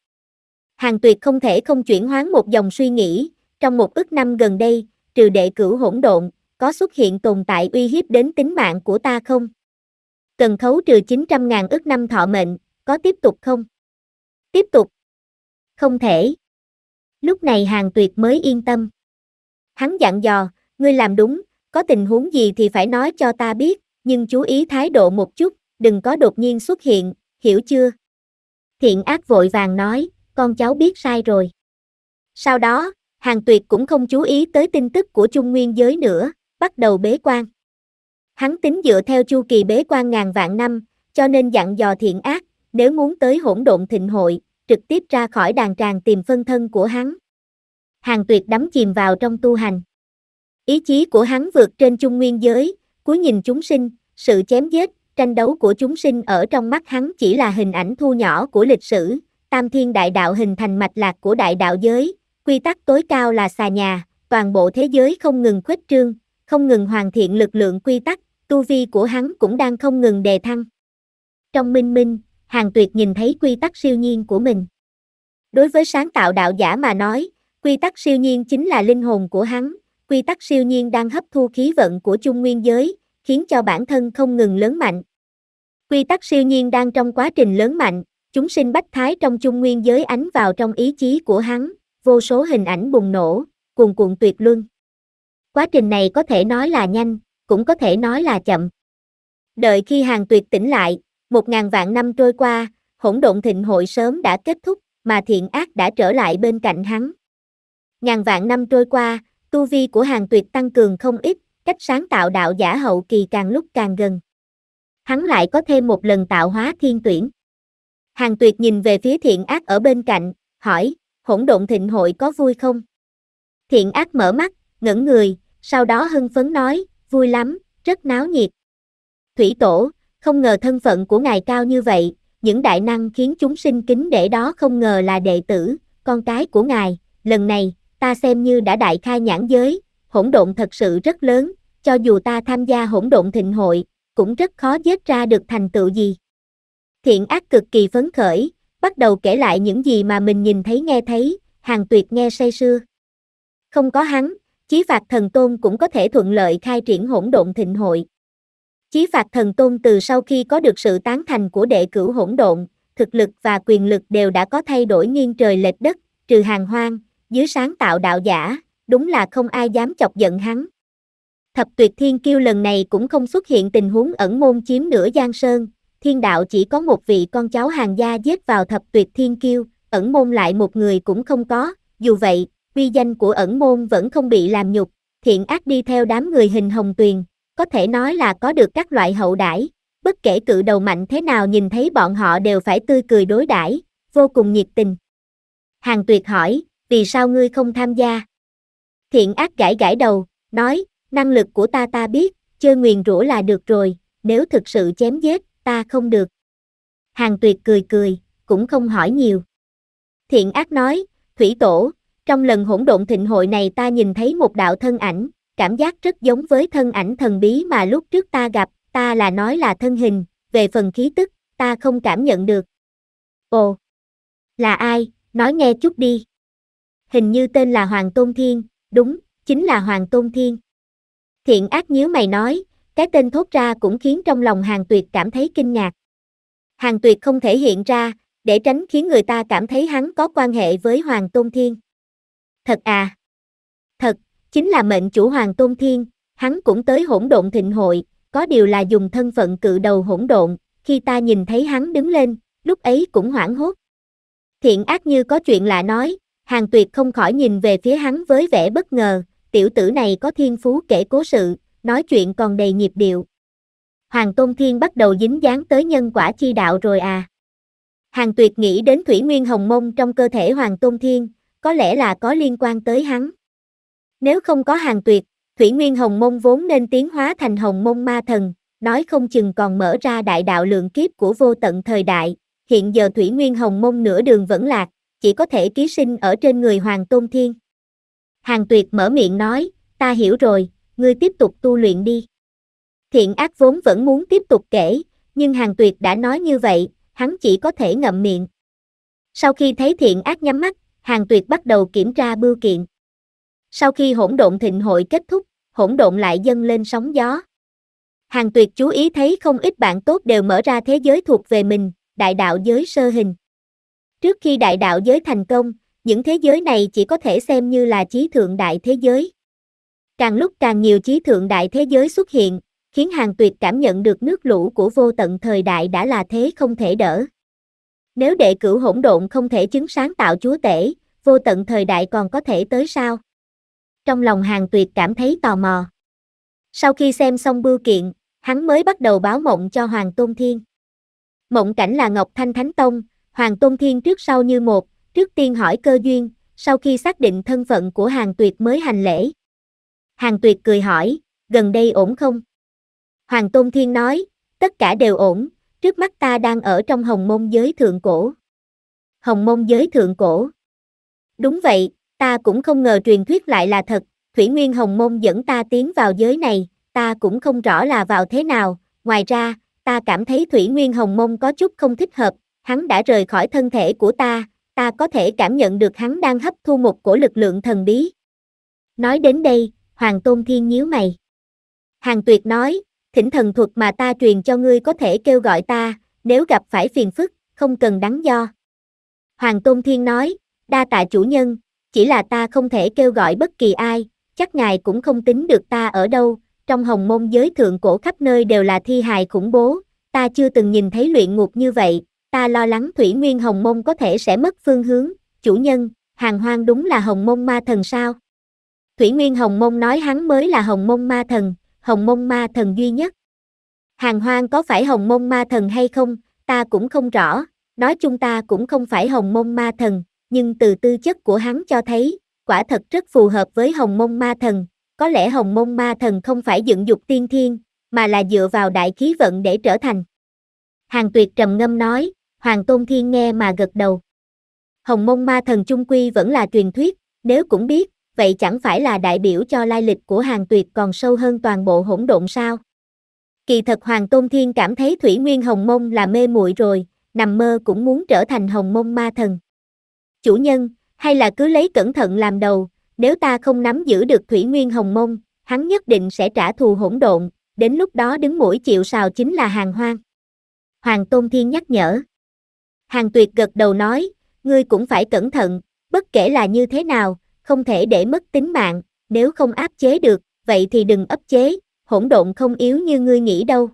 Hàng tuyệt không thể không chuyển hóa một dòng suy nghĩ, trong một ức năm gần đây, trừ đệ cửu hỗn độn, có xuất hiện tồn tại uy hiếp đến tính mạng của ta không? Cần khấu trừ 900.000 ước năm thọ mệnh, có tiếp tục không? Tiếp tục. Không thể. Lúc này hàng tuyệt mới yên tâm. Hắn dặn dò, ngươi làm đúng, có tình huống gì thì phải nói cho ta biết, nhưng chú ý thái độ một chút, đừng có đột nhiên xuất hiện, hiểu chưa? Thiện ác vội vàng nói, con cháu biết sai rồi. Sau đó, hàng tuyệt cũng không chú ý tới tin tức của Trung Nguyên giới nữa bắt đầu bế quan. Hắn tính dựa theo chu kỳ bế quan ngàn vạn năm, cho nên dặn dò thiện ác, nếu muốn tới hỗn độn thịnh hội, trực tiếp ra khỏi đàn tràng tìm phân thân của hắn. Hàng tuyệt đắm chìm vào trong tu hành. Ý chí của hắn vượt trên trung nguyên giới, cuối nhìn chúng sinh, sự chém giết, tranh đấu của chúng sinh ở trong mắt hắn chỉ là hình ảnh thu nhỏ của lịch sử, tam thiên đại đạo hình thành mạch lạc của đại đạo giới, quy tắc tối cao là xà nhà, toàn bộ thế giới không ngừng khuếch trương, không ngừng hoàn thiện lực lượng quy tắc, tu vi của hắn cũng đang không ngừng đề thăng. Trong minh minh, Hàng Tuyệt nhìn thấy quy tắc siêu nhiên của mình. Đối với sáng tạo đạo giả mà nói, quy tắc siêu nhiên chính là linh hồn của hắn, quy tắc siêu nhiên đang hấp thu khí vận của trung nguyên giới, khiến cho bản thân không ngừng lớn mạnh. Quy tắc siêu nhiên đang trong quá trình lớn mạnh, chúng sinh bách thái trong trung nguyên giới ánh vào trong ý chí của hắn, vô số hình ảnh bùng nổ, cuồn cuộn tuyệt luân. Quá trình này có thể nói là nhanh, cũng có thể nói là chậm. Đợi khi hàng tuyệt tỉnh lại, một ngàn vạn năm trôi qua, hỗn độn thịnh hội sớm đã kết thúc, mà thiện ác đã trở lại bên cạnh hắn. Ngàn vạn năm trôi qua, tu vi của hàng tuyệt tăng cường không ít, cách sáng tạo đạo giả hậu kỳ càng lúc càng gần. Hắn lại có thêm một lần tạo hóa thiên tuyển. Hàng tuyệt nhìn về phía thiện ác ở bên cạnh, hỏi, hỗn độn thịnh hội có vui không? Thiện ác mở mắt, ngẩn người, sau đó hưng phấn nói, vui lắm, rất náo nhiệt. Thủy tổ, không ngờ thân phận của ngài cao như vậy, những đại năng khiến chúng sinh kính để đó không ngờ là đệ tử, con cái của ngài, lần này, ta xem như đã đại khai nhãn giới, hỗn độn thật sự rất lớn, cho dù ta tham gia hỗn độn thịnh hội, cũng rất khó dết ra được thành tựu gì. Thiện ác cực kỳ phấn khởi, bắt đầu kể lại những gì mà mình nhìn thấy nghe thấy, hàng tuyệt nghe say sưa. Không có hắn, Chí phạt thần tôn cũng có thể thuận lợi khai triển hỗn độn thịnh hội. Chí phạt thần tôn từ sau khi có được sự tán thành của đệ cửu hỗn độn, thực lực và quyền lực đều đã có thay đổi nghiêng trời lệch đất, trừ hàng hoang, dưới sáng tạo đạo giả, đúng là không ai dám chọc giận hắn. Thập tuyệt thiên kiêu lần này cũng không xuất hiện tình huống ẩn môn chiếm nửa giang sơn, thiên đạo chỉ có một vị con cháu hàng gia giết vào thập tuyệt thiên kiêu, ẩn môn lại một người cũng không có, dù vậy, uy danh của ẩn môn vẫn không bị làm nhục, thiện ác đi theo đám người hình hồng tuyền, có thể nói là có được các loại hậu đãi, bất kể cự đầu mạnh thế nào nhìn thấy bọn họ đều phải tươi cười đối đãi, vô cùng nhiệt tình. Hàng tuyệt hỏi, vì sao ngươi không tham gia? Thiện ác gãi gãi đầu, nói, năng lực của ta ta biết, chơi nguyền rủa là được rồi, nếu thực sự chém giết, ta không được. Hàng tuyệt cười cười, cũng không hỏi nhiều. Thiện ác nói, thủy tổ, trong lần hỗn độn thịnh hội này ta nhìn thấy một đạo thân ảnh, cảm giác rất giống với thân ảnh thần bí mà lúc trước ta gặp, ta là nói là thân hình, về phần khí tức, ta không cảm nhận được. Ồ, là ai, nói nghe chút đi. Hình như tên là Hoàng Tôn Thiên, đúng, chính là Hoàng Tôn Thiên. Thiện ác nhíu mày nói, cái tên thốt ra cũng khiến trong lòng hàng tuyệt cảm thấy kinh ngạc. Hàng tuyệt không thể hiện ra, để tránh khiến người ta cảm thấy hắn có quan hệ với Hoàng Tôn Thiên thật à. Thật, chính là mệnh chủ hoàng tôn thiên, hắn cũng tới hỗn độn thịnh hội, có điều là dùng thân phận cự đầu hỗn độn, khi ta nhìn thấy hắn đứng lên, lúc ấy cũng hoảng hốt. Thiện ác như có chuyện lạ nói, hàng tuyệt không khỏi nhìn về phía hắn với vẻ bất ngờ, tiểu tử này có thiên phú kể cố sự, nói chuyện còn đầy nhịp điệu. Hoàng Tôn Thiên bắt đầu dính dáng tới nhân quả chi đạo rồi à. Hàng tuyệt nghĩ đến Thủy Nguyên Hồng Mông trong cơ thể Hoàng Tôn Thiên, có lẽ là có liên quan tới hắn. Nếu không có hàng tuyệt, Thủy Nguyên Hồng Mông vốn nên tiến hóa thành Hồng Mông Ma Thần, nói không chừng còn mở ra đại đạo lượng kiếp của vô tận thời đại, hiện giờ Thủy Nguyên Hồng Mông nửa đường vẫn lạc, chỉ có thể ký sinh ở trên người Hoàng Tôn Thiên. Hàng tuyệt mở miệng nói, ta hiểu rồi, ngươi tiếp tục tu luyện đi. Thiện ác vốn vẫn muốn tiếp tục kể, nhưng hàng tuyệt đã nói như vậy, hắn chỉ có thể ngậm miệng. Sau khi thấy thiện ác nhắm mắt, Hàng Tuyệt bắt đầu kiểm tra bưu kiện. Sau khi hỗn độn thịnh hội kết thúc, hỗn độn lại dâng lên sóng gió. Hàng Tuyệt chú ý thấy không ít bạn tốt đều mở ra thế giới thuộc về mình, đại đạo giới sơ hình. Trước khi đại đạo giới thành công, những thế giới này chỉ có thể xem như là trí thượng đại thế giới. Càng lúc càng nhiều trí thượng đại thế giới xuất hiện, khiến Hàng Tuyệt cảm nhận được nước lũ của vô tận thời đại đã là thế không thể đỡ. Nếu đệ cửu hỗn độn không thể chứng sáng tạo chúa tể, vô tận thời đại còn có thể tới sao? Trong lòng hàng tuyệt cảm thấy tò mò. Sau khi xem xong bưu kiện, hắn mới bắt đầu báo mộng cho Hoàng Tôn Thiên. Mộng cảnh là Ngọc Thanh Thánh Tông, Hoàng Tôn Thiên trước sau như một, trước tiên hỏi cơ duyên, sau khi xác định thân phận của hàng tuyệt mới hành lễ. Hàng tuyệt cười hỏi, gần đây ổn không? Hoàng Tôn Thiên nói, tất cả đều ổn, trước mắt ta đang ở trong hồng môn giới thượng cổ. Hồng môn giới thượng cổ. Đúng vậy, ta cũng không ngờ truyền thuyết lại là thật, Thủy Nguyên Hồng Môn dẫn ta tiến vào giới này, ta cũng không rõ là vào thế nào, ngoài ra, ta cảm thấy Thủy Nguyên Hồng Môn có chút không thích hợp, hắn đã rời khỏi thân thể của ta, ta có thể cảm nhận được hắn đang hấp thu một cổ lực lượng thần bí. Nói đến đây, Hoàng Tôn Thiên nhíu mày. Hàng Tuyệt nói, thỉnh thần thuật mà ta truyền cho ngươi có thể kêu gọi ta, nếu gặp phải phiền phức, không cần đắn do. Hoàng Tôn Thiên nói, đa tạ chủ nhân, chỉ là ta không thể kêu gọi bất kỳ ai, chắc ngài cũng không tính được ta ở đâu, trong hồng môn giới thượng cổ khắp nơi đều là thi hài khủng bố, ta chưa từng nhìn thấy luyện ngục như vậy, ta lo lắng thủy nguyên hồng môn có thể sẽ mất phương hướng, chủ nhân, hàng hoang đúng là hồng môn ma thần sao? Thủy Nguyên Hồng Mông nói hắn mới là Hồng Mông Ma Thần, hồng mông ma thần duy nhất. Hàng hoang có phải hồng mông ma thần hay không, ta cũng không rõ, nói chung ta cũng không phải hồng mông ma thần, nhưng từ tư chất của hắn cho thấy, quả thật rất phù hợp với hồng mông ma thần, có lẽ hồng mông ma thần không phải dựng dục tiên thiên, mà là dựa vào đại khí vận để trở thành. Hàng tuyệt trầm ngâm nói, Hoàng Tôn Thiên nghe mà gật đầu. Hồng mông ma thần trung quy vẫn là truyền thuyết, nếu cũng biết, vậy chẳng phải là đại biểu cho lai lịch của hàng tuyệt còn sâu hơn toàn bộ hỗn độn sao? Kỳ thật Hoàng Tôn Thiên cảm thấy Thủy Nguyên Hồng Mông là mê muội rồi, nằm mơ cũng muốn trở thành Hồng Mông ma thần. Chủ nhân, hay là cứ lấy cẩn thận làm đầu, nếu ta không nắm giữ được Thủy Nguyên Hồng Mông, hắn nhất định sẽ trả thù hỗn độn, đến lúc đó đứng mũi chịu sào chính là hàng hoang. Hoàng Tôn Thiên nhắc nhở. Hàng Tuyệt gật đầu nói, ngươi cũng phải cẩn thận, bất kể là như thế nào, không thể để mất tính mạng, nếu không áp chế được, vậy thì đừng ấp chế, hỗn độn không yếu như ngươi nghĩ đâu.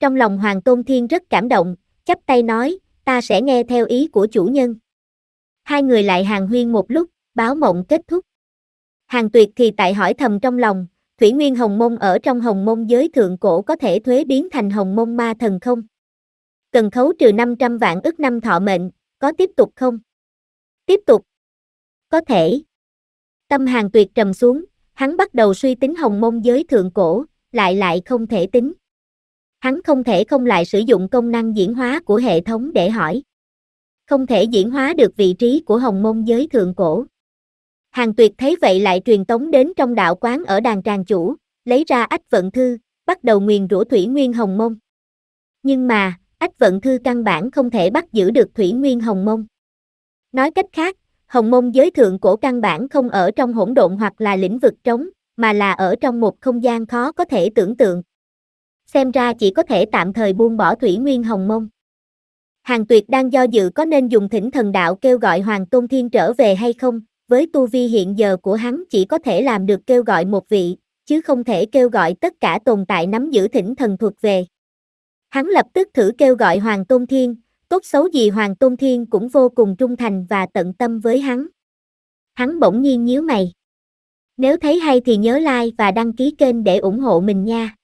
Trong lòng Hoàng Tôn Thiên rất cảm động, chắp tay nói, ta sẽ nghe theo ý của chủ nhân. Hai người lại hàng huyên một lúc, báo mộng kết thúc. Hàng tuyệt thì tại hỏi thầm trong lòng, Thủy Nguyên Hồng Môn ở trong Hồng Môn giới thượng cổ có thể thuế biến thành Hồng Môn ma thần không? Cần khấu trừ 500 vạn ức năm thọ mệnh, có tiếp tục không? Tiếp tục. Có thể. Tâm hàng tuyệt trầm xuống, hắn bắt đầu suy tính hồng môn giới thượng cổ, lại lại không thể tính. Hắn không thể không lại sử dụng công năng diễn hóa của hệ thống để hỏi. Không thể diễn hóa được vị trí của hồng môn giới thượng cổ. Hàng tuyệt thấy vậy lại truyền tống đến trong đạo quán ở đàn tràng chủ, lấy ra ách vận thư, bắt đầu nguyền rủa thủy nguyên hồng mông. Nhưng mà, ách vận thư căn bản không thể bắt giữ được thủy nguyên hồng mông. Nói cách khác, hồng môn giới thượng cổ căn bản không ở trong hỗn độn hoặc là lĩnh vực trống, mà là ở trong một không gian khó có thể tưởng tượng. Xem ra chỉ có thể tạm thời buông bỏ thủy nguyên hồng môn. Hàng tuyệt đang do dự có nên dùng thỉnh thần đạo kêu gọi Hoàng Tôn Thiên trở về hay không, với tu vi hiện giờ của hắn chỉ có thể làm được kêu gọi một vị, chứ không thể kêu gọi tất cả tồn tại nắm giữ thỉnh thần thuộc về. Hắn lập tức thử kêu gọi Hoàng Tôn Thiên, Tốt xấu gì Hoàng Tôn Thiên cũng vô cùng trung thành và tận tâm với hắn. Hắn bỗng nhiên nhíu mày. Nếu thấy hay thì nhớ like và đăng ký kênh để ủng hộ mình nha.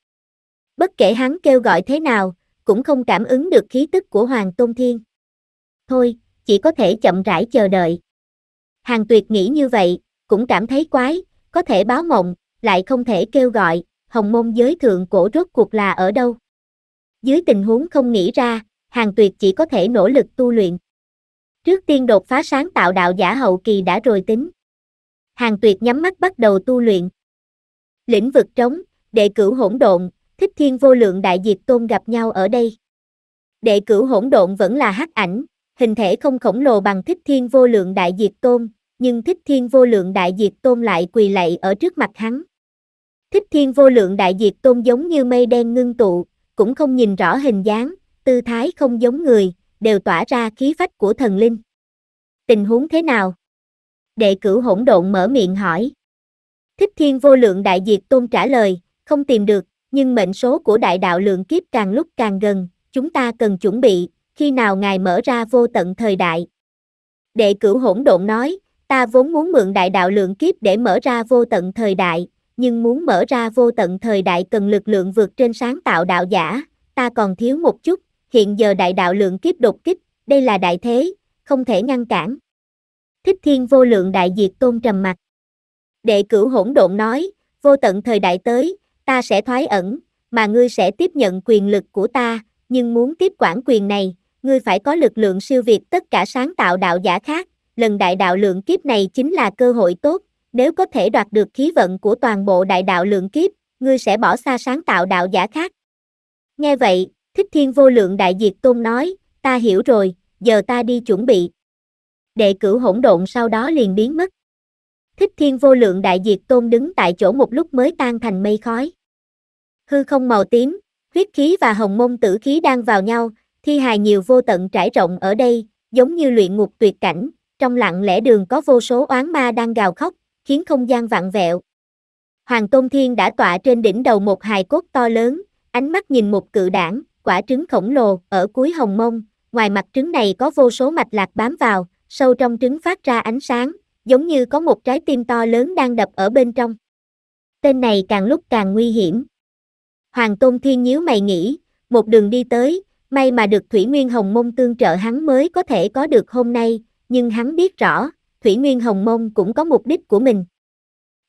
Bất kể hắn kêu gọi thế nào, cũng không cảm ứng được khí tức của Hoàng Tôn Thiên. Thôi, chỉ có thể chậm rãi chờ đợi. Hàng tuyệt nghĩ như vậy, cũng cảm thấy quái, có thể báo mộng, lại không thể kêu gọi, hồng môn giới thượng cổ rốt cuộc là ở đâu. Dưới tình huống không nghĩ ra, hàng tuyệt chỉ có thể nỗ lực tu luyện. Trước tiên đột phá sáng tạo đạo giả hậu kỳ đã rồi tính. Hàng tuyệt nhắm mắt bắt đầu tu luyện. Lĩnh vực trống, đệ cửu hỗn độn, thích thiên vô lượng đại diệt tôn gặp nhau ở đây. Đệ cửu hỗn độn vẫn là hắc ảnh, hình thể không khổng lồ bằng thích thiên vô lượng đại diệt tôn, nhưng thích thiên vô lượng đại diệt tôn lại quỳ lạy ở trước mặt hắn. Thích thiên vô lượng đại diệt tôn giống như mây đen ngưng tụ, cũng không nhìn rõ hình dáng, tư thái không giống người, đều tỏa ra khí phách của thần linh. Tình huống thế nào? Đệ cửu hỗn độn mở miệng hỏi. Thích thiên vô lượng đại diệt tôn trả lời, không tìm được, nhưng mệnh số của đại đạo lượng kiếp càng lúc càng gần, chúng ta cần chuẩn bị, khi nào ngài mở ra vô tận thời đại. Đệ cửu hỗn độn nói, ta vốn muốn mượn đại đạo lượng kiếp để mở ra vô tận thời đại, nhưng muốn mở ra vô tận thời đại cần lực lượng vượt trên sáng tạo đạo giả, ta còn thiếu một chút, hiện giờ đại đạo lượng kiếp đột kích, đây là đại thế, không thể ngăn cản. Thích thiên vô lượng đại diệt tôn trầm mặt. Đệ cửu hỗn độn nói, vô tận thời đại tới, ta sẽ thoái ẩn, mà ngươi sẽ tiếp nhận quyền lực của ta, nhưng muốn tiếp quản quyền này, ngươi phải có lực lượng siêu việt tất cả sáng tạo đạo giả khác. Lần đại đạo lượng kiếp này chính là cơ hội tốt, nếu có thể đoạt được khí vận của toàn bộ đại đạo lượng kiếp, ngươi sẽ bỏ xa sáng tạo đạo giả khác. Nghe vậy, Thích Thiên Vô Lượng Đại Diệt Tôn nói, ta hiểu rồi, giờ ta đi chuẩn bị. Đệ cử hỗn độn sau đó liền biến mất. Thích Thiên Vô Lượng Đại Diệt Tôn đứng tại chỗ một lúc mới tan thành mây khói. Hư không màu tím, huyết khí và hồng môn tử khí đang vào nhau, thi hài nhiều vô tận trải rộng ở đây, giống như luyện ngục tuyệt cảnh, trong lặng lẽ đường có vô số oán ma đang gào khóc, khiến không gian vặn vẹo. Hoàng Tôn Thiên đã tọa trên đỉnh đầu một hài cốt to lớn, ánh mắt nhìn một cự đảng, quả trứng khổng lồ ở cuối hồng mông, ngoài mặt trứng này có vô số mạch lạc bám vào, sâu trong trứng phát ra ánh sáng, giống như có một trái tim to lớn đang đập ở bên trong. Tên này càng lúc càng nguy hiểm. Hoàng Tôn Thiên nhíu mày nghĩ, một đường đi tới, may mà được Thủy Nguyên Hồng Mông tương trợ hắn mới có thể có được hôm nay, nhưng hắn biết rõ, Thủy Nguyên Hồng Mông cũng có mục đích của mình.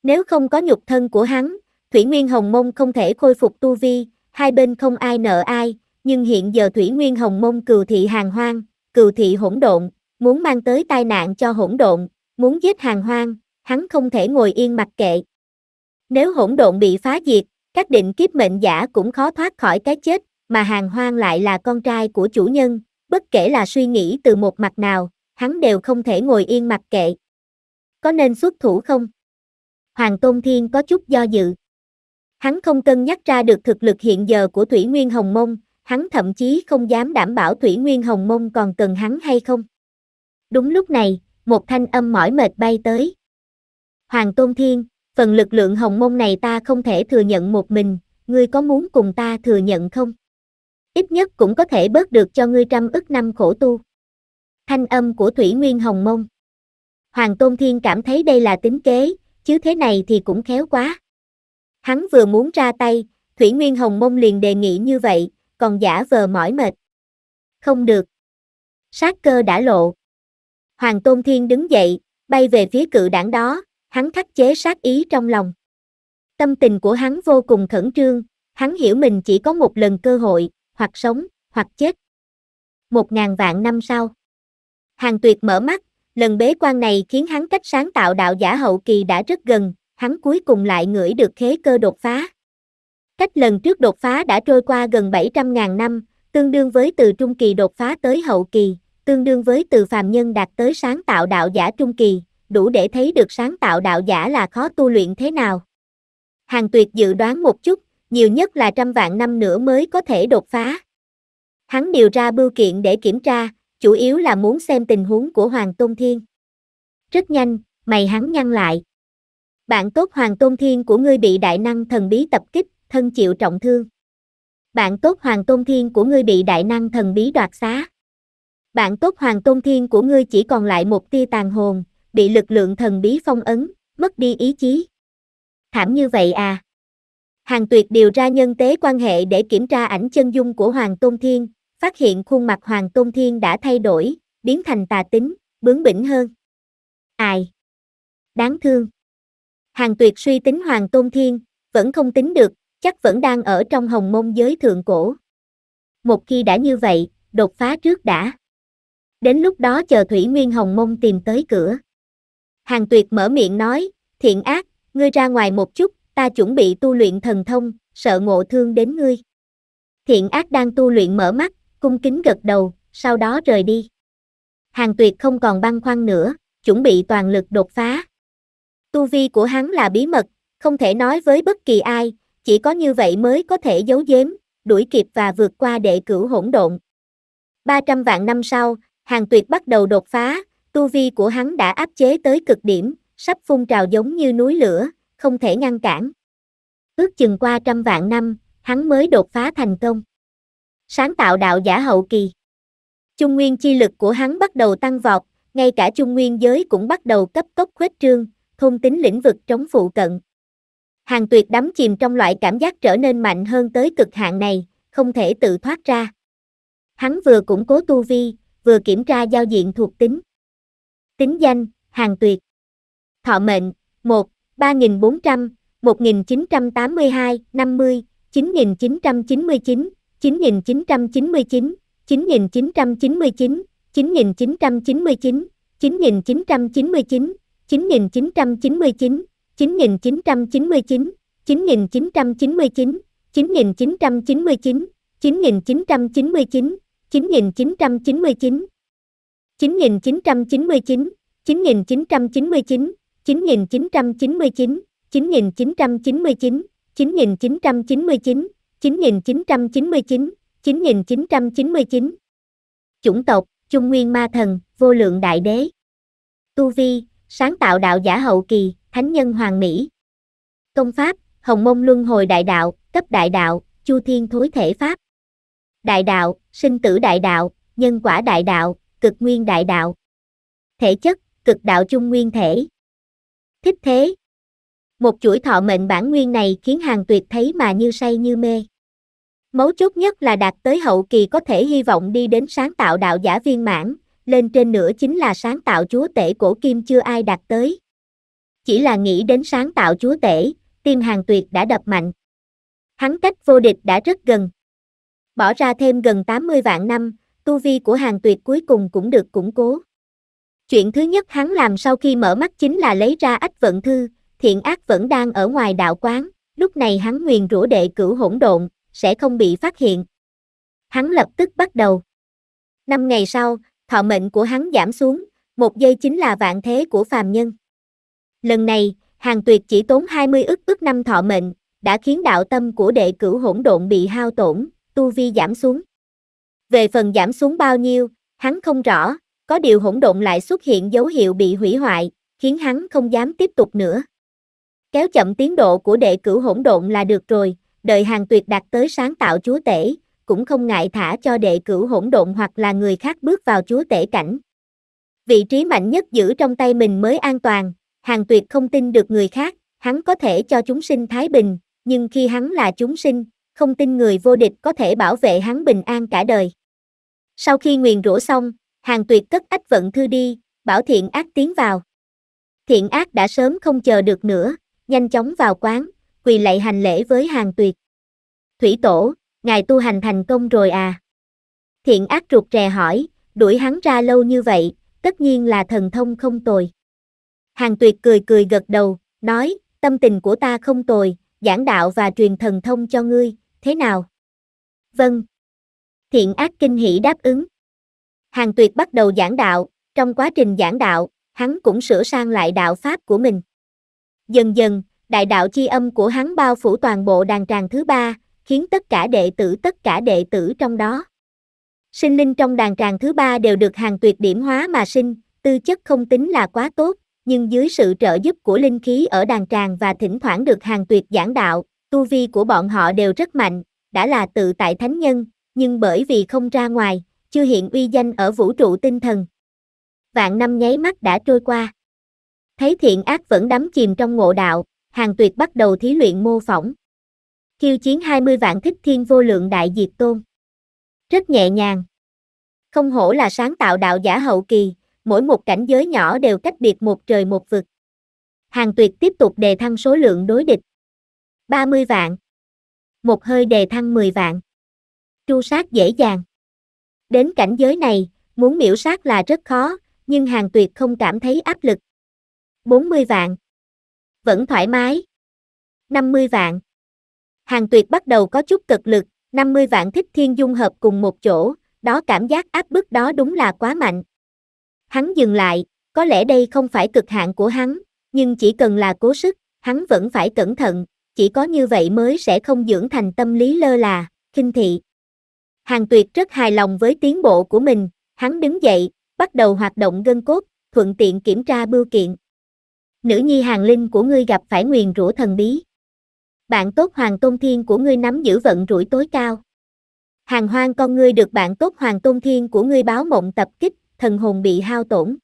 Nếu không có nhục thân của hắn, Thủy Nguyên Hồng Mông không thể khôi phục tu vi, hai bên không ai nợ ai, nhưng hiện giờ Thủy Nguyên Hồng Môn cừu thị hàng hoang, cừu thị hỗn độn, muốn mang tới tai nạn cho hỗn độn, muốn giết hàng hoang, hắn không thể ngồi yên mặc kệ. Nếu hỗn độn bị phá diệt, các định kiếp mệnh giả cũng khó thoát khỏi cái chết, mà hàng hoang lại là con trai của chủ nhân, bất kể là suy nghĩ từ một mặt nào, hắn đều không thể ngồi yên mặc kệ. Có nên xuất thủ không? Hoàng Tôn Thiên có chút do dự. Hắn không cân nhắc ra được thực lực hiện giờ của Thủy Nguyên Hồng Mông, hắn thậm chí không dám đảm bảo Thủy Nguyên Hồng Mông còn cần hắn hay không. Đúng lúc này, một thanh âm mỏi mệt bay tới. Hoàng Tôn Thiên, phần lực lượng Hồng Mông này ta không thể thừa nhận một mình, ngươi có muốn cùng ta thừa nhận không? Ít nhất cũng có thể bớt được cho ngươi trăm ức năm khổ tu. Thanh âm của Thủy Nguyên Hồng Mông. Hoàng Tôn Thiên cảm thấy đây là tính kế, chứ thế này thì cũng khéo quá. Hắn vừa muốn ra tay, Thủy Nguyên Hồng Mông liền đề nghị như vậy, còn giả vờ mỏi mệt. Không được. Sát cơ đã lộ. Hoàng Tôn Thiên đứng dậy, bay về phía cự đảng đó, hắn khắc chế sát ý trong lòng. Tâm tình của hắn vô cùng khẩn trương, hắn hiểu mình chỉ có một lần cơ hội, hoặc sống, hoặc chết. Một ngàn vạn năm sau. Hàng tuyệt mở mắt, lần bế quan này khiến hắn cách sáng tạo đạo giả hậu kỳ đã rất gần, hắn cuối cùng lại ngửi được khế cơ đột phá. Cách lần trước đột phá đã trôi qua gần 700.000 năm, tương đương với từ trung kỳ đột phá tới hậu kỳ, tương đương với từ phàm nhân đạt tới sáng tạo đạo giả trung kỳ, đủ để thấy được sáng tạo đạo giả là khó tu luyện thế nào. Hàng tuyệt dự đoán một chút, nhiều nhất là trăm vạn năm nữa mới có thể đột phá. Hắn điều ra bưu kiện để kiểm tra, chủ yếu là muốn xem tình huống của Hoàng Tôn Thiên. Rất nhanh, mày hắn nhăn lại. Bạn tốt Hoàng Tôn Thiên của ngươi bị đại năng thần bí tập kích, thân chịu trọng thương. Bạn tốt Hoàng Tôn Thiên của ngươi bị đại năng thần bí đoạt xá. Bạn tốt Hoàng Tôn Thiên của ngươi chỉ còn lại một tia tàn hồn, bị lực lượng thần bí phong ấn, mất đi ý chí. Thảm như vậy à? Hàng tuyệt điều ra nhân tế quan hệ để kiểm tra ảnh chân dung của Hoàng Tôn Thiên, phát hiện khuôn mặt Hoàng Tôn Thiên đã thay đổi, biến thành tà tính, bướng bỉnh hơn. Ai? Đáng thương. Hàng tuyệt suy tính Hoàng Tôn Thiên, vẫn không tính được, chắc vẫn đang ở trong hồng môn giới thượng cổ. Một khi đã như vậy, đột phá trước đã. Đến lúc đó chờ Thủy Nguyên Hồng Mông tìm tới cửa. Hàng tuyệt mở miệng nói, thiện ác, ngươi ra ngoài một chút, ta chuẩn bị tu luyện thần thông, sợ ngộ thương đến ngươi. Thiện ác đang tu luyện mở mắt, cung kính gật đầu, sau đó rời đi. Hàng tuyệt không còn băn khoăn nữa, chuẩn bị toàn lực đột phá. Tu vi của hắn là bí mật, không thể nói với bất kỳ ai, chỉ có như vậy mới có thể giấu giếm, đuổi kịp và vượt qua đệ cửu hỗn độn. 300 vạn năm sau, hàng tuyệt bắt đầu đột phá, tu vi của hắn đã áp chế tới cực điểm, sắp phun trào giống như núi lửa, không thể ngăn cản. Ước chừng qua trăm vạn năm, hắn mới đột phá thành công. Sáng tạo đạo giả hậu kỳ. Trung nguyên chi lực của hắn bắt đầu tăng vọt, ngay cả trung nguyên giới cũng bắt đầu cấp tốc khuếch trương, thôn tính lĩnh vực trống phụ cận, Hàng tuyệt đắm chìm trong loại cảm giác trở nên mạnh hơn tới cực hạn này, không thể tự thoát ra. Hắn vừa củng cố tu vi, vừa kiểm tra giao diện thuộc tính. Tính danh, hàng tuyệt. Thọ mệnh, 1, 3.400, 1982, 50, 9999, 9999, 9999, 9999, 9999, 9999, 9999, 9999, 9999, 9999, 9999, 9999, 9999, 9999, 9999, 9999, 9999, 9999. Chủng tộc, Trung Nguyên Ma Thần, Vô Lượng Đại Đế. Tu Vi, sáng tạo đạo giả hậu kỳ, thánh nhân hoàng mỹ. Công pháp, Hồng Mông Luân Hồi Đại Đạo, cấp Đại Đạo, Chu Thiên Thối Thể Pháp. Đại Đạo, sinh tử Đại Đạo, nhân quả Đại Đạo, cực nguyên Đại Đạo. Thể chất, cực đạo chung nguyên thể. Thích thế. Một chuỗi thọ mệnh bản nguyên này khiến hàng tuyệt thấy mà như say như mê. Mấu chốt nhất là đạt tới hậu kỳ có thể hy vọng đi đến sáng tạo đạo giả viên mãn, lên trên nữa chính là sáng tạo chúa tể cổ kim chưa ai đạt tới chỉ là nghĩ đến sáng tạo chúa tể, tim hàng tuyệt đã đập mạnh. Hắn cách vô địch đã rất gần. Bỏ ra thêm gần 80 vạn năm, tu vi của hàng tuyệt cuối cùng cũng được củng cố. Chuyện thứ nhất hắn làm sau khi mở mắt chính là lấy ra ách vận thư, thiện ác vẫn đang ở ngoài đạo quán, lúc này hắn nguyền rủa đệ cửu hỗn độn, sẽ không bị phát hiện. Hắn lập tức bắt đầu. Năm ngày sau, thọ mệnh của hắn giảm xuống, một giây chính là vạn thế của phàm nhân. Lần này, hàng tuyệt chỉ tốn 20 ức ức năm thọ mệnh, đã khiến đạo tâm của đệ cửu hỗn độn bị hao tổn, tu vi giảm xuống. Về phần giảm xuống bao nhiêu, hắn không rõ, có điều hỗn độn lại xuất hiện dấu hiệu bị hủy hoại, khiến hắn không dám tiếp tục nữa. Kéo chậm tiến độ của đệ cửu hỗn độn là được rồi, đợi hàng tuyệt đạt tới sáng tạo chúa tể, cũng không ngại thả cho đệ cửu hỗn độn hoặc là người khác bước vào chúa tể cảnh. Vị trí mạnh nhất giữ trong tay mình mới an toàn, hàng tuyệt không tin được người khác, hắn có thể cho chúng sinh thái bình, nhưng khi hắn là chúng sinh, không tin người vô địch có thể bảo vệ hắn bình an cả đời. Sau khi nguyền rủa xong, hàng tuyệt cất ách vận thư đi, bảo thiện ác tiến vào. Thiện ác đã sớm không chờ được nữa, nhanh chóng vào quán, quỳ lạy hành lễ với hàng tuyệt. Thủy tổ, ngài tu hành thành công rồi à? Thiện ác ruột rè hỏi, đuổi hắn ra lâu như vậy, tất nhiên là thần thông không tồi. Hàng tuyệt cười cười gật đầu, nói, tâm tình của ta không tồi, giảng đạo và truyền thần thông cho ngươi, thế nào? Vâng. Thiện ác kinh hỷ đáp ứng. Hàng tuyệt bắt đầu giảng đạo, trong quá trình giảng đạo, hắn cũng sửa sang lại đạo pháp của mình. Dần dần, đại đạo chi âm của hắn bao phủ toàn bộ đàn tràng thứ ba, khiến tất cả đệ tử tất cả đệ tử trong đó. Sinh linh trong đàn tràng thứ ba đều được hàng tuyệt điểm hóa mà sinh, tư chất không tính là quá tốt, nhưng dưới sự trợ giúp của linh khí ở đàn tràng và thỉnh thoảng được hàng tuyệt giảng đạo, tu vi của bọn họ đều rất mạnh, đã là tự tại thánh nhân, nhưng bởi vì không ra ngoài, chưa hiện uy danh ở vũ trụ tinh thần. Vạn năm nháy mắt đã trôi qua. Thấy thiện ác vẫn đắm chìm trong ngộ đạo, hàng tuyệt bắt đầu thí luyện mô phỏng. Khiêu chiến 20 vạn thích thiên vô lượng đại diệt tôn. Rất nhẹ nhàng. Không hổ là sáng tạo đạo giả hậu kỳ, mỗi một cảnh giới nhỏ đều cách biệt một trời một vực. Hàng tuyệt tiếp tục đề thăng số lượng đối địch. 30 vạn. Một hơi đề thăng 10 vạn. tru sát dễ dàng. Đến cảnh giới này, muốn miễu sát là rất khó, nhưng hàng tuyệt không cảm thấy áp lực. 40 vạn. Vẫn thoải mái. 50 vạn. Hàng tuyệt bắt đầu có chút cực lực, 50 vạn thích thiên dung hợp cùng một chỗ, đó cảm giác áp bức đó đúng là quá mạnh. Hắn dừng lại, có lẽ đây không phải cực hạn của hắn, nhưng chỉ cần là cố sức, hắn vẫn phải cẩn thận, chỉ có như vậy mới sẽ không dưỡng thành tâm lý lơ là, kinh thị. Hàng tuyệt rất hài lòng với tiến bộ của mình, hắn đứng dậy, bắt đầu hoạt động gân cốt, thuận tiện kiểm tra bưu kiện. Nữ nhi hàng linh của ngươi gặp phải nguyền rủa thần bí. Bạn tốt hoàng tôn thiên của ngươi nắm giữ vận rủi tối cao. Hàng hoang con ngươi được bạn tốt hoàng tôn thiên của ngươi báo mộng tập kích, thần hồn bị hao tổn.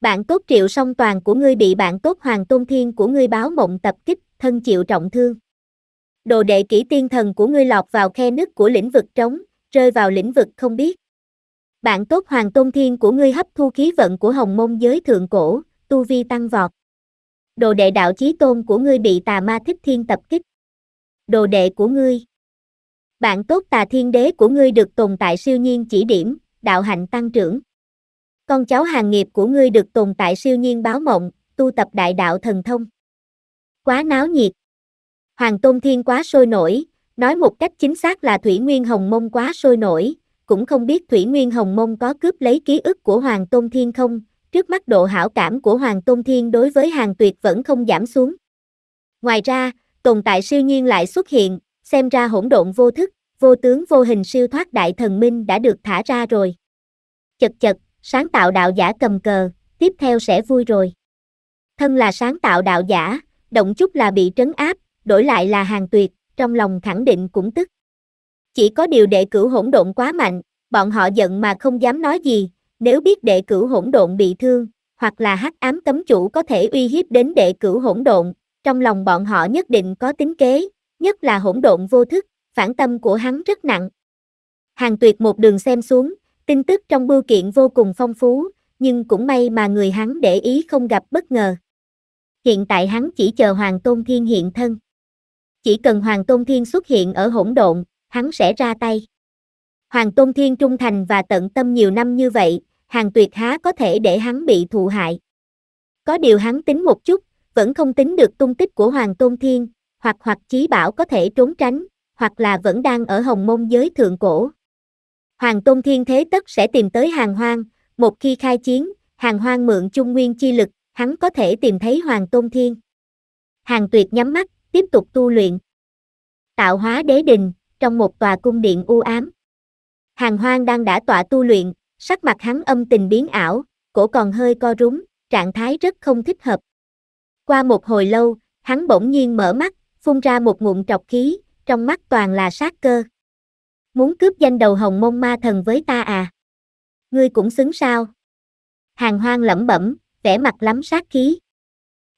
Bạn tốt triệu song toàn của ngươi bị bạn tốt hoàng tôn thiên của ngươi báo mộng tập kích, thân chịu trọng thương. Đồ đệ kỹ tiên thần của ngươi lọt vào khe nứt của lĩnh vực trống, rơi vào lĩnh vực không biết. Bạn tốt hoàng tôn thiên của ngươi hấp thu khí vận của hồng môn giới thượng cổ, tu vi tăng vọt. Đồ đệ đạo chí tôn của ngươi bị tà ma thích thiên tập kích. Đồ đệ của ngươi. Bạn tốt tà thiên đế của ngươi được tồn tại siêu nhiên chỉ điểm, đạo hạnh tăng trưởng con cháu hàng nghiệp của ngươi được tồn tại siêu nhiên báo mộng, tu tập đại đạo thần thông. Quá náo nhiệt. Hoàng Tôn Thiên quá sôi nổi, nói một cách chính xác là Thủy Nguyên Hồng Mông quá sôi nổi, cũng không biết Thủy Nguyên Hồng Mông có cướp lấy ký ức của Hoàng Tôn Thiên không, trước mắt độ hảo cảm của Hoàng Tôn Thiên đối với hàng tuyệt vẫn không giảm xuống. Ngoài ra, tồn tại siêu nhiên lại xuất hiện, xem ra hỗn độn vô thức, vô tướng vô hình siêu thoát đại thần minh đã được thả ra rồi. Chật chật, sáng tạo đạo giả cầm cờ, tiếp theo sẽ vui rồi. Thân là sáng tạo đạo giả, động chút là bị trấn áp, đổi lại là hàng tuyệt, trong lòng khẳng định cũng tức. Chỉ có điều đệ cửu hỗn độn quá mạnh, bọn họ giận mà không dám nói gì, nếu biết đệ cửu hỗn độn bị thương, hoặc là hắc ám cấm chủ có thể uy hiếp đến đệ cửu hỗn độn, trong lòng bọn họ nhất định có tính kế, nhất là hỗn độn vô thức, phản tâm của hắn rất nặng. Hàng tuyệt một đường xem xuống, Tin tức trong bưu kiện vô cùng phong phú, nhưng cũng may mà người hắn để ý không gặp bất ngờ. Hiện tại hắn chỉ chờ Hoàng Tôn Thiên hiện thân. Chỉ cần Hoàng Tôn Thiên xuất hiện ở hỗn độn, hắn sẽ ra tay. Hoàng Tôn Thiên trung thành và tận tâm nhiều năm như vậy, hàng tuyệt há có thể để hắn bị thụ hại. Có điều hắn tính một chút, vẫn không tính được tung tích của Hoàng Tôn Thiên, hoặc hoặc chí bảo có thể trốn tránh, hoặc là vẫn đang ở hồng môn giới thượng cổ. Hoàng Tôn Thiên thế tất sẽ tìm tới hàng hoang, một khi khai chiến, hàng hoang mượn trung nguyên chi lực, hắn có thể tìm thấy Hoàng Tôn Thiên. Hàng tuyệt nhắm mắt, tiếp tục tu luyện. Tạo hóa đế đình, trong một tòa cung điện u ám. Hàng hoang đang đã tọa tu luyện, sắc mặt hắn âm tình biến ảo, cổ còn hơi co rúm, trạng thái rất không thích hợp. Qua một hồi lâu, hắn bỗng nhiên mở mắt, phun ra một ngụm trọc khí, trong mắt toàn là sát cơ. Muốn cướp danh đầu hồng mông ma thần với ta à? Ngươi cũng xứng sao? Hàng hoang lẩm bẩm, vẻ mặt lắm sát khí.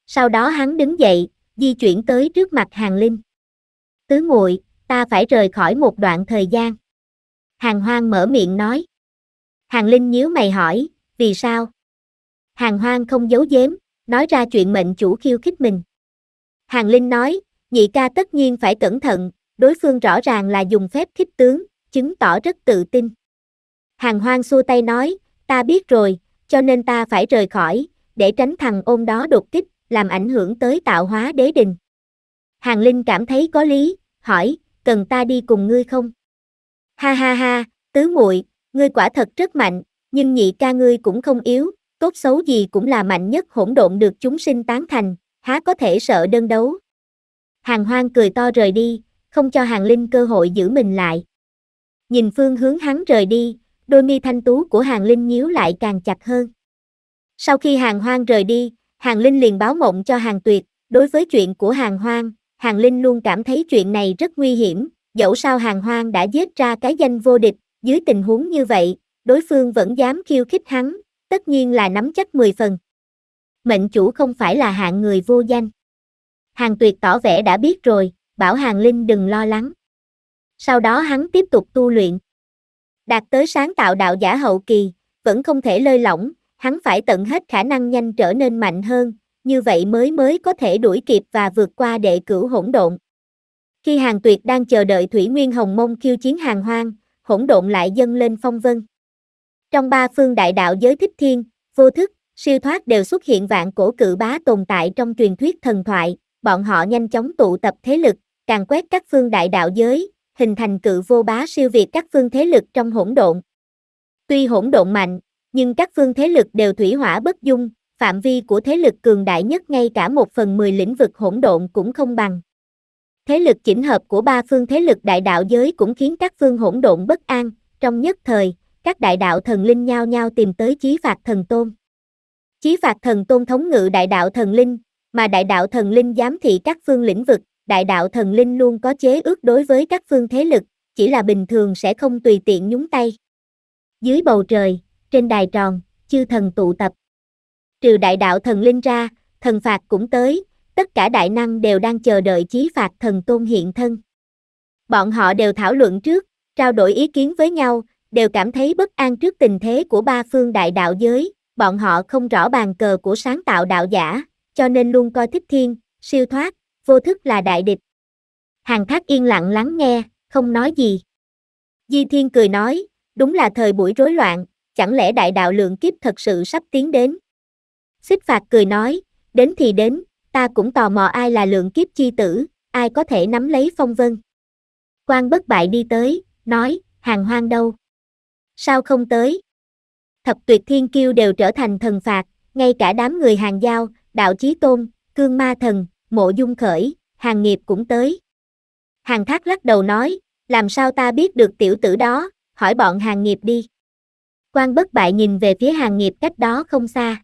Sau đó hắn đứng dậy, di chuyển tới trước mặt hàng linh. Tứ muội ta phải rời khỏi một đoạn thời gian. Hàng hoang mở miệng nói. Hàng linh nhíu mày hỏi, vì sao? Hàng hoang không giấu giếm, nói ra chuyện mệnh chủ khiêu khích mình. Hàng linh nói, nhị ca tất nhiên phải cẩn thận, đối phương rõ ràng là dùng phép khích tướng, chứng tỏ rất tự tin. Hàng hoang xua tay nói, ta biết rồi, cho nên ta phải rời khỏi, để tránh thằng ôm đó đột kích, làm ảnh hưởng tới tạo hóa đế đình. Hàng Linh cảm thấy có lý, hỏi, cần ta đi cùng ngươi không? Ha ha ha, tứ muội, ngươi quả thật rất mạnh, nhưng nhị ca ngươi cũng không yếu, tốt xấu gì cũng là mạnh nhất hỗn độn được chúng sinh tán thành, há có thể sợ đơn đấu. Hàng Hoang cười to rời đi, không cho Hàng Linh cơ hội giữ mình lại. Nhìn phương hướng hắn rời đi, đôi mi thanh tú của Hàng Linh nhíu lại càng chặt hơn. Sau khi Hàng Hoang rời đi, Hàng Linh liền báo mộng cho Hàng Tuyệt, đối với chuyện của Hàng Hoang, Hàng Linh luôn cảm thấy chuyện này rất nguy hiểm, dẫu sao Hàng Hoang đã giết ra cái danh vô địch, dưới tình huống như vậy, đối phương vẫn dám khiêu khích hắn, tất nhiên là nắm chắc 10 phần. Mệnh chủ không phải là hạng người vô danh. Hàng Tuyệt tỏ vẻ đã biết rồi, bảo Hàng Linh đừng lo lắng. Sau đó hắn tiếp tục tu luyện. Đạt tới sáng tạo đạo giả hậu kỳ, vẫn không thể lơi lỏng, hắn phải tận hết khả năng nhanh trở nên mạnh hơn, như vậy mới mới có thể đuổi kịp và vượt qua đệ cửu hỗn độn. Khi Hàng Tuyệt đang chờ đợi Thủy Nguyên Hồng Mông khiêu chiến hàng hoang, hỗn độn lại dâng lên phong vân. Trong ba phương đại đạo giới thích thiên, vô thức, siêu thoát đều xuất hiện vạn cổ cự bá tồn tại trong truyền thuyết thần thoại, bọn họ nhanh chóng tụ tập thế lực, càng quét các phương đại đạo giới, hình thành cự vô bá siêu việt các phương thế lực trong hỗn độn. Tuy hỗn độn mạnh, nhưng các phương thế lực đều thủy hỏa bất dung, phạm vi của thế lực cường đại nhất ngay cả một phần mười lĩnh vực hỗn độn cũng không bằng. Thế lực chỉnh hợp của ba phương thế lực đại đạo giới cũng khiến các phương hỗn độn bất an, trong nhất thời, các đại đạo thần linh nhao nhao tìm tới chí phạt thần tôn. Chí phạt thần tôn thống ngự đại đạo thần linh, mà đại đạo thần linh giám thị các phương lĩnh vực, đại đạo thần linh luôn có chế ước đối với các phương thế lực, chỉ là bình thường sẽ không tùy tiện nhúng tay. Dưới bầu trời, trên đài tròn, chư thần tụ tập. Trừ đại đạo thần linh ra, thần phạt cũng tới, tất cả đại năng đều đang chờ đợi chí phạt thần tôn hiện thân. Bọn họ đều thảo luận trước, trao đổi ý kiến với nhau, đều cảm thấy bất an trước tình thế của ba phương đại đạo giới, bọn họ không rõ bàn cờ của sáng tạo đạo giả, cho nên luôn coi thích thiên, siêu thoát, vô thức là đại địch. Hàng thác yên lặng lắng nghe, không nói gì. Di Thiên cười nói, đúng là thời buổi rối loạn, chẳng lẽ đại đạo lượng kiếp thật sự sắp tiến đến. Xích phạt cười nói, đến thì đến, ta cũng tò mò ai là lượng kiếp chi tử, ai có thể nắm lấy phong vân. Quan bất bại đi tới, nói, hàng hoang đâu? Sao không tới? Thập tuyệt thiên kiêu đều trở thành thần phạt, ngay cả đám người hàng giao, đạo chí tôn, cương ma thần, mộ dung khởi, hàng nghiệp cũng tới. Hàng thác lắc đầu nói, làm sao ta biết được tiểu tử đó, hỏi bọn hàng nghiệp đi. Quan bất bại nhìn về phía hàng nghiệp cách đó không xa.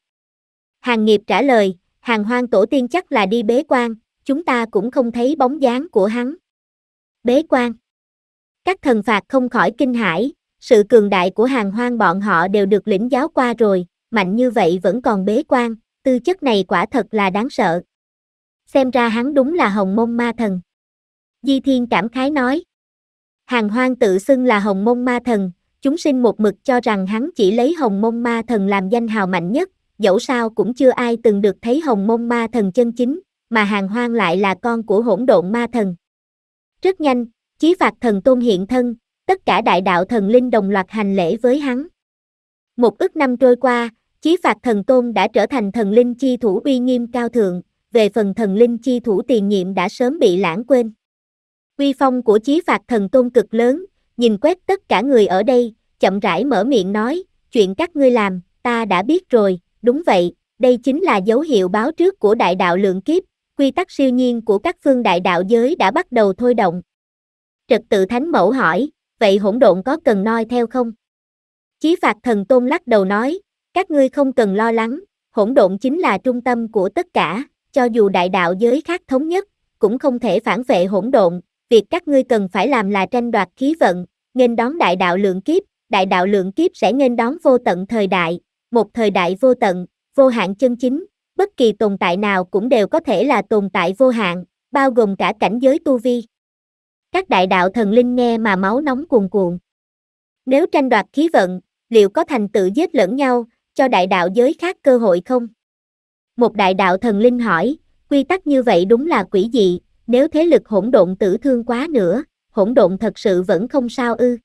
Hàng nghiệp trả lời, hàng hoang tổ tiên chắc là đi bế quan, chúng ta cũng không thấy bóng dáng của hắn. Bế quan. Các thần phạt không khỏi kinh hãi, sự cường đại của hàng hoang bọn họ đều được lĩnh giáo qua rồi, mạnh như vậy vẫn còn bế quan, tư chất này quả thật là đáng sợ xem ra hắn đúng là hồng mông ma thần. Di Thiên cảm khái nói. Hàng hoang tự xưng là hồng mông ma thần, chúng sinh một mực cho rằng hắn chỉ lấy hồng mông ma thần làm danh hào mạnh nhất, dẫu sao cũng chưa ai từng được thấy hồng mông ma thần chân chính, mà hàng hoang lại là con của hỗn độn ma thần. Rất nhanh, chí phạt thần tôn hiện thân, tất cả đại đạo thần linh đồng loạt hành lễ với hắn. Một ức năm trôi qua, chí phạt thần tôn đã trở thành thần linh chi thủ uy nghiêm cao thượng, về phần thần linh chi thủ tiền nhiệm đã sớm bị lãng quên. quy phong của chí phạt thần tôn cực lớn, nhìn quét tất cả người ở đây, chậm rãi mở miệng nói, chuyện các ngươi làm, ta đã biết rồi, đúng vậy, đây chính là dấu hiệu báo trước của đại đạo lượng kiếp, quy tắc siêu nhiên của các phương đại đạo giới đã bắt đầu thôi động. Trật tự thánh mẫu hỏi, vậy hỗn độn có cần noi theo không? Chí phạt thần tôn lắc đầu nói, các ngươi không cần lo lắng, hỗn độn chính là trung tâm của tất cả cho dù đại đạo giới khác thống nhất, cũng không thể phản vệ hỗn độn, việc các ngươi cần phải làm là tranh đoạt khí vận, nghênh đón đại đạo lượng kiếp, đại đạo lượng kiếp sẽ nghênh đón vô tận thời đại, một thời đại vô tận, vô hạn chân chính, bất kỳ tồn tại nào cũng đều có thể là tồn tại vô hạn, bao gồm cả cảnh giới tu vi. Các đại đạo thần linh nghe mà máu nóng cuồn cuộn. Nếu tranh đoạt khí vận, liệu có thành tựu giết lẫn nhau, cho đại đạo giới khác cơ hội không? một đại đạo thần linh hỏi, quy tắc như vậy đúng là quỷ dị, nếu thế lực hỗn độn tử thương quá nữa, hỗn độn thật sự vẫn không sao ư.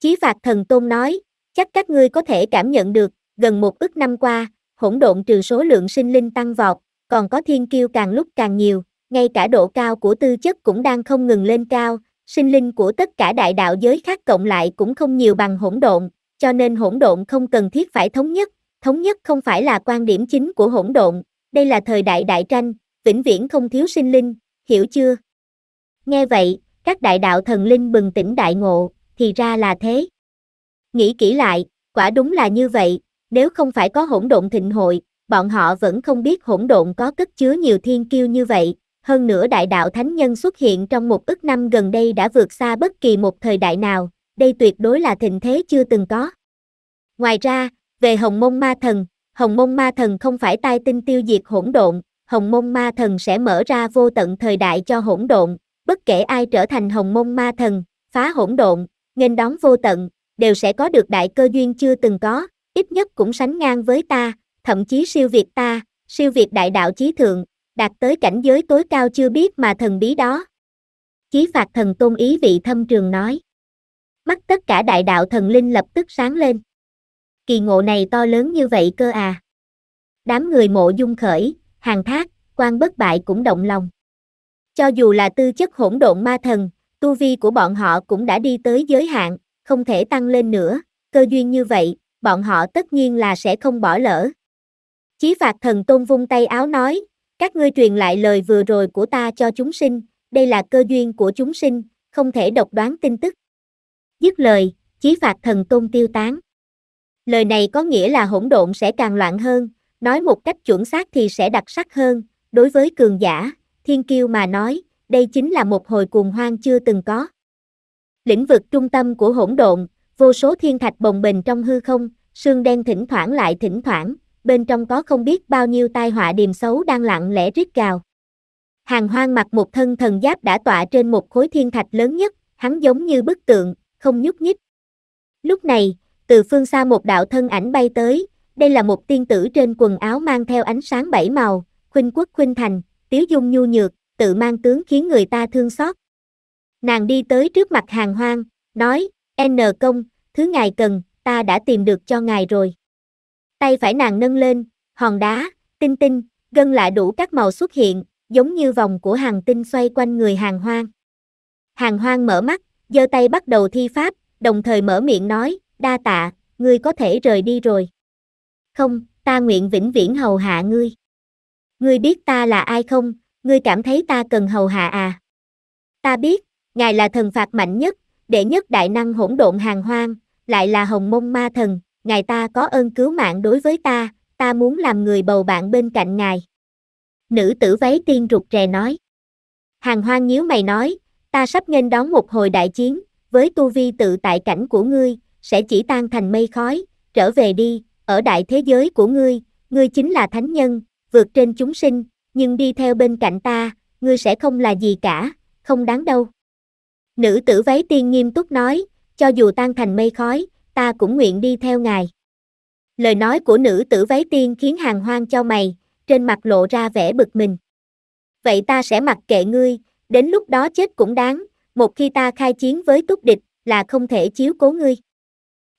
Chí phạt thần tôn nói, chắc các ngươi có thể cảm nhận được, gần một ức năm qua, hỗn độn trừ số lượng sinh linh tăng vọt, còn có thiên kiêu càng lúc càng nhiều, ngay cả độ cao của tư chất cũng đang không ngừng lên cao, sinh linh của tất cả đại đạo giới khác cộng lại cũng không nhiều bằng hỗn độn, cho nên hỗn độn không cần thiết phải thống nhất, Thống nhất không phải là quan điểm chính của hỗn độn, đây là thời đại đại tranh, vĩnh viễn không thiếu sinh linh, hiểu chưa? Nghe vậy, các đại đạo thần linh bừng tỉnh đại ngộ, thì ra là thế. Nghĩ kỹ lại, quả đúng là như vậy, nếu không phải có hỗn độn thịnh hội, bọn họ vẫn không biết hỗn độn có cất chứa nhiều thiên kiêu như vậy, hơn nữa đại đạo thánh nhân xuất hiện trong một ức năm gần đây đã vượt xa bất kỳ một thời đại nào, đây tuyệt đối là thịnh thế chưa từng có. Ngoài ra, về hồng môn ma thần, hồng môn ma thần không phải tai tinh tiêu diệt hỗn độn, hồng môn ma thần sẽ mở ra vô tận thời đại cho hỗn độn, bất kể ai trở thành hồng môn ma thần, phá hỗn độn, nghênh đón vô tận, đều sẽ có được đại cơ duyên chưa từng có, ít nhất cũng sánh ngang với ta, thậm chí siêu việt ta, siêu việt đại đạo chí thượng, đạt tới cảnh giới tối cao chưa biết mà thần bí đó. Chí phạt thần tôn ý vị thâm trường nói. Mắt tất cả đại đạo thần linh lập tức sáng lên kỳ ngộ này to lớn như vậy cơ à. Đám người mộ dung khởi, hàng thác, quan bất bại cũng động lòng. Cho dù là tư chất hỗn độn ma thần, tu vi của bọn họ cũng đã đi tới giới hạn, không thể tăng lên nữa, cơ duyên như vậy, bọn họ tất nhiên là sẽ không bỏ lỡ. Chí phạt thần tôn vung tay áo nói, các ngươi truyền lại lời vừa rồi của ta cho chúng sinh, đây là cơ duyên của chúng sinh, không thể độc đoán tin tức. Dứt lời, chí phạt thần tôn tiêu tán. Lời này có nghĩa là hỗn độn sẽ càng loạn hơn, nói một cách chuẩn xác thì sẽ đặc sắc hơn, đối với cường giả, thiên kiêu mà nói, đây chính là một hồi cuồng hoang chưa từng có. Lĩnh vực trung tâm của hỗn độn, vô số thiên thạch bồng bềnh trong hư không, sương đen thỉnh thoảng lại thỉnh thoảng, bên trong có không biết bao nhiêu tai họa điềm xấu đang lặng lẽ rít gào. Hàng hoang mặc một thân thần giáp đã tọa trên một khối thiên thạch lớn nhất, hắn giống như bức tượng, không nhúc nhích. Lúc này, từ phương xa một đạo thân ảnh bay tới, đây là một tiên tử trên quần áo mang theo ánh sáng bảy màu, khuynh quốc khuynh thành, tiếu dung nhu nhược, tự mang tướng khiến người ta thương xót. Nàng đi tới trước mặt hàng hoang, nói, N công, thứ ngài cần, ta đã tìm được cho ngài rồi. Tay phải nàng nâng lên, hòn đá, tinh tinh, gân lại đủ các màu xuất hiện, giống như vòng của hàng tinh xoay quanh người hàng hoang. Hàng hoang mở mắt, giơ tay bắt đầu thi pháp, đồng thời mở miệng nói, đa tạ, ngươi có thể rời đi rồi. Không, ta nguyện vĩnh viễn hầu hạ ngươi. Ngươi biết ta là ai không, ngươi cảm thấy ta cần hầu hạ à? Ta biết, ngài là thần phạt mạnh nhất, đệ nhất đại năng hỗn độn hàng hoang, lại là hồng mông ma thần, ngài ta có ơn cứu mạng đối với ta, ta muốn làm người bầu bạn bên cạnh ngài. Nữ tử váy tiên rụt rè nói. Hàng hoang nhíu mày nói, ta sắp nghênh đón một hồi đại chiến, với tu vi tự tại cảnh của ngươi, sẽ chỉ tan thành mây khói, trở về đi, ở đại thế giới của ngươi, ngươi chính là thánh nhân, vượt trên chúng sinh, nhưng đi theo bên cạnh ta, ngươi sẽ không là gì cả, không đáng đâu. Nữ tử váy tiên nghiêm túc nói, cho dù tan thành mây khói, ta cũng nguyện đi theo ngài. Lời nói của nữ tử váy tiên khiến hàng hoang cho mày, trên mặt lộ ra vẻ bực mình. Vậy ta sẽ mặc kệ ngươi, đến lúc đó chết cũng đáng, một khi ta khai chiến với túc địch là không thể chiếu cố ngươi.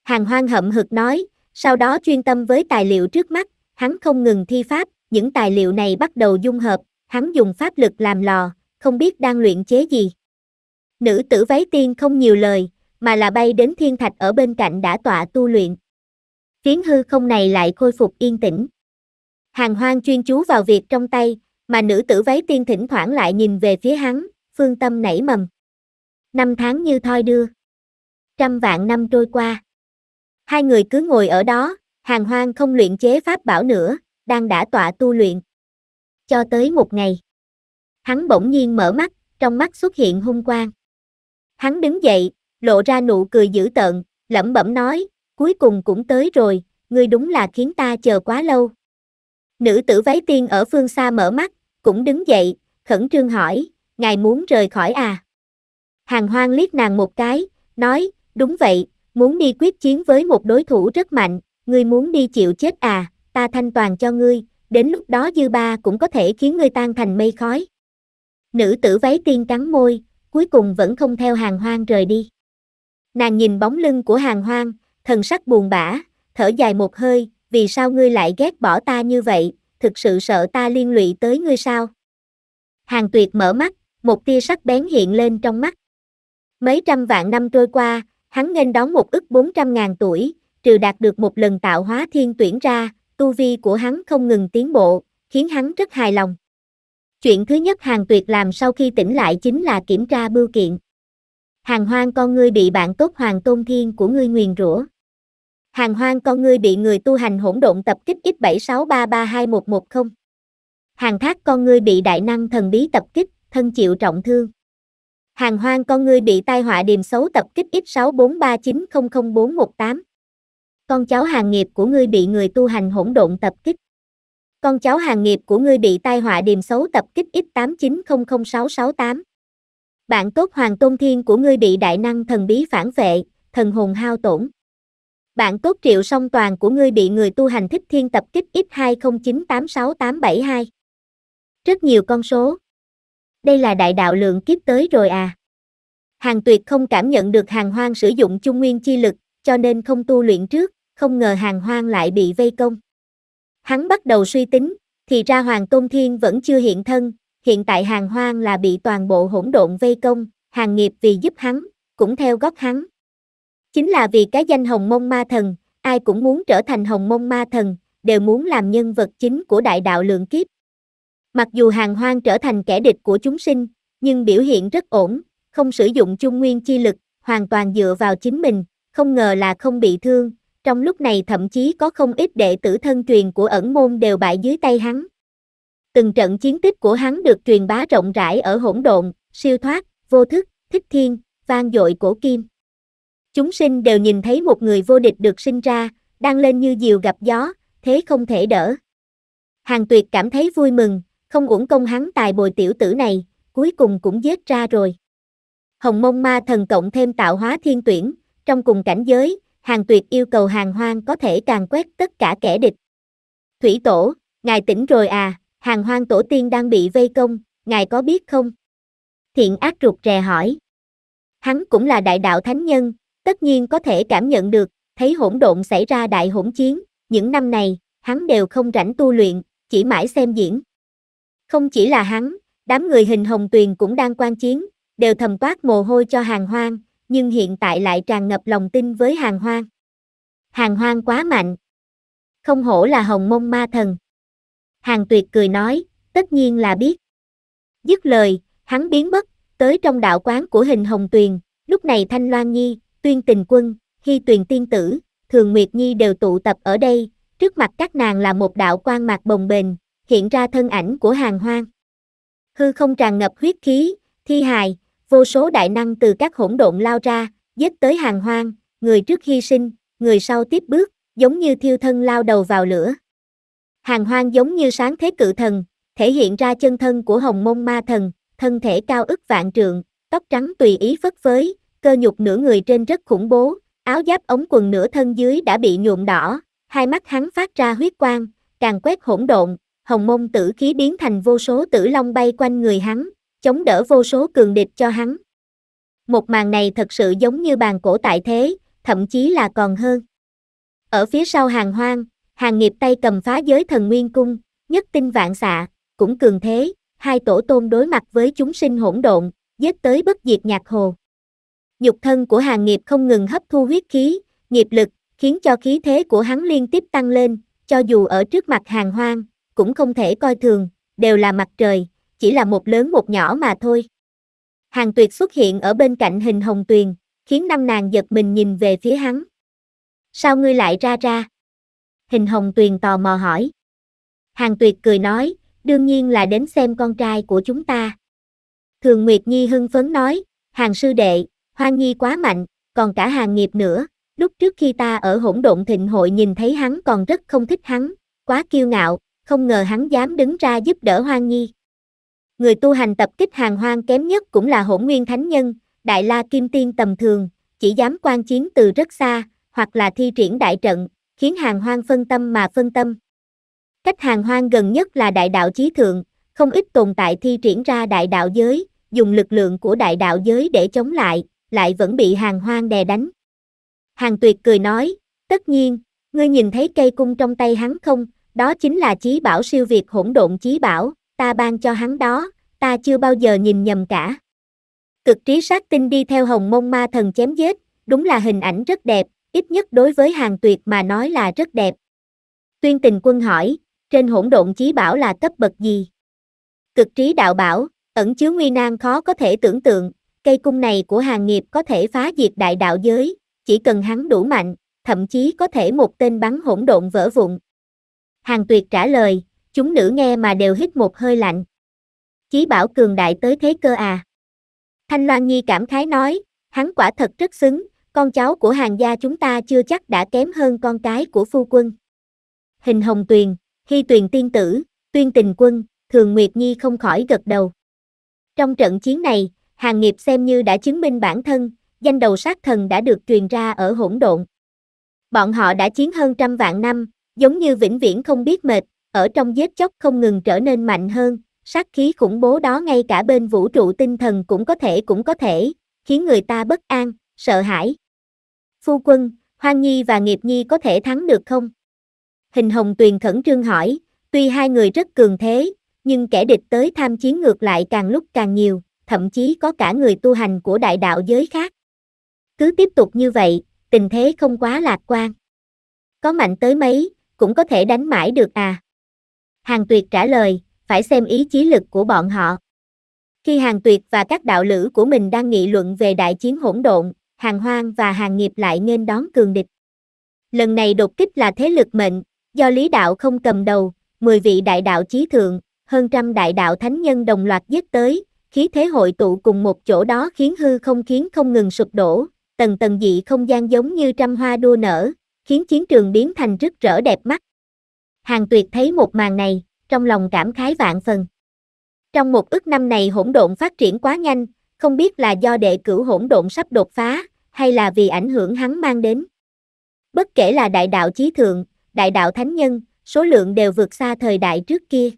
Hàng hoang hậm hực nói, sau đó chuyên tâm với tài liệu trước mắt, hắn không ngừng thi pháp, những tài liệu này bắt đầu dung hợp, hắn dùng pháp lực làm lò, không biết đang luyện chế gì. Nữ tử váy tiên không nhiều lời, mà là bay đến thiên thạch ở bên cạnh đã tọa tu luyện. Khiến hư không này lại khôi phục yên tĩnh. Hàng hoang chuyên chú vào việc trong tay, mà nữ tử váy tiên thỉnh thoảng lại nhìn về phía hắn, phương tâm nảy mầm. Năm tháng như thoi đưa. Trăm vạn năm trôi qua. Hai người cứ ngồi ở đó, hàng hoang không luyện chế pháp bảo nữa, đang đã tọa tu luyện. Cho tới một ngày, hắn bỗng nhiên mở mắt, trong mắt xuất hiện hung quang. Hắn đứng dậy, lộ ra nụ cười dữ tợn, lẩm bẩm nói, cuối cùng cũng tới rồi, ngươi đúng là khiến ta chờ quá lâu. Nữ tử váy tiên ở phương xa mở mắt, cũng đứng dậy, khẩn trương hỏi, ngài muốn rời khỏi à? Hàng hoang liếc nàng một cái, nói, đúng vậy, Muốn đi quyết chiến với một đối thủ rất mạnh, ngươi muốn đi chịu chết à, ta thanh toàn cho ngươi, đến lúc đó dư ba cũng có thể khiến ngươi tan thành mây khói. Nữ tử váy tiên cắn môi, cuối cùng vẫn không theo hàng hoang rời đi. Nàng nhìn bóng lưng của hàng hoang, thần sắc buồn bã, thở dài một hơi, vì sao ngươi lại ghét bỏ ta như vậy, thực sự sợ ta liên lụy tới ngươi sao? Hàng tuyệt mở mắt, một tia sắc bén hiện lên trong mắt. Mấy trăm vạn năm trôi qua, hắn nên đón một ức 400 ngàn tuổi, trừ đạt được một lần tạo hóa thiên tuyển ra, tu vi của hắn không ngừng tiến bộ, khiến hắn rất hài lòng. Chuyện thứ nhất Hàng Tuyệt làm sau khi tỉnh lại chính là kiểm tra bưu kiện. Hàng hoang con ngươi bị bạn tốt hoàng tôn thiên của ngươi nguyền rủa. Hàng hoang con ngươi bị người tu hành hỗn độn tập kích X76332110. Hàng thác con ngươi bị đại năng thần bí tập kích, thân chịu trọng thương hàng hoang con ngươi bị tai họa điềm xấu tập kích X6439000418. Con cháu hàng nghiệp của ngươi bị người tu hành hỗn độn tập kích. Con cháu hàng nghiệp của ngươi bị tai họa điềm xấu tập kích X89000668. Bạn tốt hoàng tôn thiên của ngươi bị đại năng thần bí phản vệ, thần hồn hao tổn. Bạn tốt triệu song toàn của ngươi bị người tu hành thích thiên tập kích X20986872. Rất nhiều con số đây là đại đạo lượng kiếp tới rồi à. Hàng tuyệt không cảm nhận được hàng hoang sử dụng chung nguyên chi lực, cho nên không tu luyện trước, không ngờ hàng hoang lại bị vây công. Hắn bắt đầu suy tính, thì ra Hoàng Công Thiên vẫn chưa hiện thân, hiện tại hàng hoang là bị toàn bộ hỗn độn vây công, hàng nghiệp vì giúp hắn, cũng theo gót hắn. Chính là vì cái danh hồng mông ma thần, ai cũng muốn trở thành hồng mông ma thần, đều muốn làm nhân vật chính của đại đạo lượng kiếp. Mặc dù hàng hoang trở thành kẻ địch của chúng sinh, nhưng biểu hiện rất ổn, không sử dụng chung nguyên chi lực, hoàn toàn dựa vào chính mình, không ngờ là không bị thương, trong lúc này thậm chí có không ít đệ tử thân truyền của ẩn môn đều bại dưới tay hắn. Từng trận chiến tích của hắn được truyền bá rộng rãi ở hỗn độn, siêu thoát, vô thức, thích thiên, vang dội cổ kim. Chúng sinh đều nhìn thấy một người vô địch được sinh ra, đang lên như diều gặp gió, thế không thể đỡ. Hàng tuyệt cảm thấy vui mừng, không uổng công hắn tài bồi tiểu tử này, cuối cùng cũng giết ra rồi. Hồng mông ma thần cộng thêm tạo hóa thiên tuyển, trong cùng cảnh giới, hàng tuyệt yêu cầu hàng hoang có thể càng quét tất cả kẻ địch. Thủy tổ, ngài tỉnh rồi à, hàng hoang tổ tiên đang bị vây công, ngài có biết không? Thiện ác ruột rè hỏi. Hắn cũng là đại đạo thánh nhân, tất nhiên có thể cảm nhận được, thấy hỗn độn xảy ra đại hỗn chiến, những năm này, hắn đều không rảnh tu luyện, chỉ mãi xem diễn. Không chỉ là hắn, đám người hình hồng tuyền cũng đang quan chiến, đều thầm toát mồ hôi cho hàng hoang, nhưng hiện tại lại tràn ngập lòng tin với hàng hoang. Hàng hoang quá mạnh. Không hổ là hồng mông ma thần. Hàng tuyệt cười nói, tất nhiên là biết. Dứt lời, hắn biến mất, tới trong đạo quán của hình hồng tuyền, lúc này Thanh Loan Nhi, Tuyên Tình Quân, Hy Tuyền Tiên Tử, Thường Nguyệt Nhi đều tụ tập ở đây, trước mặt các nàng là một đạo quan mạc bồng bềnh, hiện ra thân ảnh của hàng hoang. Hư không tràn ngập huyết khí, thi hài, vô số đại năng từ các hỗn độn lao ra, giết tới hàng hoang, người trước hy sinh, người sau tiếp bước, giống như thiêu thân lao đầu vào lửa. Hàng hoang giống như sáng thế cự thần, thể hiện ra chân thân của hồng môn ma thần, thân thể cao ức vạn trượng, tóc trắng tùy ý phất phới, cơ nhục nửa người trên rất khủng bố, áo giáp ống quần nửa thân dưới đã bị nhuộm đỏ, hai mắt hắn phát ra huyết quang, càng quét hỗn độn, hồng mông tử khí biến thành vô số tử long bay quanh người hắn, chống đỡ vô số cường địch cho hắn. Một màn này thật sự giống như bàn cổ tại thế, thậm chí là còn hơn. Ở phía sau hàng hoang, hàng nghiệp tay cầm phá giới thần nguyên cung, nhất tinh vạn xạ, cũng cường thế, hai tổ tôn đối mặt với chúng sinh hỗn độn, giết tới bất diệt nhạc hồ. Nhục thân của hàng nghiệp không ngừng hấp thu huyết khí, nghiệp lực, khiến cho khí thế của hắn liên tiếp tăng lên, cho dù ở trước mặt hàng hoang, cũng không thể coi thường, đều là mặt trời, chỉ là một lớn một nhỏ mà thôi. Hàng tuyệt xuất hiện ở bên cạnh hình hồng tuyền, khiến năm nàng giật mình nhìn về phía hắn. Sao ngươi lại ra ra? Hình hồng tuyền tò mò hỏi. Hàng tuyệt cười nói, đương nhiên là đến xem con trai của chúng ta. Thường Nguyệt Nhi hưng phấn nói, hàng sư đệ, hoan nhi quá mạnh, còn cả hàng nghiệp nữa, lúc trước khi ta ở hỗn độn thịnh hội nhìn thấy hắn còn rất không thích hắn, quá kiêu ngạo, không ngờ hắn dám đứng ra giúp đỡ Hoang Nhi. Người tu hành tập kích hàng hoang kém nhất cũng là hỗn nguyên thánh nhân, đại la kim tiên tầm thường, chỉ dám quan chiến từ rất xa, hoặc là thi triển đại trận, khiến hàng hoang phân tâm mà phân tâm. Cách hàng hoang gần nhất là đại đạo chí thượng, không ít tồn tại thi triển ra đại đạo giới, dùng lực lượng của đại đạo giới để chống lại, lại vẫn bị hàng hoang đè đánh. Hàng tuyệt cười nói, tất nhiên, ngươi nhìn thấy cây cung trong tay hắn không, đó chính là chí bảo siêu việt hỗn độn chí bảo, ta ban cho hắn đó, ta chưa bao giờ nhìn nhầm cả. Cực trí sát tinh đi theo hồng mông ma thần chém giết, đúng là hình ảnh rất đẹp, ít nhất đối với hàng tuyệt mà nói là rất đẹp. Tuyên tình quân hỏi, trên hỗn độn chí bảo là cấp bậc gì? Cực trí đạo bảo, ẩn chứa nguy nan khó có thể tưởng tượng, cây cung này của hàng nghiệp có thể phá diệt đại đạo giới, chỉ cần hắn đủ mạnh, thậm chí có thể một tên bắn hỗn độn vỡ vụn. Hàng tuyệt trả lời, chúng nữ nghe mà đều hít một hơi lạnh. Chí bảo cường đại tới thế cơ à. Thanh Loan Nhi cảm khái nói, hắn quả thật rất xứng, con cháu của hàng gia chúng ta chưa chắc đã kém hơn con cái của phu quân. Hình hồng tuyền, hy tuyền tiên tử, tuyên tình quân, thường Nguyệt Nhi không khỏi gật đầu. Trong trận chiến này, hàng nghiệp xem như đã chứng minh bản thân, danh đầu sát thần đã được truyền ra ở hỗn độn. Bọn họ đã chiến hơn trăm vạn năm, giống như vĩnh viễn không biết mệt, ở trong giết chóc không ngừng trở nên mạnh hơn, sát khí khủng bố đó ngay cả bên vũ trụ tinh thần cũng có thể cũng có thể, khiến người ta bất an, sợ hãi. Phu quân, Hoang Nhi và Nghiệp Nhi có thể thắng được không? Hình Hồng Tuyền khẩn trương hỏi, tuy hai người rất cường thế, nhưng kẻ địch tới tham chiến ngược lại càng lúc càng nhiều, thậm chí có cả người tu hành của đại đạo giới khác. Cứ tiếp tục như vậy, tình thế không quá lạc quan. Có mạnh tới mấy, cũng có thể đánh mãi được à? Hàng tuyệt trả lời, phải xem ý chí lực của bọn họ. Khi hàng tuyệt và các đạo lữ của mình đang nghị luận về đại chiến hỗn độn, hàng hoang và hàng nghiệp lại nên đón cường địch. Lần này đột kích là thế lực mệnh, do lý đạo không cầm đầu, 10 vị đại đạo chí thượng, hơn trăm đại đạo thánh nhân đồng loạt giết tới, khí thế hội tụ cùng một chỗ đó khiến hư không khiến không ngừng sụp đổ, tầng tầng dị không gian giống như trăm hoa đua nở, khiến chiến trường biến thành rực rỡ đẹp mắt. Hàng tuyệt thấy một màn này, trong lòng cảm khái vạn phần. Trong một ức năm này hỗn độn phát triển quá nhanh, không biết là do đệ cửu hỗn độn sắp đột phá, hay là vì ảnh hưởng hắn mang đến. Bất kể là đại đạo chí thượng, đại đạo thánh nhân, số lượng đều vượt xa thời đại trước kia.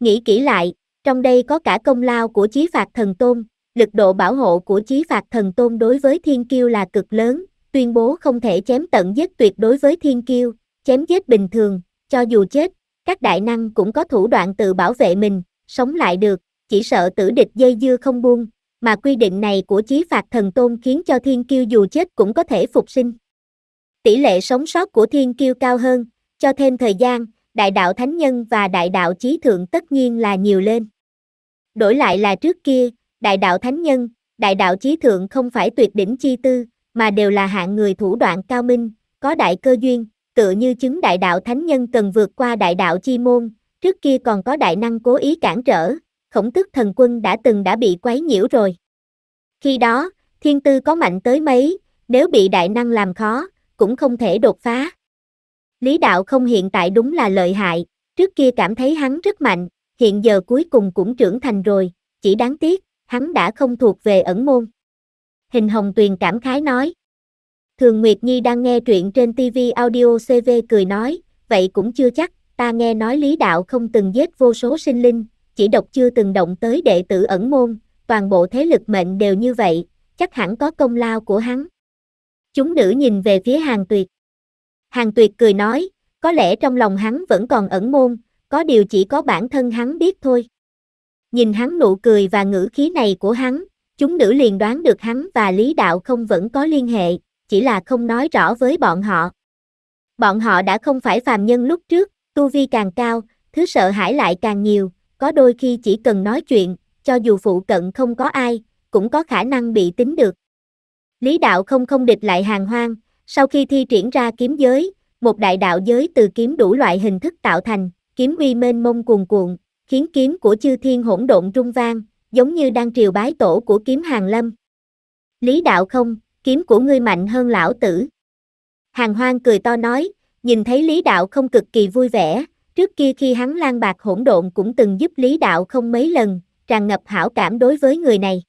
Nghĩ kỹ lại, trong đây có cả công lao của chí phạt thần tôn, lực độ bảo hộ của chí phạt thần tôn đối với thiên kiêu là cực lớn, tuyên bố không thể chém tận giết tuyệt đối với thiên kiêu, chém giết bình thường, cho dù chết, các đại năng cũng có thủ đoạn tự bảo vệ mình, sống lại được, chỉ sợ tử địch dây dưa không buông, mà quy định này của chí phạt thần tôn khiến cho thiên kiêu dù chết cũng có thể phục sinh. Tỷ lệ sống sót của thiên kiêu cao hơn, cho thêm thời gian, đại đạo thánh nhân và đại đạo chí thượng tất nhiên là nhiều lên. Đổi lại là trước kia, đại đạo thánh nhân, đại đạo chí thượng không phải tuyệt đỉnh chi tư, mà đều là hạng người thủ đoạn cao minh, có đại cơ duyên, tựa như chứng đại đạo thánh nhân cần vượt qua đại đạo chi môn, trước kia còn có đại năng cố ý cản trở, khổng tức thần quân đã từng đã bị quấy nhiễu rồi. Khi đó, thiên tư có mạnh tới mấy, nếu bị đại năng làm khó, cũng không thể đột phá. Lý đạo không hiện tại đúng là lợi hại, trước kia cảm thấy hắn rất mạnh, hiện giờ cuối cùng cũng trưởng thành rồi, chỉ đáng tiếc, hắn đã không thuộc về ẩn môn. Hình Hồng Tuyền cảm khái nói. Thường Nguyệt Nhi đang nghe truyện trên TV audio CV cười nói, vậy cũng chưa chắc, ta nghe nói lý đạo không từng giết vô số sinh linh, chỉ độc chưa từng động tới đệ tử ẩn môn, toàn bộ thế lực mệnh đều như vậy, chắc hẳn có công lao của hắn. Chúng nữ nhìn về phía hàng tuyệt. Hàng tuyệt cười nói, có lẽ trong lòng hắn vẫn còn ẩn môn, có điều chỉ có bản thân hắn biết thôi. Nhìn hắn nụ cười và ngữ khí này của hắn, Chúng nữ liền đoán được hắn và Lý Đạo không vẫn có liên hệ, chỉ là không nói rõ với bọn họ. Bọn họ đã không phải phàm nhân lúc trước, tu vi càng cao, thứ sợ hãi lại càng nhiều, có đôi khi chỉ cần nói chuyện, cho dù phụ cận không có ai, cũng có khả năng bị tính được. Lý đạo không không địch lại hàng hoang, sau khi thi triển ra kiếm giới, một đại đạo giới từ kiếm đủ loại hình thức tạo thành, kiếm uy mênh mông cuồn cuộn, khiến kiếm của chư thiên hỗn độn trung vang, giống như đang triều bái tổ của kiếm hàng lâm. Lý đạo không, kiếm của ngươi mạnh hơn lão tử. Hàng hoang cười to nói, nhìn thấy lý đạo không cực kỳ vui vẻ, trước kia khi hắn lan bạc hỗn độn cũng từng giúp lý đạo không mấy lần, tràn ngập hảo cảm đối với người này.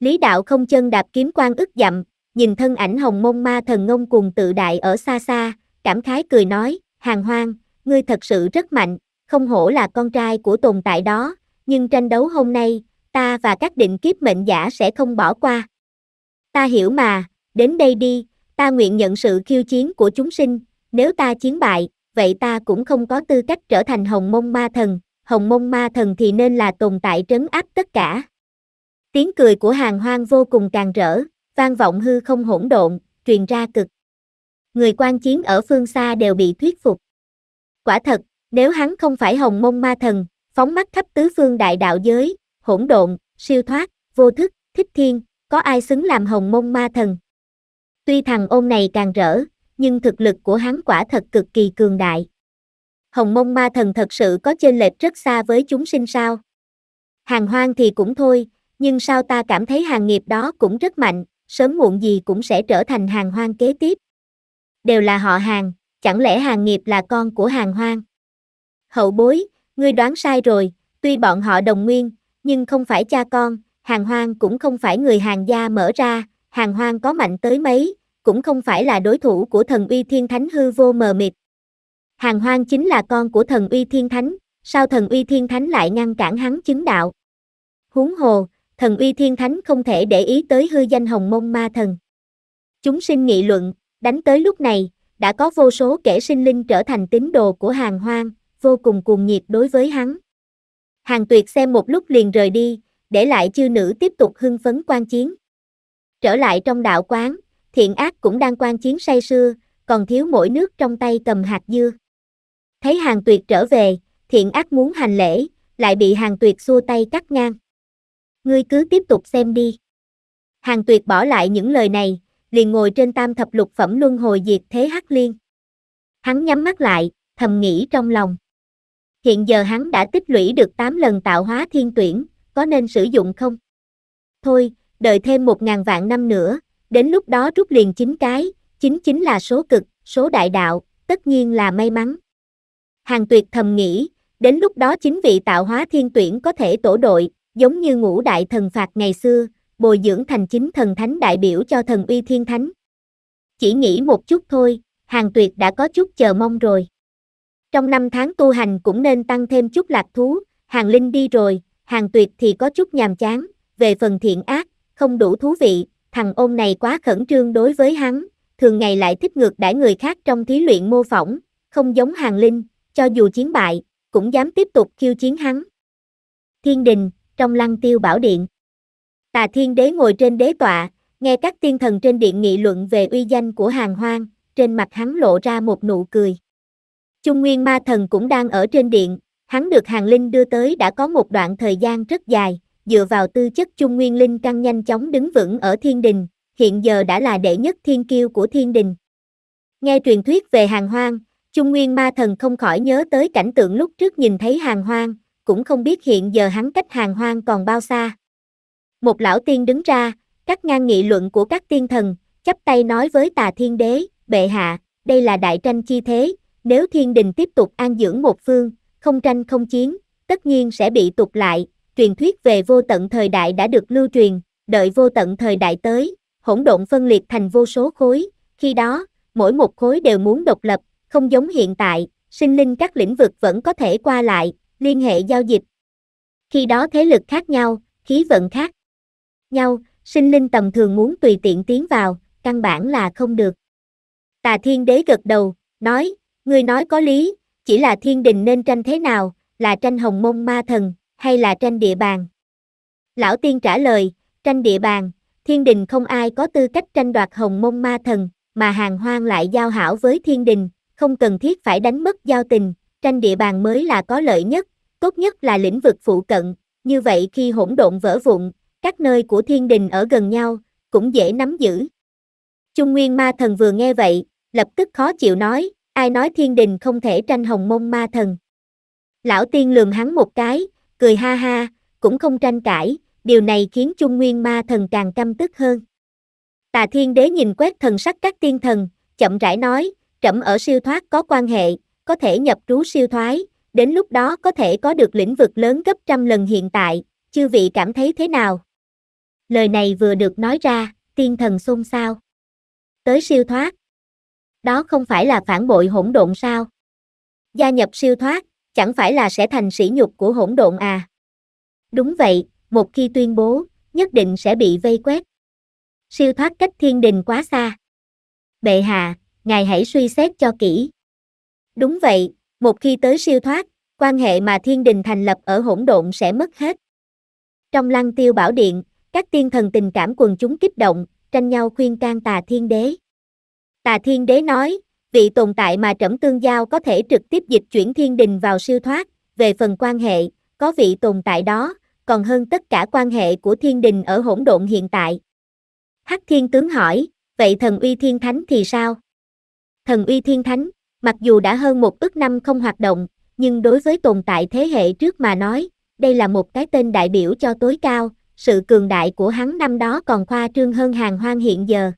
Lý đạo không chân đạp kiếm quan ức dặm, nhìn thân ảnh hồng mông ma thần ngông cùng tự đại ở xa xa, cảm khái cười nói, hàng hoang, ngươi thật sự rất mạnh, không hổ là con trai của tồn tại đó, nhưng tranh đấu hôm nay, ta và các định kiếp mệnh giả sẽ không bỏ qua. Ta hiểu mà, đến đây đi, ta nguyện nhận sự khiêu chiến của chúng sinh, nếu ta chiến bại, vậy ta cũng không có tư cách trở thành hồng mông ma thần, hồng mông ma thần thì nên là tồn tại trấn áp tất cả. Tiếng cười của hàng hoang vô cùng càng rỡ, vang vọng hư không hỗn độn, truyền ra cực. Người quan chiến ở phương xa đều bị thuyết phục. Quả thật, nếu hắn không phải hồng mông ma thần, phóng mắt khắp tứ phương đại đạo giới, hỗn độn, siêu thoát, vô thức, thích thiên, có ai xứng làm hồng mông ma thần. Tuy thằng ôn này càng rỡ, nhưng thực lực của hắn quả thật cực kỳ cường đại. Hồng mông ma thần thật sự có chênh lệch rất xa với chúng sinh sao. Hàng hoang thì cũng thôi, nhưng sao ta cảm thấy hàng nghiệp đó cũng rất mạnh, sớm muộn gì cũng sẽ trở thành hàng hoang kế tiếp. Đều là họ hàng, chẳng lẽ hàng nghiệp là con của hàng hoang? Hậu bối, ngươi đoán sai rồi, tuy bọn họ đồng nguyên, nhưng không phải cha con, hàng hoang cũng không phải người hàng gia mở ra, hàng hoang có mạnh tới mấy, cũng không phải là đối thủ của thần uy thiên thánh hư vô mờ mịt. Hàng hoang chính là con của thần uy thiên thánh, sao thần uy thiên thánh lại ngăn cản hắn chứng đạo? Huống hồ, thần uy thiên thánh không thể để ý tới hư danh hồng mông ma thần. Chúng sinh nghị luận, đánh tới lúc này, đã có vô số kẻ sinh linh trở thành tín đồ của hàng hoang, vô cùng cuồng nhiệt đối với hắn. Hàng tuyệt xem một lúc liền rời đi, để lại chư nữ tiếp tục hưng phấn quan chiến. Trở lại trong đạo quán, thiện ác cũng đang quan chiến say sưa, còn thiếu mỗi nước trong tay cầm hạt dưa. Thấy hàng tuyệt trở về, thiện ác muốn hành lễ, lại bị hàng tuyệt xua tay cắt ngang. Ngươi cứ tiếp tục xem đi. Hàng tuyệt bỏ lại những lời này, liền ngồi trên tam thập lục phẩm luân hồi diệt thế hắc liên. Hắn nhắm mắt lại, thầm nghĩ trong lòng hiện giờ hắn đã tích lũy được 8 lần tạo hóa thiên tuyển, có nên sử dụng không? Thôi, đợi thêm 1.000 vạn năm nữa, đến lúc đó rút liền chín cái, chính chính là số cực, số đại đạo, tất nhiên là may mắn. Hàng tuyệt thầm nghĩ, đến lúc đó chính vị tạo hóa thiên tuyển có thể tổ đội, giống như ngũ đại thần phạt ngày xưa, bồi dưỡng thành chính thần thánh đại biểu cho thần uy thiên thánh. Chỉ nghĩ một chút thôi, hàng tuyệt đã có chút chờ mong rồi trong năm tháng tu hành cũng nên tăng thêm chút lạc thú, hàng linh đi rồi, hàng tuyệt thì có chút nhàm chán, về phần thiện ác, không đủ thú vị, thằng ôn này quá khẩn trương đối với hắn, thường ngày lại thích ngược đãi người khác trong thí luyện mô phỏng, không giống hàng linh, cho dù chiến bại, cũng dám tiếp tục khiêu chiến hắn. Thiên đình, trong lăng tiêu bảo điện. Tà thiên đế ngồi trên đế tọa, nghe các tiên thần trên điện nghị luận về uy danh của hàng hoang, trên mặt hắn lộ ra một nụ cười. Trung Nguyên Ma Thần cũng đang ở trên điện, hắn được Hàng Linh đưa tới đã có một đoạn thời gian rất dài, dựa vào tư chất Trung Nguyên Linh căn nhanh chóng đứng vững ở thiên đình, hiện giờ đã là đệ nhất thiên kiêu của thiên đình. Nghe truyền thuyết về hàng hoang, Trung Nguyên Ma Thần không khỏi nhớ tới cảnh tượng lúc trước nhìn thấy hàng hoang, cũng không biết hiện giờ hắn cách hàng hoang còn bao xa. Một lão tiên đứng ra, cắt ngang nghị luận của các tiên thần, chắp tay nói với tà thiên đế, bệ hạ, đây là đại tranh chi thế, nếu thiên đình tiếp tục an dưỡng một phương, không tranh không chiến, tất nhiên sẽ bị tụt lại, truyền thuyết về vô tận thời đại đã được lưu truyền, đợi vô tận thời đại tới, hỗn độn phân liệt thành vô số khối, khi đó, mỗi một khối đều muốn độc lập, không giống hiện tại, sinh linh các lĩnh vực vẫn có thể qua lại, liên hệ giao dịch. Khi đó thế lực khác nhau, khí vận khác nhau, sinh linh tầm thường muốn tùy tiện tiến vào, căn bản là không được. Tà Thiên Đế gật đầu, nói, Ngươi nói có lý, chỉ là thiên đình nên tranh thế nào, là tranh hồng mông ma thần, hay là tranh địa bàn? Lão tiên trả lời, tranh địa bàn, thiên đình không ai có tư cách tranh đoạt hồng mông ma thần, mà hàng hoang lại giao hảo với thiên đình, không cần thiết phải đánh mất giao tình, tranh địa bàn mới là có lợi nhất, tốt nhất là lĩnh vực phụ cận, như vậy khi hỗn độn vỡ vụn, các nơi của thiên đình ở gần nhau, cũng dễ nắm giữ. Trung Nguyên Ma Thần vừa nghe vậy, lập tức khó chịu nói, ai nói thiên đình không thể tranh hồng môn ma thần. Lão tiên lườm hắn một cái, cười ha ha, cũng không tranh cãi, điều này khiến Trung Nguyên ma thần càng căm tức hơn. Tà thiên đế nhìn quét thần sắc các tiên thần, chậm rãi nói, trẫm ở siêu thoát có quan hệ, có thể nhập trú siêu thoái, đến lúc đó có thể có được lĩnh vực lớn gấp trăm lần hiện tại, chư vị cảm thấy thế nào? Lời này vừa được nói ra, tiên thần xôn xao. Tới siêu thoát, đó không phải là phản bội hỗn độn sao? Gia nhập siêu thoát, chẳng phải là sẽ thành sỉ nhục của hỗn độn à? Đúng vậy, một khi tuyên bố, nhất định sẽ bị vây quét. Siêu thoát cách thiên đình quá xa. Bệ hạ, ngài hãy suy xét cho kỹ. Đúng vậy, một khi tới siêu thoát, quan hệ mà thiên đình thành lập ở hỗn độn sẽ mất hết. Trong lăng tiêu bảo điện, các tiên thần tình cảm quần chúng kích động, tranh nhau khuyên can tà thiên đế. Tà Thiên Đế nói, vị tồn tại mà trẫm tương giao có thể trực tiếp dịch chuyển thiên đình vào siêu thoát, về phần quan hệ, có vị tồn tại đó, còn hơn tất cả quan hệ của thiên đình ở hỗn độn hiện tại. Hắc Thiên Tướng hỏi, vậy thần uy thiên thánh thì sao? Thần uy thiên thánh, mặc dù đã hơn một ức năm không hoạt động, nhưng đối với tồn tại thế hệ trước mà nói, đây là một cái tên đại biểu cho tối cao, sự cường đại của hắn năm đó còn khoa trương hơn hàng hoang hiện giờ.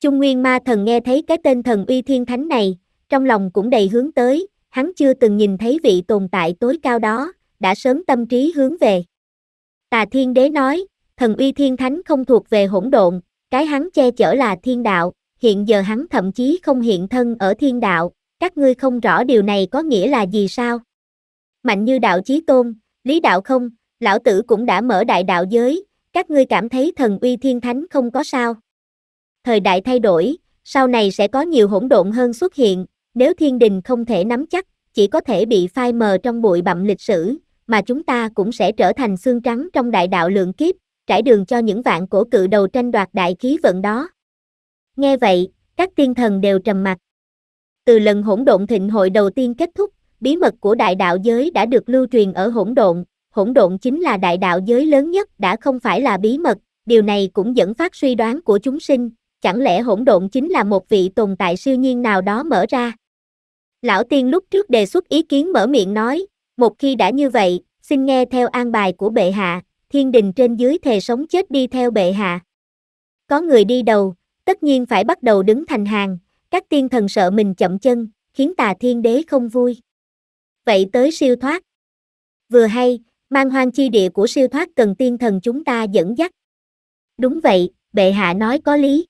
Trung Nguyên Ma Thần nghe thấy cái tên thần uy thiên thánh này, trong lòng cũng đầy hướng tới, hắn chưa từng nhìn thấy vị tồn tại tối cao đó, đã sớm tâm trí hướng về. Tà Thiên Đế nói, thần uy thiên thánh không thuộc về hỗn độn, cái hắn che chở là thiên đạo, hiện giờ hắn thậm chí không hiện thân ở thiên đạo, các ngươi không rõ điều này có nghĩa là gì sao? Mạnh như đạo chí tôn, lý đạo không, lão tử cũng đã mở đại đạo giới, các ngươi cảm thấy thần uy thiên thánh không có sao thời đại thay đổi, sau này sẽ có nhiều hỗn độn hơn xuất hiện, nếu thiên đình không thể nắm chắc, chỉ có thể bị phai mờ trong bụi bặm lịch sử, mà chúng ta cũng sẽ trở thành xương trắng trong đại đạo lượng kiếp, trải đường cho những vạn cổ cự đầu tranh đoạt đại khí vận đó. Nghe vậy, các tiên thần đều trầm mặt. Từ lần hỗn độn thịnh hội đầu tiên kết thúc, bí mật của đại đạo giới đã được lưu truyền ở hỗn độn, hỗn độn chính là đại đạo giới lớn nhất đã không phải là bí mật, điều này cũng dẫn phát suy đoán của chúng sinh, chẳng lẽ hỗn độn chính là một vị tồn tại siêu nhiên nào đó mở ra? Lão tiên lúc trước đề xuất ý kiến mở miệng nói, một khi đã như vậy, xin nghe theo an bài của bệ hạ, thiên đình trên dưới thề sống chết đi theo bệ hạ. Có người đi đầu, tất nhiên phải bắt đầu đứng thành hàng, các tiên thần sợ mình chậm chân, khiến tà thiên đế không vui. Vậy tới siêu thoát. Vừa hay, mang hoang chi địa của siêu thoát cần tiên thần chúng ta dẫn dắt. Đúng vậy, bệ hạ nói có lý.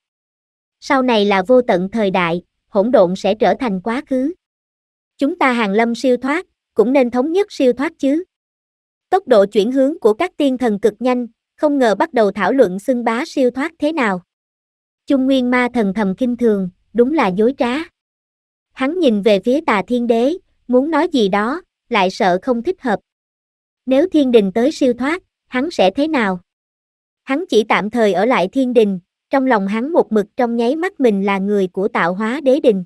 Sau này là vô tận thời đại, hỗn độn sẽ trở thành quá khứ. Chúng ta hàng lâm siêu thoát, cũng nên thống nhất siêu thoát chứ. Tốc độ chuyển hướng của các tiên thần cực nhanh, không ngờ bắt đầu thảo luận xưng bá siêu thoát thế nào. Trung Nguyên Ma thần thầm kinh thường, đúng là dối trá. Hắn nhìn về phía tà thiên đế, muốn nói gì đó, lại sợ không thích hợp. Nếu thiên đình tới siêu thoát, hắn sẽ thế nào? Hắn chỉ tạm thời ở lại thiên đình, trong lòng hắn một mực trong nháy mắt mình là người của tạo hóa đế đình.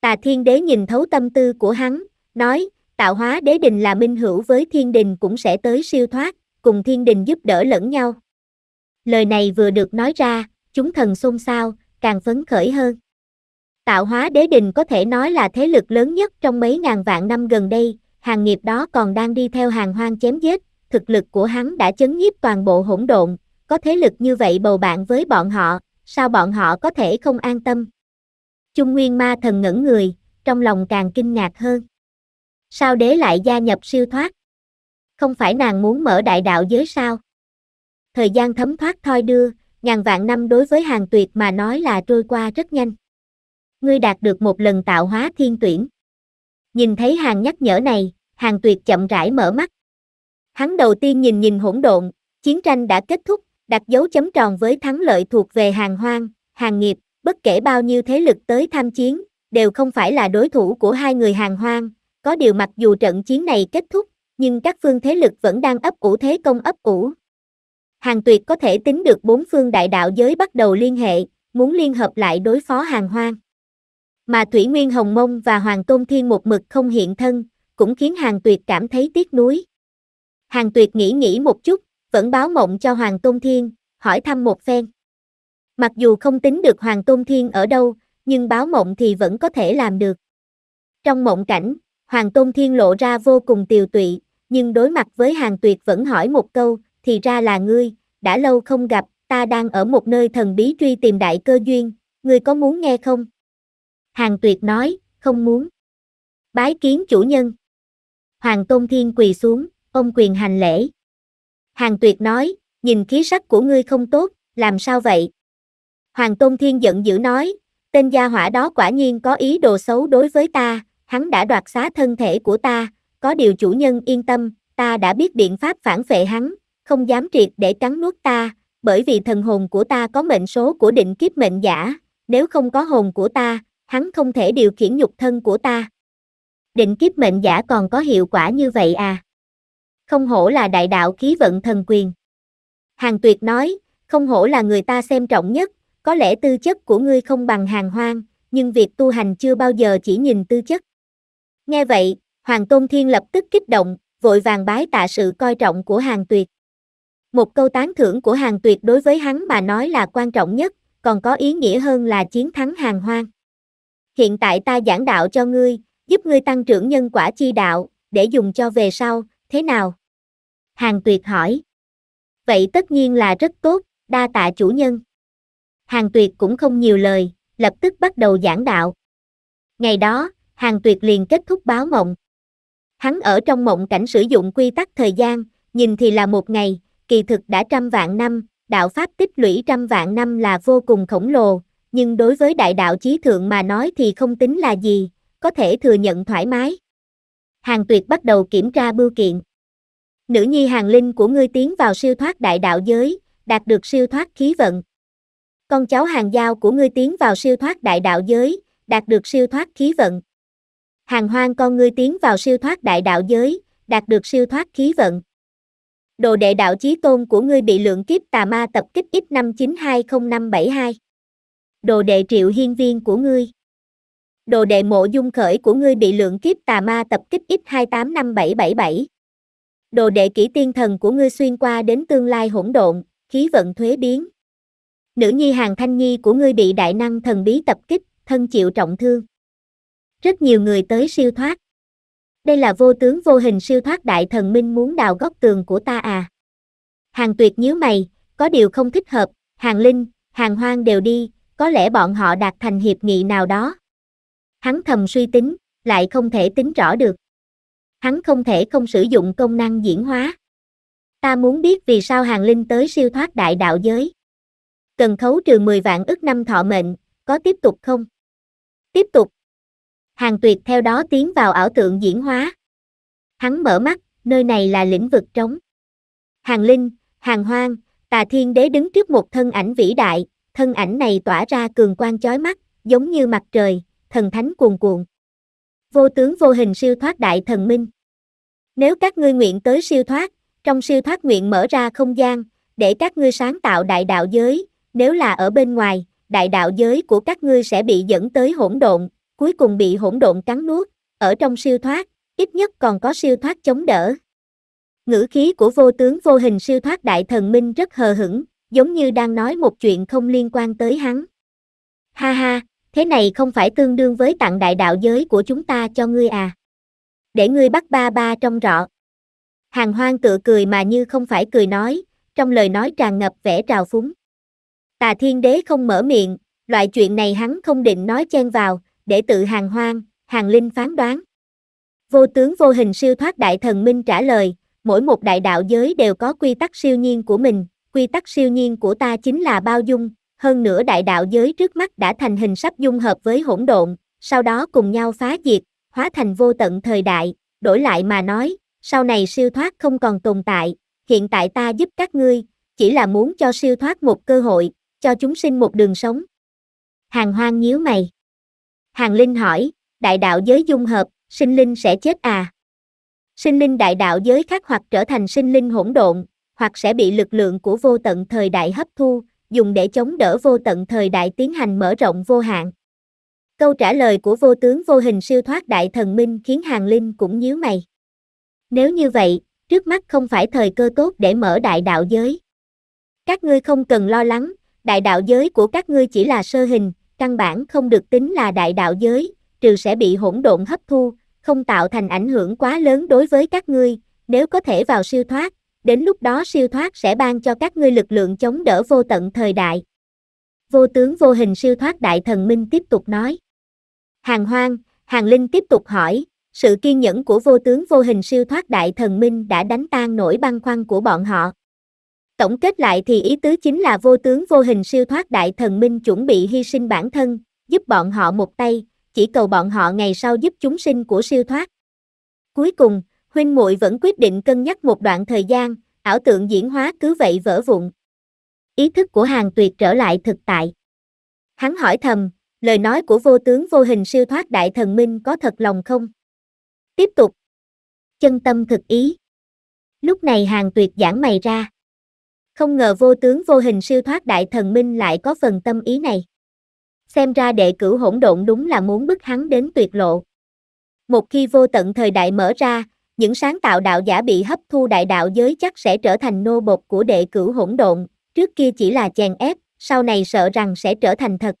Tà thiên đế nhìn thấu tâm tư của hắn, nói, tạo hóa đế đình là minh hữu với thiên đình cũng sẽ tới siêu thoát, cùng thiên đình giúp đỡ lẫn nhau. Lời này vừa được nói ra, chúng thần xôn xao, càng phấn khởi hơn. Tạo hóa đế đình có thể nói là thế lực lớn nhất trong mấy ngàn vạn năm gần đây, hàng nghiệp đó còn đang đi theo hàng hoang chém giết, thực lực của hắn đã chấn nhiếp toàn bộ hỗn độn, có thế lực như vậy bầu bạn với bọn họ, sao bọn họ có thể không an tâm? Trung Nguyên Ma Thần ngẩn người, trong lòng càng kinh ngạc hơn. Sao đế lại gia nhập siêu thoát? Không phải nàng muốn mở đại đạo giới sao? Thời gian thấm thoát thoi đưa, ngàn vạn năm đối với hàng tuyệt mà nói là trôi qua rất nhanh. Ngươi đạt được một lần tạo hóa thiên tuyển. Nhìn thấy hàng nhắc nhở này, hàng tuyệt chậm rãi mở mắt. Hắn đầu tiên nhìn nhìn hỗn độn, chiến tranh đã kết thúc, đặt dấu chấm tròn với thắng lợi thuộc về hàng hoang, hàng nghiệp, bất kể bao nhiêu thế lực tới tham chiến, đều không phải là đối thủ của hai người hàng hoang, có điều mặc dù trận chiến này kết thúc, nhưng các phương thế lực vẫn đang ấp ủ thế công ấp ủ. Hàng tuyệt có thể tính được bốn phương đại đạo giới bắt đầu liên hệ, muốn liên hợp lại đối phó hàng hoang. Mà Thủy Nguyên Hồng Mông và Hoàng Tôn Thiên một mực không hiện thân, cũng khiến hàng tuyệt cảm thấy tiếc nuối. Hàng tuyệt nghĩ nghĩ một chút, vẫn báo mộng cho Hoàng Tôn Thiên, hỏi thăm một phen. Mặc dù không tính được Hoàng Tôn Thiên ở đâu, nhưng báo mộng thì vẫn có thể làm được. Trong mộng cảnh, Hoàng Tôn Thiên lộ ra vô cùng tiều tụy, nhưng đối mặt với Hàng Tuyệt vẫn hỏi một câu, thì ra là ngươi, đã lâu không gặp, ta đang ở một nơi thần bí truy tìm đại cơ duyên, ngươi có muốn nghe không? Hàng Tuyệt nói, không muốn. Bái kiến chủ nhân. Hoàng Tôn Thiên quỳ xuống, ông quyền hành lễ. Hàng Tuyệt nói, nhìn khí sắc của ngươi không tốt, làm sao vậy? Hoàng Tôn Thiên giận dữ nói, tên gia hỏa đó quả nhiên có ý đồ xấu đối với ta, hắn đã đoạt xá thân thể của ta, có điều chủ nhân yên tâm, ta đã biết biện pháp phản phệ hắn, không dám triệt để cắn nuốt ta, bởi vì thần hồn của ta có mệnh số của định kiếp mệnh giả, nếu không có hồn của ta, hắn không thể điều khiển nhục thân của ta. Định kiếp mệnh giả còn có hiệu quả như vậy à? không hổ là đại đạo khí vận thần quyền. Hàng tuyệt nói, không hổ là người ta xem trọng nhất, có lẽ tư chất của ngươi không bằng hàng hoang, nhưng việc tu hành chưa bao giờ chỉ nhìn tư chất. Nghe vậy, Hoàng Tôn Thiên lập tức kích động, vội vàng bái tạ sự coi trọng của hàng tuyệt. Một câu tán thưởng của hàng tuyệt đối với hắn mà nói là quan trọng nhất, còn có ý nghĩa hơn là chiến thắng hàng hoang. Hiện tại ta giảng đạo cho ngươi, giúp ngươi tăng trưởng nhân quả chi đạo, để dùng cho về sau, thế nào? Hàng Tuyệt hỏi. Vậy tất nhiên là rất tốt, đa tạ chủ nhân. Hàng Tuyệt cũng không nhiều lời, lập tức bắt đầu giảng đạo. Ngày đó, Hàng Tuyệt liền kết thúc báo mộng. Hắn ở trong mộng cảnh sử dụng quy tắc thời gian, nhìn thì là một ngày, kỳ thực đã trăm vạn năm, đạo pháp tích lũy trăm vạn năm là vô cùng khổng lồ, nhưng đối với đại đạo chí thượng mà nói thì không tính là gì, có thể thừa nhận thoải mái. Hàng Tuyệt bắt đầu kiểm tra bưu kiện. Nữ nhi hàng linh của ngươi tiến vào siêu thoát đại đạo giới, đạt được siêu thoát khí vận. Con cháu hàng giao của ngươi tiến vào siêu thoát đại đạo giới, đạt được siêu thoát khí vận. Hàng hoang con ngươi tiến vào siêu thoát đại đạo giới, đạt được siêu thoát khí vận. Đồ đệ đạo chí tôn của ngươi bị lượng kiếp tà ma tập kích X5920572. Đồ đệ triệu hiên viên của ngươi. Đồ đệ mộ dung khởi của ngươi bị lượng kiếp tà ma tập kích X2857777. Đồ đệ kỹ tiên thần của ngươi xuyên qua đến tương lai hỗn độn, khí vận thuế biến. Nữ nhi hàng thanh nhi của ngươi bị đại năng thần bí tập kích, thân chịu trọng thương. Rất nhiều người tới siêu thoát. Đây là vô tướng vô hình siêu thoát đại thần minh muốn đào góc tường của ta à. Hàng tuyệt nhíu mày, có điều không thích hợp, hàng linh, hàng hoang đều đi, có lẽ bọn họ đạt thành hiệp nghị nào đó. Hắn thầm suy tính, lại không thể tính rõ được hắn không thể không sử dụng công năng diễn hóa. Ta muốn biết vì sao hàng linh tới siêu thoát đại đạo giới. Cần khấu trừ 10 vạn ức năm thọ mệnh, có tiếp tục không? Tiếp tục. Hàng tuyệt theo đó tiến vào ảo tượng diễn hóa. Hắn mở mắt, nơi này là lĩnh vực trống. Hàng linh, hàng hoang, tà thiên đế đứng trước một thân ảnh vĩ đại, thân ảnh này tỏa ra cường quang chói mắt, giống như mặt trời, thần thánh cuồn cuộn vô tướng vô hình siêu thoát đại thần minh. Nếu các ngươi nguyện tới siêu thoát, trong siêu thoát nguyện mở ra không gian, để các ngươi sáng tạo đại đạo giới, nếu là ở bên ngoài, đại đạo giới của các ngươi sẽ bị dẫn tới hỗn độn, cuối cùng bị hỗn độn cắn nuốt, ở trong siêu thoát, ít nhất còn có siêu thoát chống đỡ. Ngữ khí của vô tướng vô hình siêu thoát đại thần minh rất hờ hững, giống như đang nói một chuyện không liên quan tới hắn. Ha ha, thế này không phải tương đương với tặng đại đạo giới của chúng ta cho ngươi à? Để ngươi bắt ba ba trong rọ. Hàng hoang tự cười mà như không phải cười nói, trong lời nói tràn ngập vẻ trào phúng. Tà thiên đế không mở miệng, loại chuyện này hắn không định nói chen vào, để tự hàng hoang, hàng linh phán đoán. Vô tướng vô hình siêu thoát đại thần minh trả lời, mỗi một đại đạo giới đều có quy tắc siêu nhiên của mình, quy tắc siêu nhiên của ta chính là bao dung, hơn nữa đại đạo giới trước mắt đã thành hình sắp dung hợp với hỗn độn, sau đó cùng nhau phá diệt, hóa thành vô tận thời đại, đổi lại mà nói, sau này siêu thoát không còn tồn tại, hiện tại ta giúp các ngươi, chỉ là muốn cho siêu thoát một cơ hội, cho chúng sinh một đường sống. Hàng hoang nhíu mày. Hàng linh hỏi, đại đạo giới dung hợp, sinh linh sẽ chết à? Sinh linh đại đạo giới khác hoặc trở thành sinh linh hỗn độn, hoặc sẽ bị lực lượng của vô tận thời đại hấp thu, dùng để chống đỡ vô tận thời đại tiến hành mở rộng vô hạn. Câu trả lời của vô tướng vô hình siêu thoát đại thần minh khiến Hàng Linh cũng nhíu mày. Nếu như vậy, trước mắt không phải thời cơ tốt để mở đại đạo giới. Các ngươi không cần lo lắng, đại đạo giới của các ngươi chỉ là sơ hình, căn bản không được tính là đại đạo giới, trừ sẽ bị hỗn độn hấp thu, không tạo thành ảnh hưởng quá lớn đối với các ngươi, nếu có thể vào siêu thoát, đến lúc đó siêu thoát sẽ ban cho các ngươi lực lượng chống đỡ vô tận thời đại. Vô tướng vô hình siêu thoát đại thần minh tiếp tục nói. Hàng hoang, hàng linh tiếp tục hỏi, sự kiên nhẫn của vô tướng vô hình siêu thoát đại thần minh đã đánh tan nổi băng khoăn của bọn họ. Tổng kết lại thì ý tứ chính là vô tướng vô hình siêu thoát đại thần minh chuẩn bị hy sinh bản thân, giúp bọn họ một tay, chỉ cầu bọn họ ngày sau giúp chúng sinh của siêu thoát. Cuối cùng, huynh muội vẫn quyết định cân nhắc một đoạn thời gian, ảo tượng diễn hóa cứ vậy vỡ vụn. Ý thức của hàng tuyệt trở lại thực tại. Hắn hỏi thầm, lời nói của vô tướng vô hình siêu thoát đại thần minh có thật lòng không? Tiếp tục. Chân tâm thực ý. Lúc này hàng tuyệt giảng mày ra. Không ngờ vô tướng vô hình siêu thoát đại thần minh lại có phần tâm ý này. Xem ra đệ cửu hỗn độn đúng là muốn bức hắn đến tuyệt lộ. Một khi vô tận thời đại mở ra, những sáng tạo đạo giả bị hấp thu đại đạo giới chắc sẽ trở thành nô bột của đệ cửu hỗn độn, trước kia chỉ là chèn ép, sau này sợ rằng sẽ trở thành thật.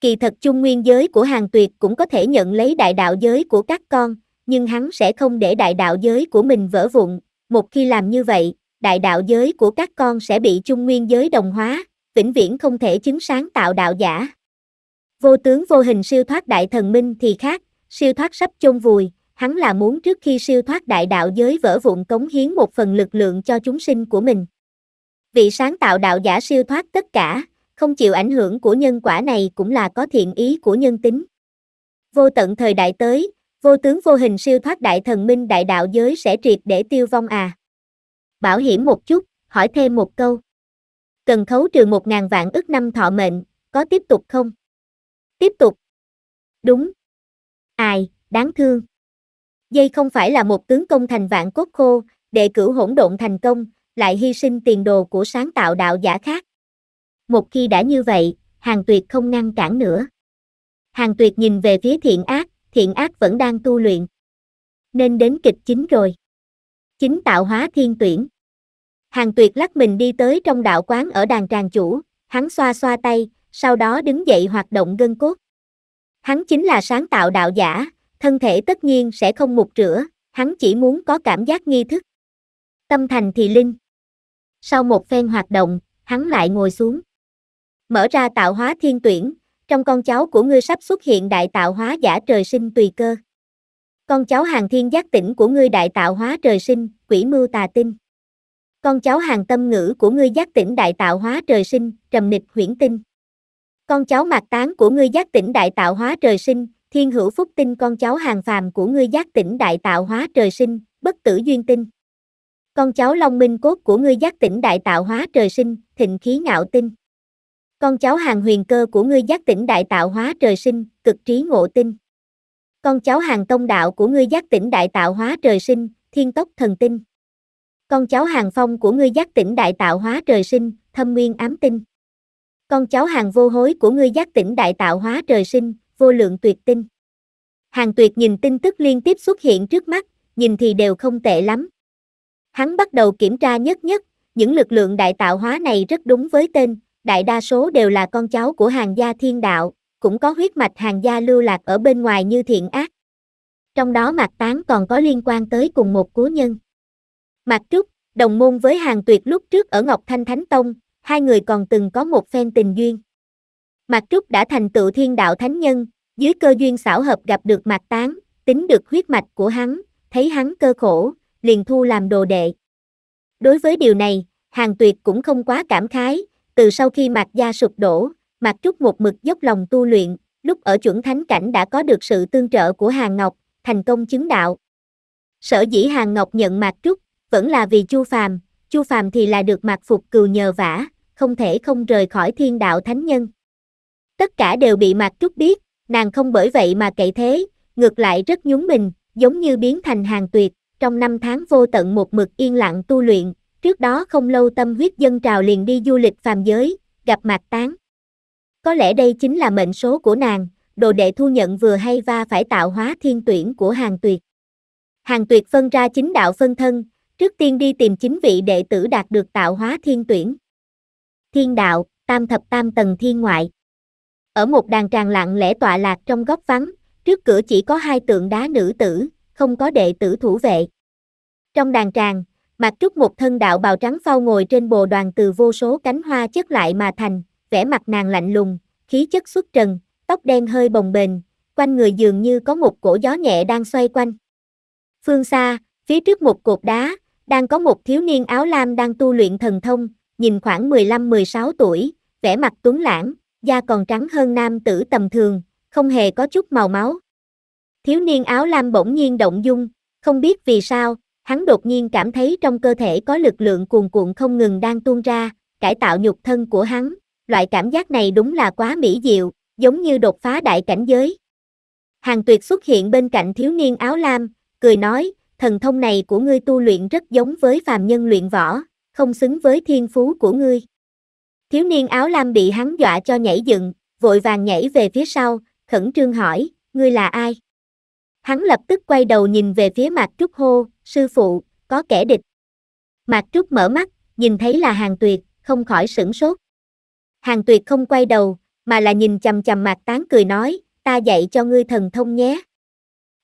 Kỳ thật trung nguyên giới của hàng tuyệt cũng có thể nhận lấy đại đạo giới của các con, nhưng hắn sẽ không để đại đạo giới của mình vỡ vụn, một khi làm như vậy, đại đạo giới của các con sẽ bị trung nguyên giới đồng hóa, vĩnh viễn không thể chứng sáng tạo đạo giả. Vô tướng vô hình siêu thoát đại thần minh thì khác, siêu thoát sắp chôn vùi, hắn là muốn trước khi siêu thoát đại đạo giới vỡ vụn cống hiến một phần lực lượng cho chúng sinh của mình. Vị sáng tạo đạo giả siêu thoát tất cả, không chịu ảnh hưởng của nhân quả này cũng là có thiện ý của nhân tính. Vô tận thời đại tới, vô tướng vô hình siêu thoát đại thần minh đại đạo giới sẽ triệt để tiêu vong à. Bảo hiểm một chút, hỏi thêm một câu. Cần khấu trừ một ngàn vạn ức năm thọ mệnh, có tiếp tục không? Tiếp tục. Đúng. Ai, đáng thương. Dây không phải là một tướng công thành vạn cốt khô, đệ cử hỗn độn thành công, lại hy sinh tiền đồ của sáng tạo đạo giả khác. Một khi đã như vậy, hàng tuyệt không ngăn cản nữa. Hàng tuyệt nhìn về phía thiện ác, thiện ác vẫn đang tu luyện. Nên đến kịch chính rồi. Chính tạo hóa thiên tuyển. Hàng tuyệt lắc mình đi tới trong đạo quán ở đàn tràng chủ, hắn xoa xoa tay, sau đó đứng dậy hoạt động gân cốt. Hắn chính là sáng tạo đạo giả, thân thể tất nhiên sẽ không mục rửa, hắn chỉ muốn có cảm giác nghi thức. Tâm thành thì linh. Sau một phen hoạt động, hắn lại ngồi xuống. Mở ra tạo hóa thiên tuyển, trong con cháu của ngươi sắp xuất hiện đại tạo hóa giả trời sinh tùy cơ. Con cháu hàng thiên giác tỉnh của ngươi đại tạo hóa trời sinh, quỷ mưu tà tinh. Con cháu hàng tâm ngữ của ngươi giác tỉnh đại tạo hóa trời sinh, trầm nịch huyển tinh. Con cháu mạc tán của ngươi giác tỉnh đại tạo hóa trời sinh, thiên hữu phúc tinh con cháu hàng phàm của ngươi giác tỉnh đại tạo hóa trời sinh, bất tử duyên tinh. Con cháu long minh cốt của ngươi giác tỉnh đại tạo hóa trời sinh, thịnh khí ngạo tinh. Con cháu hàng huyền cơ của ngươi giác tỉnh đại tạo hóa trời sinh, cực trí ngộ tinh. Con cháu hàng tông đạo của ngươi giác tỉnh đại tạo hóa trời sinh, thiên tốc thần tinh. Con cháu hàng phong của ngươi giác tỉnh đại tạo hóa trời sinh, thâm nguyên ám tinh. Con cháu hàng vô hối của ngươi giác tỉnh đại tạo hóa trời sinh, vô lượng tuyệt tinh. Hàng tuyệt nhìn tin tức liên tiếp xuất hiện trước mắt, nhìn thì đều không tệ lắm. Hắn bắt đầu kiểm tra nhất nhất, những lực lượng đại tạo hóa này rất đúng với tên, đại đa số đều là con cháu của hàng gia thiên đạo, cũng có huyết mạch hàng gia lưu lạc ở bên ngoài như thiện ác. Trong đó Mạc Tán còn có liên quan tới cùng một cố nhân. Mạc Trúc, đồng môn với hàng tuyệt lúc trước ở Ngọc Thanh Thánh Tông, hai người còn từng có một phen tình duyên. Mạc Trúc đã thành tựu thiên đạo thánh nhân, dưới cơ duyên xảo hợp gặp được Mạc Tán, tính được huyết mạch của hắn, thấy hắn cơ khổ, liền thu làm đồ đệ. Đối với điều này, Hàng Tuyệt cũng không quá cảm khái, từ sau khi Mạc Gia sụp đổ, Mạc Trúc một mực dốc lòng tu luyện, lúc ở chuẩn thánh cảnh đã có được sự tương trợ của Hàng Ngọc, thành công chứng đạo. Sở dĩ Hàng Ngọc nhận Mạc Trúc, vẫn là vì Chu Phàm, Chu Phàm thì là được Mạc Phục cừu nhờ vả, không thể không rời khỏi thiên đạo thánh nhân. Tất cả đều bị Mạc Trúc biết, nàng không bởi vậy mà cậy thế, ngược lại rất nhún mình, giống như biến thành hàng tuyệt, trong năm tháng vô tận một mực yên lặng tu luyện, trước đó không lâu tâm huyết dân trào liền đi du lịch phàm giới, gặp Mạc Tán. Có lẽ đây chính là mệnh số của nàng, đồ đệ thu nhận vừa hay va phải tạo hóa thiên tuyển của hàng tuyệt. Hàng tuyệt phân ra chính đạo phân thân, trước tiên đi tìm chính vị đệ tử đạt được tạo hóa thiên tuyển. Thiên đạo, tam thập tam tầng thiên ngoại ở một đàn tràng lặng lẽ tọa lạc trong góc vắng, trước cửa chỉ có hai tượng đá nữ tử, không có đệ tử thủ vệ. Trong đàn tràng, Mạc Trúc một thân đạo bào trắng phao ngồi trên bồ đoàn từ vô số cánh hoa chất lại mà thành, vẻ mặt nàng lạnh lùng, khí chất xuất trần, tóc đen hơi bồng bềnh, quanh người dường như có một cổ gió nhẹ đang xoay quanh. Phương xa, phía trước một cột đá, đang có một thiếu niên áo lam đang tu luyện thần thông, nhìn khoảng 15-16 tuổi, vẻ mặt tuấn lãng, da còn trắng hơn nam tử tầm thường, không hề có chút màu máu. Thiếu niên áo lam bỗng nhiên động dung, không biết vì sao, hắn đột nhiên cảm thấy trong cơ thể có lực lượng cuồn cuộn không ngừng đang tuôn ra, cải tạo nhục thân của hắn, loại cảm giác này đúng là quá mỹ diệu, giống như đột phá đại cảnh giới. Hàng tuyệt xuất hiện bên cạnh thiếu niên áo lam, cười nói, thần thông này của ngươi tu luyện rất giống với phàm nhân luyện võ, không xứng với thiên phú của ngươi. Thiếu niên áo lam bị hắn dọa cho nhảy dựng, vội vàng nhảy về phía sau, khẩn trương hỏi, ngươi là ai? Hắn lập tức quay đầu nhìn về phía mặt Trúc hô, sư phụ, có kẻ địch. mặt Trúc mở mắt, nhìn thấy là hàng tuyệt, không khỏi sửng sốt. Hàng tuyệt không quay đầu, mà là nhìn chầm chầm mặt Tán cười nói, ta dạy cho ngươi thần thông nhé.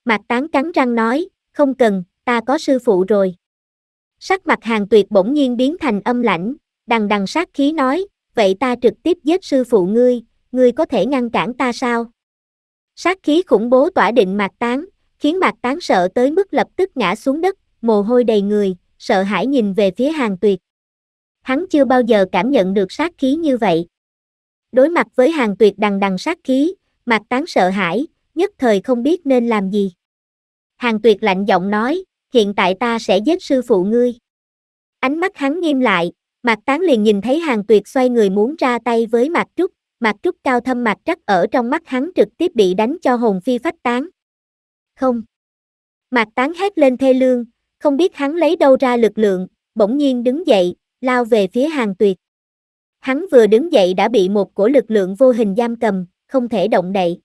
mặt Tán cắn răng nói, không cần, ta có sư phụ rồi. Sắc mặt hàng tuyệt bỗng nhiên biến thành âm lãnh, đằng đằng sát khí nói, vậy ta trực tiếp giết sư phụ ngươi, ngươi có thể ngăn cản ta sao? Sát khí khủng bố tỏa định mạc tán, khiến mạc tán sợ tới mức lập tức ngã xuống đất, mồ hôi đầy người, sợ hãi nhìn về phía hàng tuyệt. Hắn chưa bao giờ cảm nhận được sát khí như vậy. Đối mặt với hàng tuyệt đằng đằng sát khí, mạc tán sợ hãi, nhất thời không biết nên làm gì. Hàng tuyệt lạnh giọng nói, hiện tại ta sẽ giết sư phụ ngươi. Ánh mắt hắn nghiêm lại, Mạc Tán liền nhìn thấy hàng tuyệt xoay người muốn ra tay với Mạc Trúc, Mạc Trúc cao thâm Mạc Trắc ở trong mắt hắn trực tiếp bị đánh cho hồn phi phách tán. Không. Mạc Tán hét lên thê lương, không biết hắn lấy đâu ra lực lượng, bỗng nhiên đứng dậy, lao về phía hàng tuyệt. Hắn vừa đứng dậy đã bị một cổ lực lượng vô hình giam cầm, không thể động đậy.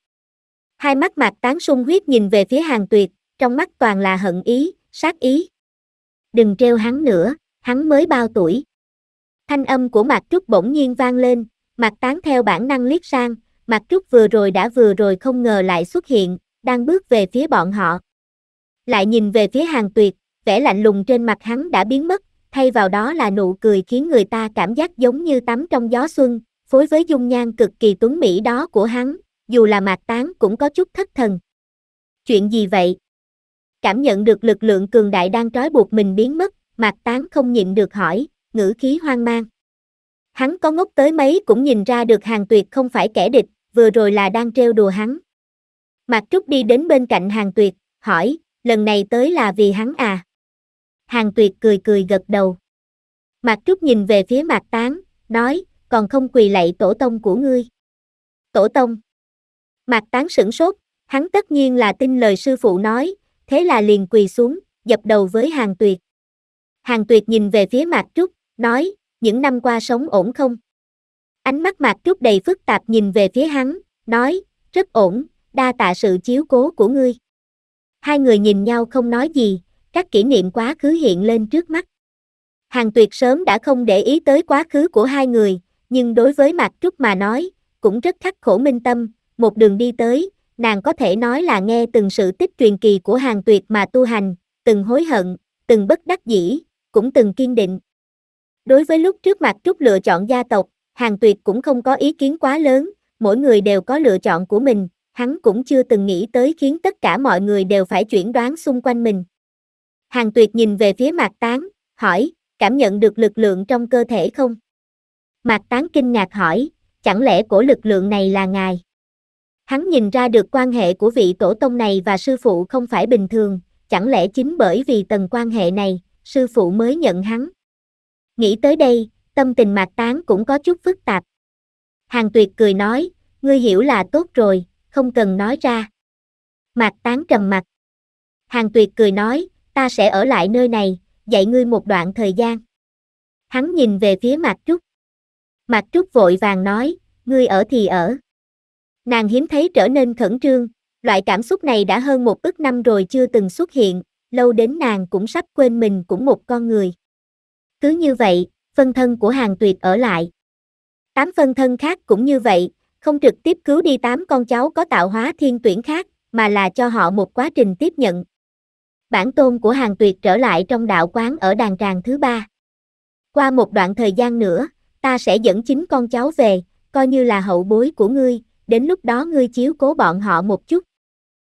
Hai mắt Mạc Tán sung huyết nhìn về phía hàng tuyệt, trong mắt toàn là hận ý, sát ý. Đừng treo hắn nữa, hắn mới bao tuổi. Thanh âm của Mạc Trúc bỗng nhiên vang lên, Mạc Tán theo bản năng liếc sang, Mạc Trúc vừa rồi đã vừa rồi không ngờ lại xuất hiện, đang bước về phía bọn họ. Lại nhìn về phía hàng tuyệt, vẻ lạnh lùng trên mặt hắn đã biến mất, thay vào đó là nụ cười khiến người ta cảm giác giống như tắm trong gió xuân, phối với dung nhan cực kỳ tuấn mỹ đó của hắn, dù là Mạc Tán cũng có chút thất thần. Chuyện gì vậy? Cảm nhận được lực lượng cường đại đang trói buộc mình biến mất, Mạc Tán không nhịn được hỏi, ngữ khí hoang mang. Hắn có ngốc tới mấy cũng nhìn ra được hàng tuyệt không phải kẻ địch, vừa rồi là đang trêu đùa hắn. Mạc Trúc đi đến bên cạnh hàng tuyệt, hỏi, lần này tới là vì hắn à? Hàng tuyệt cười cười gật đầu. Mạc Trúc nhìn về phía Mạc Tán, nói, còn không quỳ lạy tổ tông của ngươi. Tổ tông. Mạc Tán sửng sốt, hắn tất nhiên là tin lời sư phụ nói, thế là liền quỳ xuống, dập đầu với hàng tuyệt. Hàng tuyệt nhìn về phía Mạc Trúc, nói, những năm qua sống ổn không? Ánh mắt Mạc Trúc đầy phức tạp nhìn về phía hắn, nói, rất ổn, đa tạ sự chiếu cố của ngươi. Hai người nhìn nhau không nói gì, các kỷ niệm quá khứ hiện lên trước mắt. Hàng tuyệt sớm đã không để ý tới quá khứ của hai người, nhưng đối với Mạc Trúc mà nói, cũng rất khắc khổ minh tâm, một đường đi tới, nàng có thể nói là nghe từng sự tích truyền kỳ của hàng tuyệt mà tu hành, từng hối hận, từng bất đắc dĩ, cũng từng kiên định, Đối với lúc trước mặt Trúc lựa chọn gia tộc, Hàng Tuyệt cũng không có ý kiến quá lớn, mỗi người đều có lựa chọn của mình, hắn cũng chưa từng nghĩ tới khiến tất cả mọi người đều phải chuyển đoán xung quanh mình. Hàng Tuyệt nhìn về phía Mạc Tán, hỏi, cảm nhận được lực lượng trong cơ thể không? Mạc Tán kinh ngạc hỏi, chẳng lẽ cổ lực lượng này là ngài? Hắn nhìn ra được quan hệ của vị tổ tông này và sư phụ không phải bình thường, chẳng lẽ chính bởi vì tầng quan hệ này, sư phụ mới nhận hắn? Nghĩ tới đây, tâm tình mạc tán cũng có chút phức tạp. Hàng tuyệt cười nói, ngươi hiểu là tốt rồi, không cần nói ra. Mạc tán trầm mặt. Hàng tuyệt cười nói, ta sẽ ở lại nơi này, dạy ngươi một đoạn thời gian. Hắn nhìn về phía Mạc Trúc. Mạc Trúc vội vàng nói, ngươi ở thì ở. Nàng hiếm thấy trở nên khẩn trương, loại cảm xúc này đã hơn một ức năm rồi chưa từng xuất hiện, lâu đến nàng cũng sắp quên mình cũng một con người. Cứ như vậy, phân thân của hàng tuyệt ở lại. Tám phân thân khác cũng như vậy, không trực tiếp cứu đi tám con cháu có tạo hóa thiên tuyển khác, mà là cho họ một quá trình tiếp nhận. Bản tôn của hàng tuyệt trở lại trong đạo quán ở đàn tràng thứ ba. Qua một đoạn thời gian nữa, ta sẽ dẫn chính con cháu về, coi như là hậu bối của ngươi, đến lúc đó ngươi chiếu cố bọn họ một chút.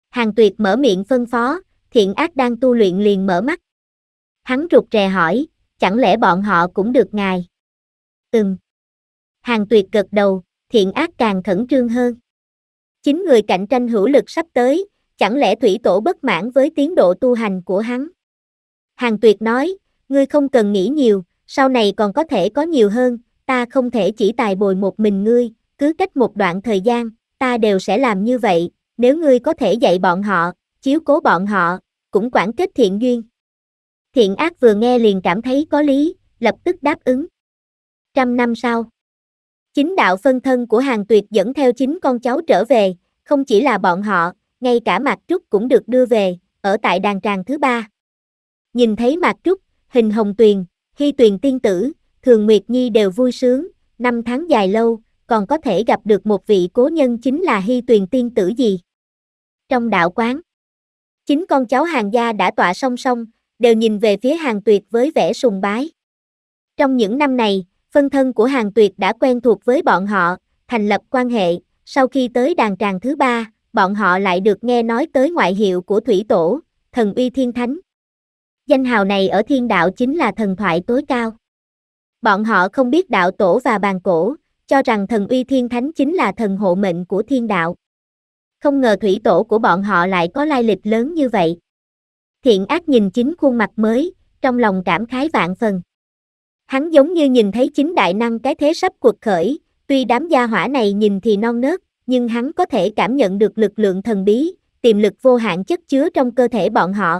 Hàng tuyệt mở miệng phân phó, thiện ác đang tu luyện liền mở mắt. Hắn rụt rè hỏi, chẳng lẽ bọn họ cũng được ngài? Ừm. Hàng tuyệt gật đầu, thiện ác càng khẩn trương hơn. Chính người cạnh tranh hữu lực sắp tới, chẳng lẽ thủy tổ bất mãn với tiến độ tu hành của hắn? Hàng tuyệt nói, ngươi không cần nghĩ nhiều, sau này còn có thể có nhiều hơn, ta không thể chỉ tài bồi một mình ngươi, cứ cách một đoạn thời gian, ta đều sẽ làm như vậy, nếu ngươi có thể dạy bọn họ, chiếu cố bọn họ, cũng quản kết thiện duyên. Thiện ác vừa nghe liền cảm thấy có lý, lập tức đáp ứng. Trăm năm sau, chính đạo phân thân của hàng tuyệt dẫn theo chính con cháu trở về, không chỉ là bọn họ, ngay cả Mạc Trúc cũng được đưa về, ở tại đàn tràng thứ ba. Nhìn thấy Mạc Trúc, hình hồng tuyền, hy tuyền tiên tử, thường Nguyệt Nhi đều vui sướng, năm tháng dài lâu, còn có thể gặp được một vị cố nhân chính là hy tuyền tiên tử gì. Trong đạo quán, chính con cháu hàng gia đã tọa song song, đều nhìn về phía hàng tuyệt với vẻ sùng bái. Trong những năm này, phân thân của hàng tuyệt đã quen thuộc với bọn họ, thành lập quan hệ, sau khi tới đàn tràng thứ ba, bọn họ lại được nghe nói tới ngoại hiệu của thủy tổ, thần uy thiên thánh. Danh hào này ở thiên đạo chính là thần thoại tối cao. Bọn họ không biết đạo tổ và bàn cổ, cho rằng thần uy thiên thánh chính là thần hộ mệnh của thiên đạo. Không ngờ thủy tổ của bọn họ lại có lai lịch lớn như vậy thiện ác nhìn chính khuôn mặt mới, trong lòng cảm khái vạn phần. Hắn giống như nhìn thấy chính đại năng cái thế sắp cuộc khởi, tuy đám gia hỏa này nhìn thì non nớt, nhưng hắn có thể cảm nhận được lực lượng thần bí, tiềm lực vô hạn chất chứa trong cơ thể bọn họ.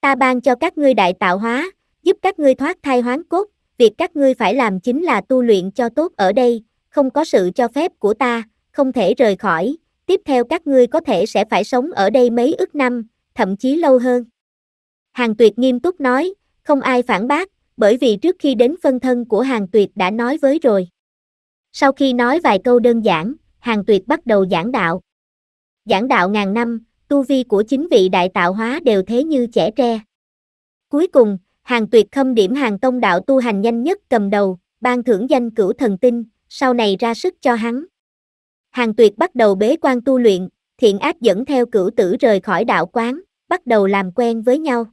Ta ban cho các ngươi đại tạo hóa, giúp các ngươi thoát thai hoán cốt, việc các ngươi phải làm chính là tu luyện cho tốt ở đây, không có sự cho phép của ta, không thể rời khỏi, tiếp theo các ngươi có thể sẽ phải sống ở đây mấy ức năm, thậm chí lâu hơn. Hàng Tuyệt nghiêm túc nói, không ai phản bác, bởi vì trước khi đến phân thân của Hàng Tuyệt đã nói với rồi. Sau khi nói vài câu đơn giản, Hàng Tuyệt bắt đầu giảng đạo. Giảng đạo ngàn năm, tu vi của chính vị đại tạo hóa đều thế như trẻ tre. Cuối cùng, Hàng Tuyệt khâm điểm Hàng Tông đạo tu hành nhanh nhất cầm đầu, ban thưởng danh cửu thần tinh, sau này ra sức cho hắn. Hàng Tuyệt bắt đầu bế quan tu luyện, thiện ác dẫn theo cửu tử rời khỏi đạo quán bắt đầu làm quen với nhau.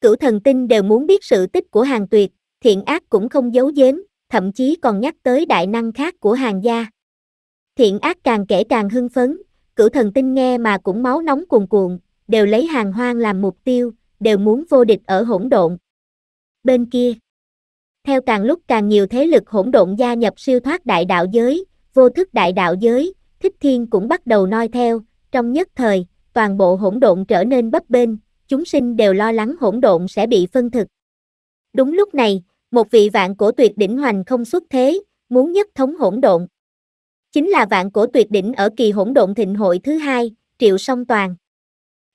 Cửu thần tinh đều muốn biết sự tích của hàng tuyệt, thiện ác cũng không giấu giếm, thậm chí còn nhắc tới đại năng khác của hàng gia. Thiện ác càng kể càng hưng phấn, cửu thần tinh nghe mà cũng máu nóng cuồn cuộn, đều lấy hàng hoang làm mục tiêu, đều muốn vô địch ở hỗn độn. Bên kia, theo càng lúc càng nhiều thế lực hỗn độn gia nhập siêu thoát đại đạo giới, vô thức đại đạo giới, thích thiên cũng bắt đầu noi theo, trong nhất thời, toàn bộ hỗn độn trở nên bấp bênh, chúng sinh đều lo lắng hỗn độn sẽ bị phân thực. Đúng lúc này, một vị vạn cổ tuyệt đỉnh hoành không xuất thế, muốn nhất thống hỗn độn. Chính là vạn cổ tuyệt đỉnh ở kỳ hỗn độn thịnh hội thứ hai, Triệu Song Toàn.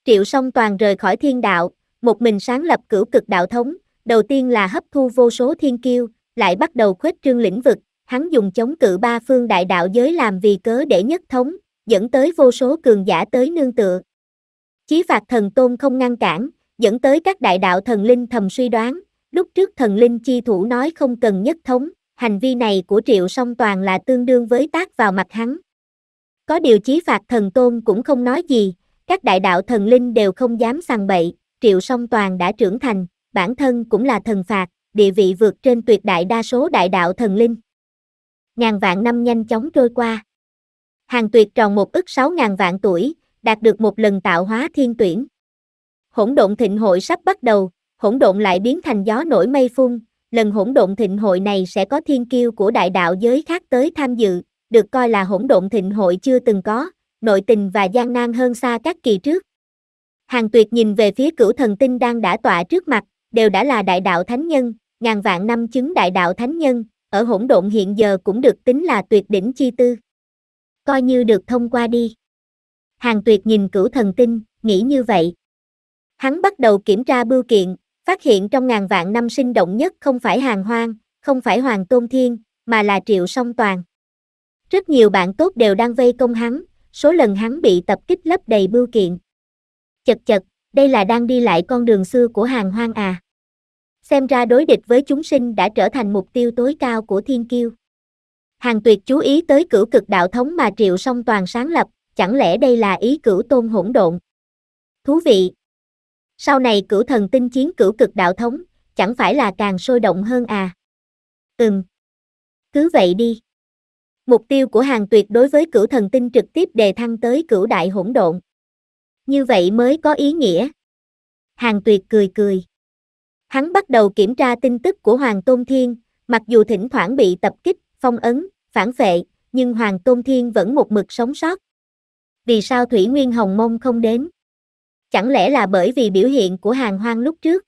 Triệu Song Toàn rời khỏi thiên đạo, một mình sáng lập cửu cực đạo thống, đầu tiên là hấp thu vô số thiên kiêu, lại bắt đầu khuếch trương lĩnh vực, hắn dùng chống cự ba phương đại đạo giới làm vì cớ để nhất thống, dẫn tới vô số cường giả tới nương tựa. Chí phạt thần tôn không ngăn cản, dẫn tới các đại đạo thần linh thầm suy đoán, lúc trước thần linh chi thủ nói không cần nhất thống, hành vi này của triệu song toàn là tương đương với tác vào mặt hắn. Có điều chí phạt thần tôn cũng không nói gì, các đại đạo thần linh đều không dám sằng bậy, triệu song toàn đã trưởng thành, bản thân cũng là thần phạt, địa vị vượt trên tuyệt đại đa số đại đạo thần linh. Ngàn vạn năm nhanh chóng trôi qua. Hàng tuyệt tròn một ức 6.000 vạn tuổi, đạt được một lần tạo hóa thiên tuyển. Hỗn độn thịnh hội sắp bắt đầu, hỗn độn lại biến thành gió nổi mây phun, lần hỗn độn thịnh hội này sẽ có thiên kiêu của đại đạo giới khác tới tham dự, được coi là hỗn độn thịnh hội chưa từng có, nội tình và gian nan hơn xa các kỳ trước. Hàng tuyệt nhìn về phía cửu thần tinh đang đã tọa trước mặt, đều đã là đại đạo thánh nhân, ngàn vạn năm chứng đại đạo thánh nhân, ở hỗn độn hiện giờ cũng được tính là tuyệt đỉnh chi tư coi như được thông qua đi. Hàng tuyệt nhìn cửu thần tinh, nghĩ như vậy. Hắn bắt đầu kiểm tra bưu kiện, phát hiện trong ngàn vạn năm sinh động nhất không phải hàng hoang, không phải hoàng tôn thiên, mà là triệu song toàn. Rất nhiều bạn tốt đều đang vây công hắn, số lần hắn bị tập kích lấp đầy bưu kiện. Chật chật, đây là đang đi lại con đường xưa của hàng hoang à. Xem ra đối địch với chúng sinh đã trở thành mục tiêu tối cao của thiên kiêu. Hàng tuyệt chú ý tới cửu cực đạo thống mà triệu song toàn sáng lập, chẳng lẽ đây là ý cửu tôn hỗn độn? Thú vị! Sau này cửu thần tinh chiến cửu cực đạo thống, chẳng phải là càng sôi động hơn à? Ừm! Cứ vậy đi! Mục tiêu của hàng tuyệt đối với cửu thần tinh trực tiếp đề thăng tới cửu đại hỗn độn. Như vậy mới có ý nghĩa. Hàng tuyệt cười cười. Hắn bắt đầu kiểm tra tin tức của Hoàng Tôn Thiên, mặc dù thỉnh thoảng bị tập kích, phong ấn, phản vệ, nhưng Hoàng Tôn Thiên vẫn một mực sống sót. Vì sao Thủy Nguyên Hồng Mông không đến? Chẳng lẽ là bởi vì biểu hiện của hàng hoang lúc trước?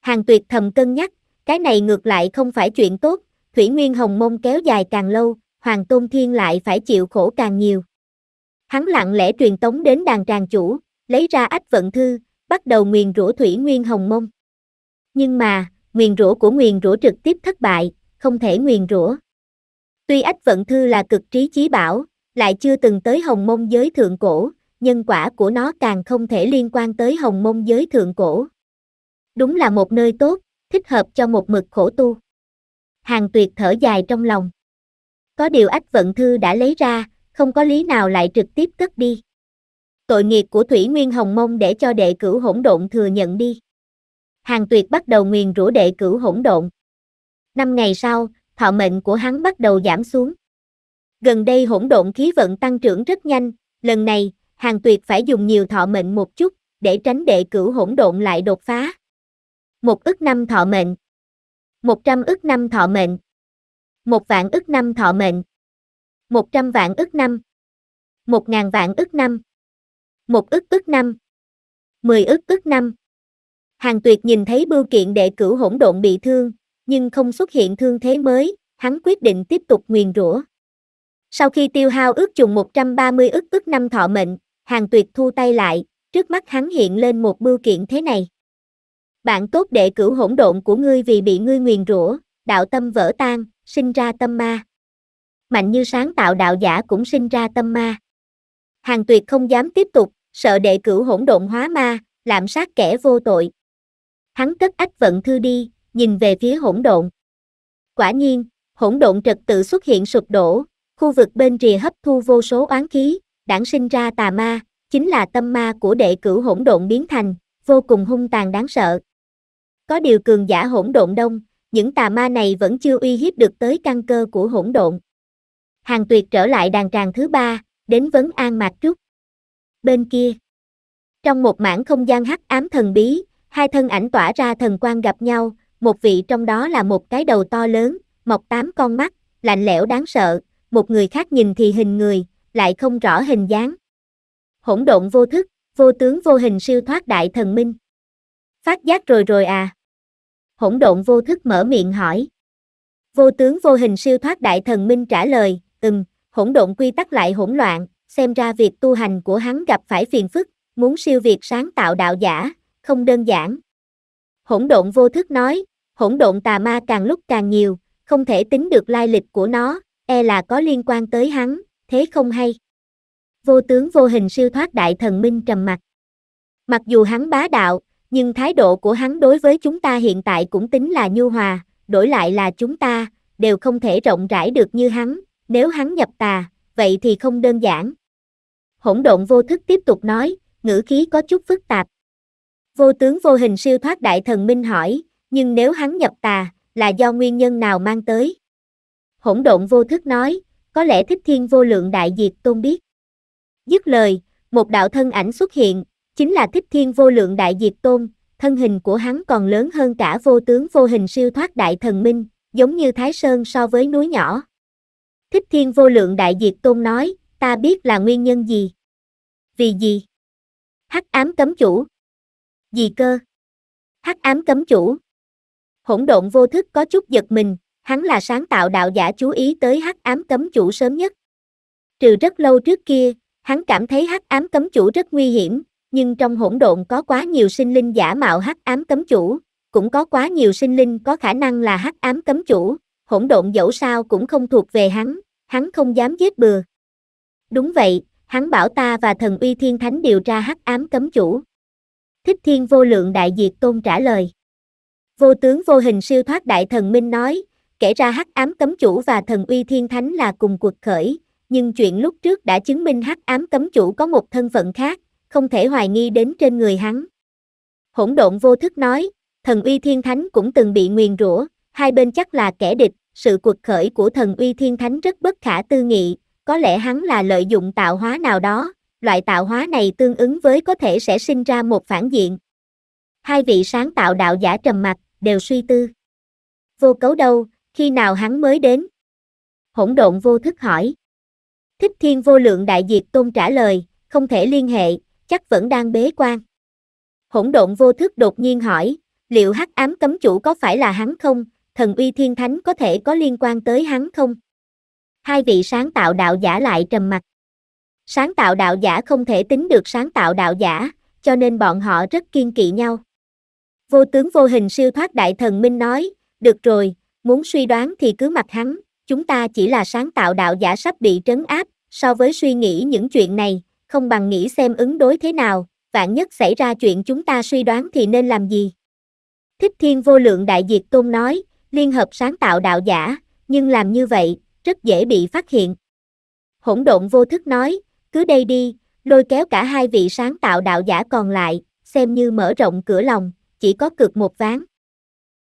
Hàng tuyệt thầm cân nhắc, cái này ngược lại không phải chuyện tốt, Thủy Nguyên Hồng Mông kéo dài càng lâu, Hoàng Tôn Thiên lại phải chịu khổ càng nhiều. Hắn lặng lẽ truyền tống đến đàn tràng chủ, lấy ra ách vận thư, bắt đầu nguyền rủa Thủy Nguyên Hồng Mông. Nhưng mà, nguyền rủa của nguyền rủa trực tiếp thất bại, không thể nguyền rủa. Tuy ách vận thư là cực trí chí bảo, lại chưa từng tới hồng môn giới thượng cổ, nhân quả của nó càng không thể liên quan tới hồng môn giới thượng cổ. Đúng là một nơi tốt, thích hợp cho một mực khổ tu. Hàng tuyệt thở dài trong lòng. Có điều ách vận thư đã lấy ra, không có lý nào lại trực tiếp cất đi. Tội nghiệp của Thủy Nguyên Hồng Mông để cho đệ cửu hỗn độn thừa nhận đi. Hàng tuyệt bắt đầu nguyền rủa đệ cửu hỗn độn. Năm ngày sau, thọ mệnh của hắn bắt đầu giảm xuống. Gần đây hỗn độn khí vận tăng trưởng rất nhanh, lần này, hàng tuyệt phải dùng nhiều thọ mệnh một chút, để tránh đệ cửu hỗn độn lại đột phá. Một ức năm thọ mệnh. Một trăm ức năm thọ mệnh. Một vạn ức năm thọ mệnh. Một trăm vạn ức năm. Một ngàn vạn ức năm. Một ức ức năm. Mười ức ức năm. Hàng tuyệt nhìn thấy bưu kiện đệ cửu hỗn độn bị thương, nhưng không xuất hiện thương thế mới, hắn quyết định tiếp tục nguyền rủa. Sau khi tiêu hao ước chừng 130 ức ức năm thọ mệnh, hàng tuyệt thu tay lại, trước mắt hắn hiện lên một bưu kiện thế này. Bạn tốt đệ cửu hỗn độn của ngươi vì bị ngươi nguyền rủa, đạo tâm vỡ tan, sinh ra tâm ma. Mạnh như sáng tạo đạo giả cũng sinh ra tâm ma. Hàng tuyệt không dám tiếp tục, sợ đệ cửu hỗn độn hóa ma, lạm sát kẻ vô tội. Hắn cất ách vận thư đi, nhìn về phía hỗn độn. Quả nhiên, hỗn độn trật tự xuất hiện sụp đổ, khu vực bên rìa hấp thu vô số oán khí, đản sinh ra tà ma, chính là tâm ma của đệ cửu hỗn độn biến thành, vô cùng hung tàn đáng sợ. Có điều cường giả hỗn độn đông, những tà ma này vẫn chưa uy hiếp được tới căn cơ của hỗn độn. Hàng tuyệt trở lại đàn tràng thứ ba, đến vấn an mạc trúc. Bên kia, trong một mảng không gian hắc ám thần bí, hai thân ảnh tỏa ra thần quang gặp nhau, một vị trong đó là một cái đầu to lớn, mọc tám con mắt, lạnh lẽo đáng sợ, một người khác nhìn thì hình người, lại không rõ hình dáng. Hỗn độn vô thức, vô tướng vô hình siêu thoát đại thần minh. Phát giác rồi rồi à? Hỗn độn vô thức mở miệng hỏi. Vô tướng vô hình siêu thoát đại thần minh trả lời, ừm, hỗn độn quy tắc lại hỗn loạn, xem ra việc tu hành của hắn gặp phải phiền phức, muốn siêu việt sáng tạo đạo giả, không đơn giản. Hỗn độn vô thức nói, hỗn độn tà ma càng lúc càng nhiều, không thể tính được lai lịch của nó, e là có liên quan tới hắn, thế không hay. Vô tướng vô hình siêu thoát đại thần minh trầm mặt. Mặc dù hắn bá đạo, nhưng thái độ của hắn đối với chúng ta hiện tại cũng tính là nhu hòa, đổi lại là chúng ta, đều không thể rộng rãi được như hắn, nếu hắn nhập tà, vậy thì không đơn giản. Hỗn độn vô thức tiếp tục nói, ngữ khí có chút phức tạp, Vô tướng vô hình siêu thoát đại thần minh hỏi, nhưng nếu hắn nhập tà, là do nguyên nhân nào mang tới? Hỗn độn vô thức nói, có lẽ thích thiên vô lượng đại diệt tôn biết. Dứt lời, một đạo thân ảnh xuất hiện, chính là thích thiên vô lượng đại diệt tôn, thân hình của hắn còn lớn hơn cả vô tướng vô hình siêu thoát đại thần minh, giống như Thái Sơn so với núi nhỏ. Thích thiên vô lượng đại diệt tôn nói, ta biết là nguyên nhân gì. Vì gì? Hắc ám cấm chủ. Gì cơ? Hắc ám cấm chủ. Hỗn độn vô thức có chút giật mình, hắn là sáng tạo đạo giả chú ý tới hắc ám cấm chủ sớm nhất. Trừ rất lâu trước kia, hắn cảm thấy hắc ám cấm chủ rất nguy hiểm, nhưng trong hỗn độn có quá nhiều sinh linh giả mạo hắc ám cấm chủ, cũng có quá nhiều sinh linh có khả năng là hắc ám cấm chủ, hỗn độn dẫu sao cũng không thuộc về hắn, hắn không dám giết bừa. Đúng vậy, hắn bảo ta và thần uy thiên thánh điều tra hắc ám cấm chủ. Thích Thiên Vô Lượng Đại Diệt Tôn trả lời. Vô tướng vô hình siêu thoát đại thần minh nói, kể ra hắc ám cấm chủ và thần uy thiên thánh là cùng cuộc khởi, nhưng chuyện lúc trước đã chứng minh hắc ám cấm chủ có một thân phận khác, không thể hoài nghi đến trên người hắn. Hỗn độn vô thức nói, thần uy thiên thánh cũng từng bị nguyền rủa, hai bên chắc là kẻ địch, sự cuộc khởi của thần uy thiên thánh rất bất khả tư nghị, có lẽ hắn là lợi dụng tạo hóa nào đó, loại tạo hóa này tương ứng với có thể sẽ sinh ra một phản diện. Hai vị sáng tạo đạo giả trầm mặt, đều suy tư. Vô cấu đâu, khi nào hắn mới đến? Hỗn độn vô thức hỏi. Thích thiên vô lượng đại diệt tôn trả lời, không thể liên hệ, chắc vẫn đang bế quan. Hỗn độn vô thức đột nhiên hỏi, liệu hắc ám cấm chủ có phải là hắn không, thần uy thiên thánh có thể có liên quan tới hắn không? Hai vị sáng tạo đạo giả lại trầm mặt. Sáng tạo đạo giả không thể tính được sáng tạo đạo giả, cho nên bọn họ rất kiên kỵ nhau. Vô tướng vô hình siêu thoát đại thần minh nói, được rồi, muốn suy đoán thì cứ mặc hắn, chúng ta chỉ là sáng tạo đạo giả sắp bị trấn áp, so với suy nghĩ những chuyện này, không bằng nghĩ xem ứng đối thế nào, vạn nhất xảy ra chuyện chúng ta suy đoán thì nên làm gì. Thích Thiên Vô Lượng Đại Diệt Tôn nói, liên hợp sáng tạo đạo giả, nhưng làm như vậy, rất dễ bị phát hiện. Hỗn độn vô thức nói, cứ đây đi, lôi kéo cả hai vị sáng tạo đạo giả còn lại, xem như mở rộng cửa lòng, chỉ có cực một ván.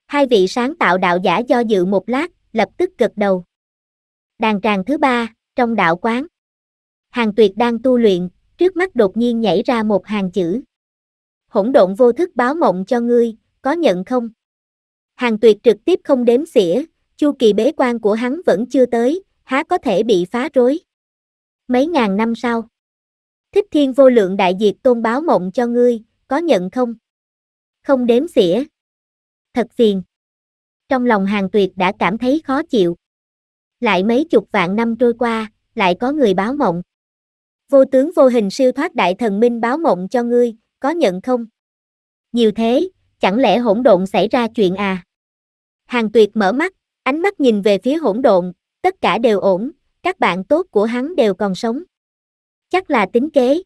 Hai vị sáng tạo đạo giả do dự một lát, lập tức gật đầu. Đàn tràng thứ ba, trong đạo quán. Hàng tuyệt đang tu luyện, trước mắt đột nhiên nhảy ra một hàng chữ. Hỗn độn vô thức báo mộng cho ngươi, có nhận không? Hàng tuyệt trực tiếp không đếm xỉa, chu kỳ bế quan của hắn vẫn chưa tới, há có thể bị phá rối. Mấy ngàn năm sau. Thích thiên vô lượng đại diệt tôn báo mộng cho ngươi, có nhận không? Không đếm xỉa. Thật phiền. Trong lòng hàng tuyệt đã cảm thấy khó chịu. Lại mấy chục vạn năm trôi qua, lại có người báo mộng. Vô tướng vô hình siêu thoát đại thần minh báo mộng cho ngươi, có nhận không? Nhiều thế, chẳng lẽ hỗn độn xảy ra chuyện à? Hàng tuyệt mở mắt, ánh mắt nhìn về phía hỗn độn, tất cả đều ổn, các bạn tốt của hắn đều còn sống. Chắc là tính kế.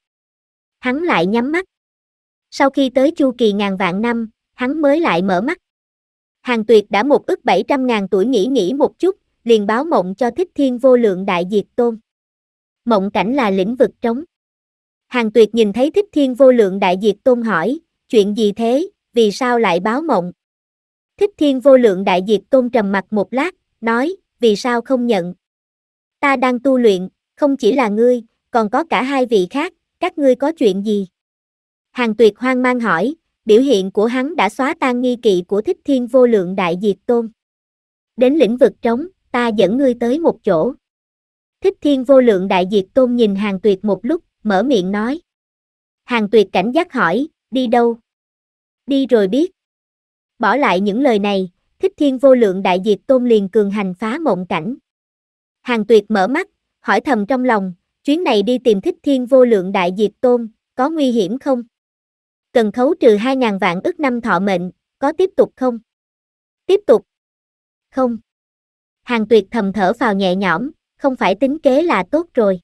Hắn lại nhắm mắt. Sau khi tới chu kỳ ngàn vạn năm, hắn mới lại mở mắt. Hàng tuyệt đã một ức 700 ngàn tuổi nghỉ nghỉ một chút, liền báo mộng cho thích thiên vô lượng đại diệt tôn. Mộng cảnh là lĩnh vực trống. Hàng tuyệt nhìn thấy thích thiên vô lượng đại diệt tôn hỏi, chuyện gì thế, vì sao lại báo mộng? Thích thiên vô lượng đại diệt tôn trầm mặt một lát, nói, vì sao không nhận? Ta đang tu luyện, không chỉ là ngươi, còn có cả hai vị khác, các ngươi có chuyện gì? Hàng tuyệt hoang mang hỏi, biểu hiện của hắn đã xóa tan nghi kỵ của thích thiên vô lượng đại diệt tôn. Đến lĩnh vực trống, ta dẫn ngươi tới một chỗ. Thích thiên vô lượng đại diệt tôn nhìn hàng tuyệt một lúc, mở miệng nói. Hàng tuyệt cảnh giác hỏi, đi đâu? Đi rồi biết. Bỏ lại những lời này, thích thiên vô lượng đại diệt tôn liền cường hành phá mộng cảnh. Hàng tuyệt mở mắt, hỏi thầm trong lòng, chuyến này đi tìm thích thiên vô lượng đại diệt tôn, có nguy hiểm không? Cần khấu trừ 2.000 vạn ức năm thọ mệnh, có tiếp tục không? Tiếp tục. Không. Hàng tuyệt thầm thở vào nhẹ nhõm, không phải tính kế là tốt rồi.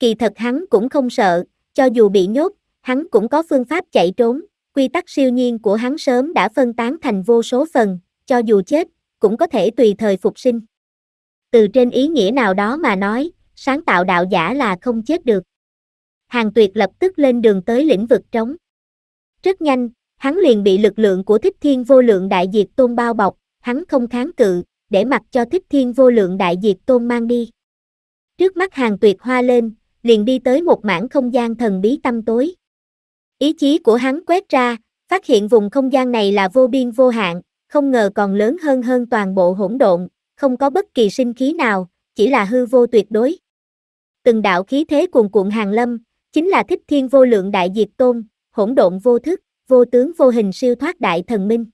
Kỳ thật hắn cũng không sợ, cho dù bị nhốt, hắn cũng có phương pháp chạy trốn, quy tắc siêu nhiên của hắn sớm đã phân tán thành vô số phần, cho dù chết, cũng có thể tùy thời phục sinh từ trên ý nghĩa nào đó mà nói, sáng tạo đạo giả là không chết được. Hàng tuyệt lập tức lên đường tới lĩnh vực trống. Rất nhanh, hắn liền bị lực lượng của thích thiên vô lượng đại diệt tôn bao bọc, hắn không kháng cự, để mặc cho thích thiên vô lượng đại diệt tôn mang đi. Trước mắt hàng tuyệt hoa lên, liền đi tới một mảng không gian thần bí tâm tối. Ý chí của hắn quét ra, phát hiện vùng không gian này là vô biên vô hạn, không ngờ còn lớn hơn hơn toàn bộ hỗn độn, không có bất kỳ sinh khí nào, chỉ là hư vô tuyệt đối. Từng đạo khí thế cuồn cuộn hàng lâm, chính là thích thiên vô lượng đại diệt tôn, hỗn độn vô thức, vô tướng vô hình siêu thoát đại thần minh.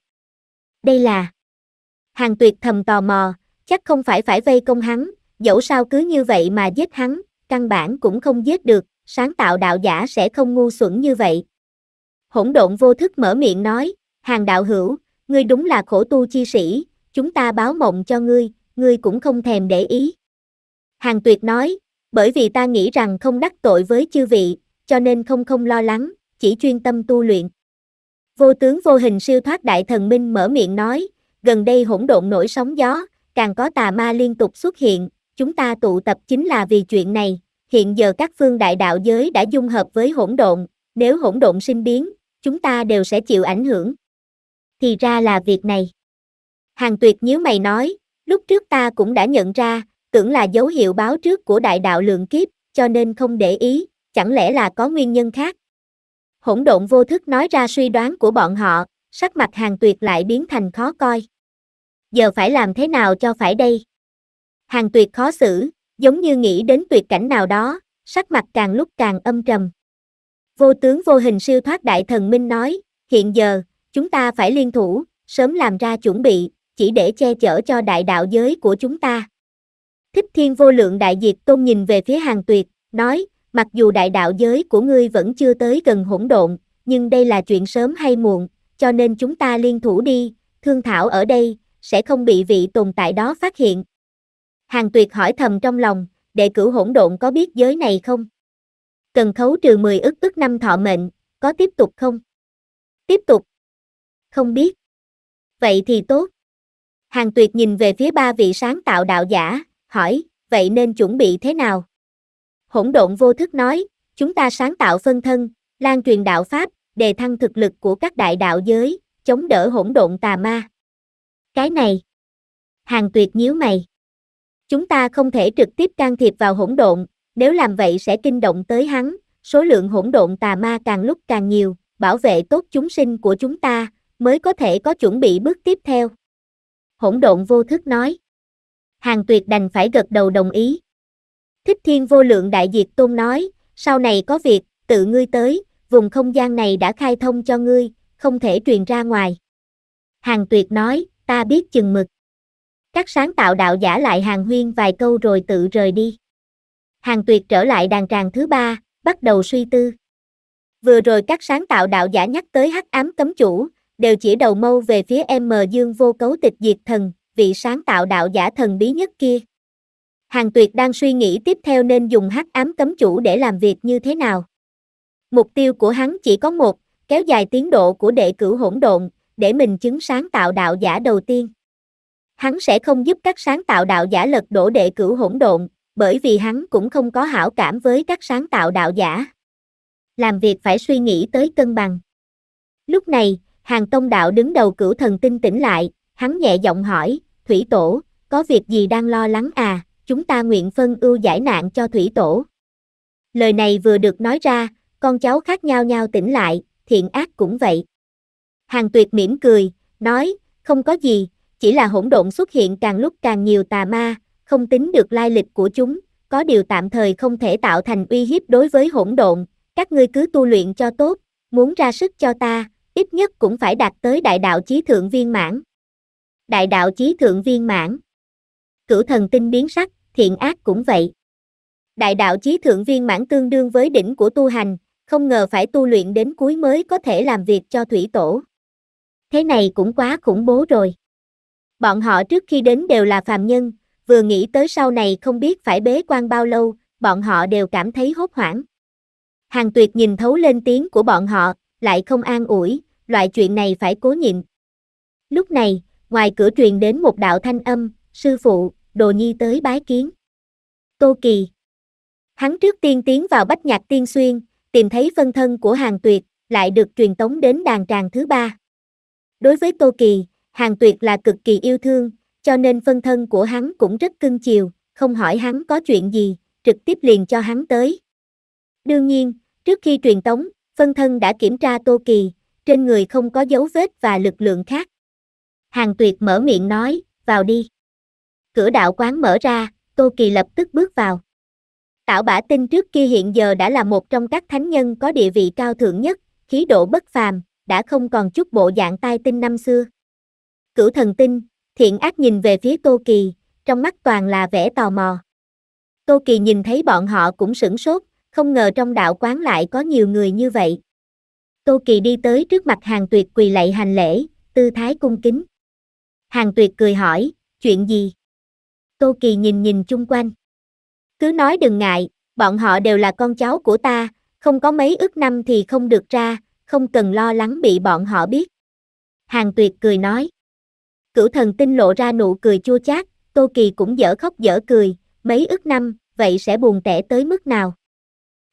Đây là Hàng tuyệt thầm tò mò, chắc không phải phải vây công hắn, dẫu sao cứ như vậy mà giết hắn, căn bản cũng không giết được, sáng tạo đạo giả sẽ không ngu xuẩn như vậy. Hỗn độn vô thức mở miệng nói, hàng đạo hữu, ngươi đúng là khổ tu chi sĩ, chúng ta báo mộng cho ngươi, ngươi cũng không thèm để ý. Hàng tuyệt nói, bởi vì ta nghĩ rằng không đắc tội với chư vị, cho nên không không lo lắng, chỉ chuyên tâm tu luyện. Vô tướng vô hình siêu thoát đại thần minh mở miệng nói, gần đây hỗn độn nổi sóng gió, càng có tà ma liên tục xuất hiện, chúng ta tụ tập chính là vì chuyện này, hiện giờ các phương đại đạo giới đã dung hợp với hỗn độn, nếu hỗn độn sinh biến, chúng ta đều sẽ chịu ảnh hưởng. Thì ra là việc này. Hàng tuyệt nhíu mày nói, lúc trước ta cũng đã nhận ra, tưởng là dấu hiệu báo trước của đại đạo lượng kiếp, cho nên không để ý, chẳng lẽ là có nguyên nhân khác. Hỗn độn vô thức nói ra suy đoán của bọn họ, sắc mặt hàng tuyệt lại biến thành khó coi. Giờ phải làm thế nào cho phải đây? Hàng tuyệt khó xử, giống như nghĩ đến tuyệt cảnh nào đó, sắc mặt càng lúc càng âm trầm. Vô tướng vô hình siêu thoát đại thần minh nói, hiện giờ, chúng ta phải liên thủ, sớm làm ra chuẩn bị, chỉ để che chở cho đại đạo giới của chúng ta. Thích thiên vô lượng đại diệt tôn nhìn về phía hàng tuyệt, nói, mặc dù đại đạo giới của ngươi vẫn chưa tới gần hỗn độn, nhưng đây là chuyện sớm hay muộn, cho nên chúng ta liên thủ đi, thương thảo ở đây, sẽ không bị vị tồn tại đó phát hiện. Hàng tuyệt hỏi thầm trong lòng, đệ cử hỗn độn có biết giới này không? Cần khấu trừ 10 ức ức năm thọ mệnh, có tiếp tục không? Tiếp tục. Không biết. Vậy thì tốt. Hàng tuyệt nhìn về phía ba vị sáng tạo đạo giả, hỏi, vậy nên chuẩn bị thế nào? Hỗn độn vô thức nói, chúng ta sáng tạo phân thân, lan truyền đạo Pháp, đề thăng thực lực của các đại đạo giới, chống đỡ hỗn độn tà ma. Cái này, hàng tuyệt nhíu mày. Chúng ta không thể trực tiếp can thiệp vào hỗn độn, nếu làm vậy sẽ kinh động tới hắn, số lượng hỗn độn tà ma càng lúc càng nhiều, bảo vệ tốt chúng sinh của chúng ta, mới có thể có chuẩn bị bước tiếp theo hỗn độn vô thức nói. Hàng tuyệt đành phải gật đầu đồng ý. Thích thiên vô lượng đại diệt tôn nói, sau này có việc, tự ngươi tới, vùng không gian này đã khai thông cho ngươi, không thể truyền ra ngoài. Hàng tuyệt nói, ta biết chừng mực. Các sáng tạo đạo giả lại hàng huyên vài câu rồi tự rời đi. Hàng tuyệt trở lại đàn tràng thứ ba, bắt đầu suy tư. Vừa rồi các sáng tạo đạo giả nhắc tới hắc ám cấm chủ, đều chỉ đầu mâu về phía M Dương vô cấu tịch diệt thần, vị sáng tạo đạo giả thần bí nhất kia. Hàng tuyệt đang suy nghĩ tiếp theo nên dùng hắc ám cấm chủ để làm việc như thế nào. Mục tiêu của hắn chỉ có một, kéo dài tiến độ của đệ cửu hỗn độn, để mình chứng sáng tạo đạo giả đầu tiên. Hắn sẽ không giúp các sáng tạo đạo giả lật đổ đệ cửu hỗn độn, bởi vì hắn cũng không có hảo cảm với các sáng tạo đạo giả. Làm việc phải suy nghĩ tới cân bằng. Lúc này, Hàng Tông Đạo đứng đầu cửu thần tinh tỉnh lại, hắn nhẹ giọng hỏi, Thủy Tổ, có việc gì đang lo lắng à, chúng ta nguyện phân ưu giải nạn cho Thủy Tổ. Lời này vừa được nói ra, con cháu khác nhau nhau tỉnh lại, thiện ác cũng vậy. Hàng Tuyệt mỉm cười, nói, không có gì, chỉ là hỗn độn xuất hiện càng lúc càng nhiều tà ma, không tính được lai lịch của chúng, có điều tạm thời không thể tạo thành uy hiếp đối với hỗn độn, các ngươi cứ tu luyện cho tốt, muốn ra sức cho ta, ít nhất cũng phải đạt tới đại đạo chí thượng viên mãn. Đại đạo chí thượng viên mãn. Cửu thần tinh biến sắc, thiện ác cũng vậy. Đại đạo chí thượng viên mãn tương đương với đỉnh của tu hành, không ngờ phải tu luyện đến cuối mới có thể làm việc cho thủy tổ. Thế này cũng quá khủng bố rồi. Bọn họ trước khi đến đều là phàm nhân, vừa nghĩ tới sau này không biết phải bế quan bao lâu, bọn họ đều cảm thấy hốt hoảng. Hàng tuyệt nhìn thấu lên tiếng của bọn họ, lại không an ủi, loại chuyện này phải cố nhịn. Lúc này, ngoài cửa truyền đến một đạo thanh âm, sư phụ, đồ nhi tới bái kiến. Tô Kỳ Hắn trước tiên tiến vào bách nhạc tiên xuyên, tìm thấy phân thân của hàng tuyệt, lại được truyền tống đến đàn tràng thứ ba. Đối với Tô Kỳ, hàng tuyệt là cực kỳ yêu thương, cho nên phân thân của hắn cũng rất cưng chiều, không hỏi hắn có chuyện gì, trực tiếp liền cho hắn tới. Đương nhiên, trước khi truyền tống, Phân thân đã kiểm tra Tô Kỳ, trên người không có dấu vết và lực lượng khác. Hàng tuyệt mở miệng nói, vào đi. Cửa đạo quán mở ra, Tô Kỳ lập tức bước vào. Tảo Bả Tinh trước kia hiện giờ đã là một trong các thánh nhân có địa vị cao thượng nhất, khí độ bất phàm, đã không còn chút bộ dạng tai tinh năm xưa. Cửu thần tinh, thiện ác nhìn về phía Tô Kỳ, trong mắt toàn là vẻ tò mò. Tô Kỳ nhìn thấy bọn họ cũng sửng sốt, không ngờ trong đạo quán lại có nhiều người như vậy. Tô Kỳ đi tới trước mặt hàng tuyệt quỳ lạy hành lễ, tư thái cung kính. Hàng tuyệt cười hỏi, chuyện gì? Tô Kỳ nhìn nhìn chung quanh. Cứ nói đừng ngại, bọn họ đều là con cháu của ta, không có mấy ước năm thì không được ra, không cần lo lắng bị bọn họ biết. Hàng tuyệt cười nói. Cửu thần tinh lộ ra nụ cười chua chát, Tô Kỳ cũng dở khóc dở cười, mấy ước năm, vậy sẽ buồn tẻ tới mức nào?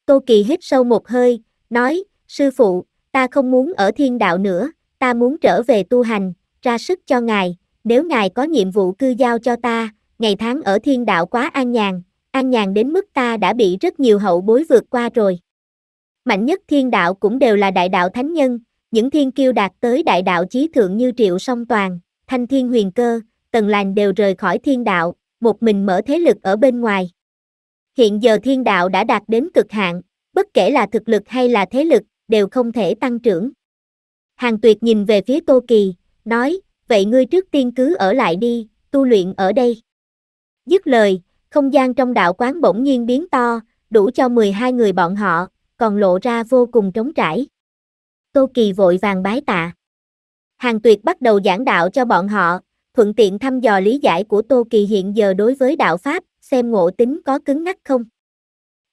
Tô Kỳ hít sâu một hơi, nói, sư phụ, ta không muốn ở thiên đạo nữa, ta muốn trở về tu hành, ra sức cho ngài, nếu ngài có nhiệm vụ cư giao cho ta, ngày tháng ở thiên đạo quá an nhàn, an nhàn đến mức ta đã bị rất nhiều hậu bối vượt qua rồi. Mạnh nhất thiên đạo cũng đều là đại đạo thánh nhân, những thiên kiêu đạt tới đại đạo chí thượng như Triệu Song Toàn, Thanh Thiên Huyền Cơ, Tần Lành đều rời khỏi thiên đạo, một mình mở thế lực ở bên ngoài. Hiện giờ thiên đạo đã đạt đến cực hạn, bất kể là thực lực hay là thế lực, đều không thể tăng trưởng. Hàng tuyệt nhìn về phía Tô Kỳ, nói, vậy ngươi trước tiên cứ ở lại đi, tu luyện ở đây. Dứt lời, không gian trong đạo quán bỗng nhiên biến to, đủ cho 12 người bọn họ, còn lộ ra vô cùng trống trải. Tô Kỳ vội vàng bái tạ. Hàng tuyệt bắt đầu giảng đạo cho bọn họ, thuận tiện thăm dò lý giải của Tô Kỳ hiện giờ đối với đạo Pháp, xem ngộ tính có cứng ngắc không.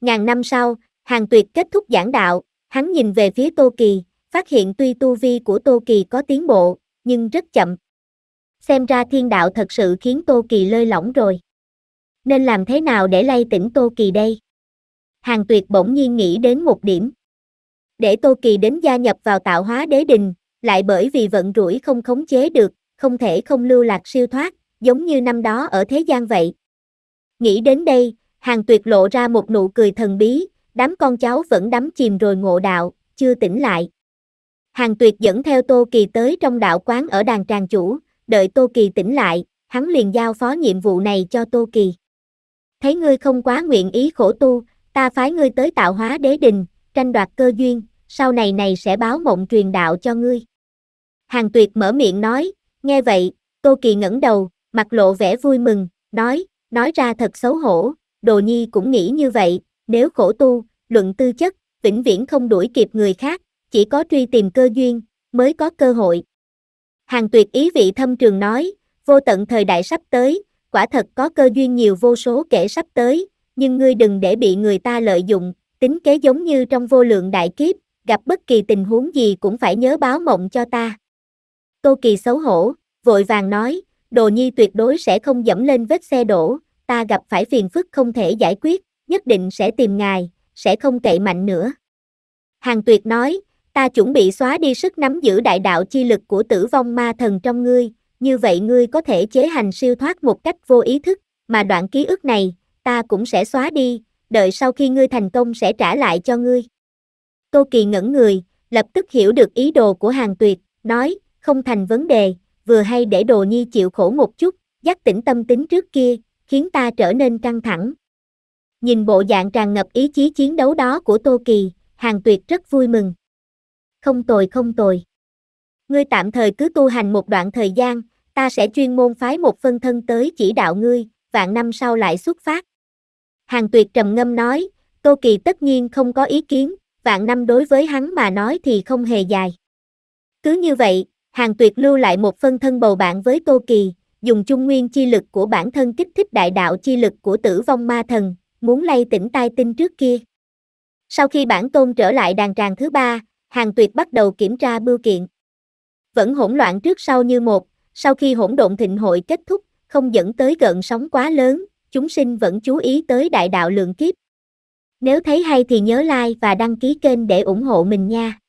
Ngàn năm sau, Hàng Tuyệt kết thúc giảng đạo, hắn nhìn về phía Tô Kỳ, phát hiện tuy tu vi của Tô Kỳ có tiến bộ, nhưng rất chậm. Xem ra thiên đạo thật sự khiến Tô Kỳ lơi lỏng rồi. Nên làm thế nào để lay tỉnh Tô Kỳ đây? Hàng Tuyệt bỗng nhiên nghĩ đến một điểm. Để Tô Kỳ đến gia nhập vào tạo hóa đế đình, lại bởi vì vận rủi không khống chế được, không thể không lưu lạc siêu thoát, giống như năm đó ở thế gian vậy. Nghĩ đến đây, hàng tuyệt lộ ra một nụ cười thần bí, đám con cháu vẫn đắm chìm rồi ngộ đạo, chưa tỉnh lại. Hàng tuyệt dẫn theo Tô Kỳ tới trong đạo quán ở đàn tràng chủ, đợi Tô Kỳ tỉnh lại, hắn liền giao phó nhiệm vụ này cho Tô Kỳ. Thấy ngươi không quá nguyện ý khổ tu, ta phái ngươi tới tạo hóa đế đình, tranh đoạt cơ duyên, sau này này sẽ báo mộng truyền đạo cho ngươi. Hàng tuyệt mở miệng nói, Nghe vậy, Tô Kỳ ngẩng đầu, mặt lộ vẻ vui mừng, nói, nói ra thật xấu hổ, Đồ Nhi cũng nghĩ như vậy, nếu khổ tu, luận tư chất, vĩnh viễn không đuổi kịp người khác, chỉ có truy tìm cơ duyên, mới có cơ hội. Hàng tuyệt ý vị thâm trường nói, vô tận thời đại sắp tới, quả thật có cơ duyên nhiều vô số kể sắp tới, nhưng ngươi đừng để bị người ta lợi dụng, tính kế giống như trong vô lượng đại kiếp, gặp bất kỳ tình huống gì cũng phải nhớ báo mộng cho ta. Tô Kỳ xấu hổ, vội vàng nói, đồ nhi tuyệt đối sẽ không dẫm lên vết xe đổ, ta gặp phải phiền phức không thể giải quyết, nhất định sẽ tìm ngài, sẽ không cậy mạnh nữa. Hàng tuyệt nói, ta chuẩn bị xóa đi sức nắm giữ đại đạo chi lực của tử vong ma thần trong ngươi, như vậy ngươi có thể chế hành siêu thoát một cách vô ý thức, mà đoạn ký ức này, ta cũng sẽ xóa đi, đợi sau khi ngươi thành công sẽ trả lại cho ngươi. Tô Kỳ ngẩn người, lập tức hiểu được ý đồ của hàng tuyệt, nói, không thành vấn đề, vừa hay để đồ nhi chịu khổ một chút, dắt tỉnh tâm tính trước kia, khiến ta trở nên căng thẳng. Nhìn bộ dạng tràn ngập ý chí chiến đấu đó của Tô Kỳ, Hàng Tuyệt rất vui mừng. Không tồi không tồi. Ngươi tạm thời cứ tu hành một đoạn thời gian, ta sẽ chuyên môn phái một phân thân tới chỉ đạo ngươi, vạn năm sau lại xuất phát. Hàng Tuyệt trầm ngâm nói, Tô Kỳ tất nhiên không có ý kiến, vạn năm đối với hắn mà nói thì không hề dài. Cứ như vậy, Hàng tuyệt lưu lại một phân thân bầu bạn với Tô Kỳ, dùng trung nguyên chi lực của bản thân kích thích đại đạo chi lực của tử vong ma thần, muốn lay tỉnh tai tinh trước kia. Sau khi bản tôn trở lại đàn tràng thứ ba, hàng tuyệt bắt đầu kiểm tra bưu kiện. Vẫn hỗn loạn trước sau như một, sau khi hỗn độn thịnh hội kết thúc, không dẫn tới gợn sóng quá lớn, chúng sinh vẫn chú ý tới đại đạo lượng kiếp. Nếu thấy hay thì nhớ like và đăng ký kênh để ủng hộ mình nha.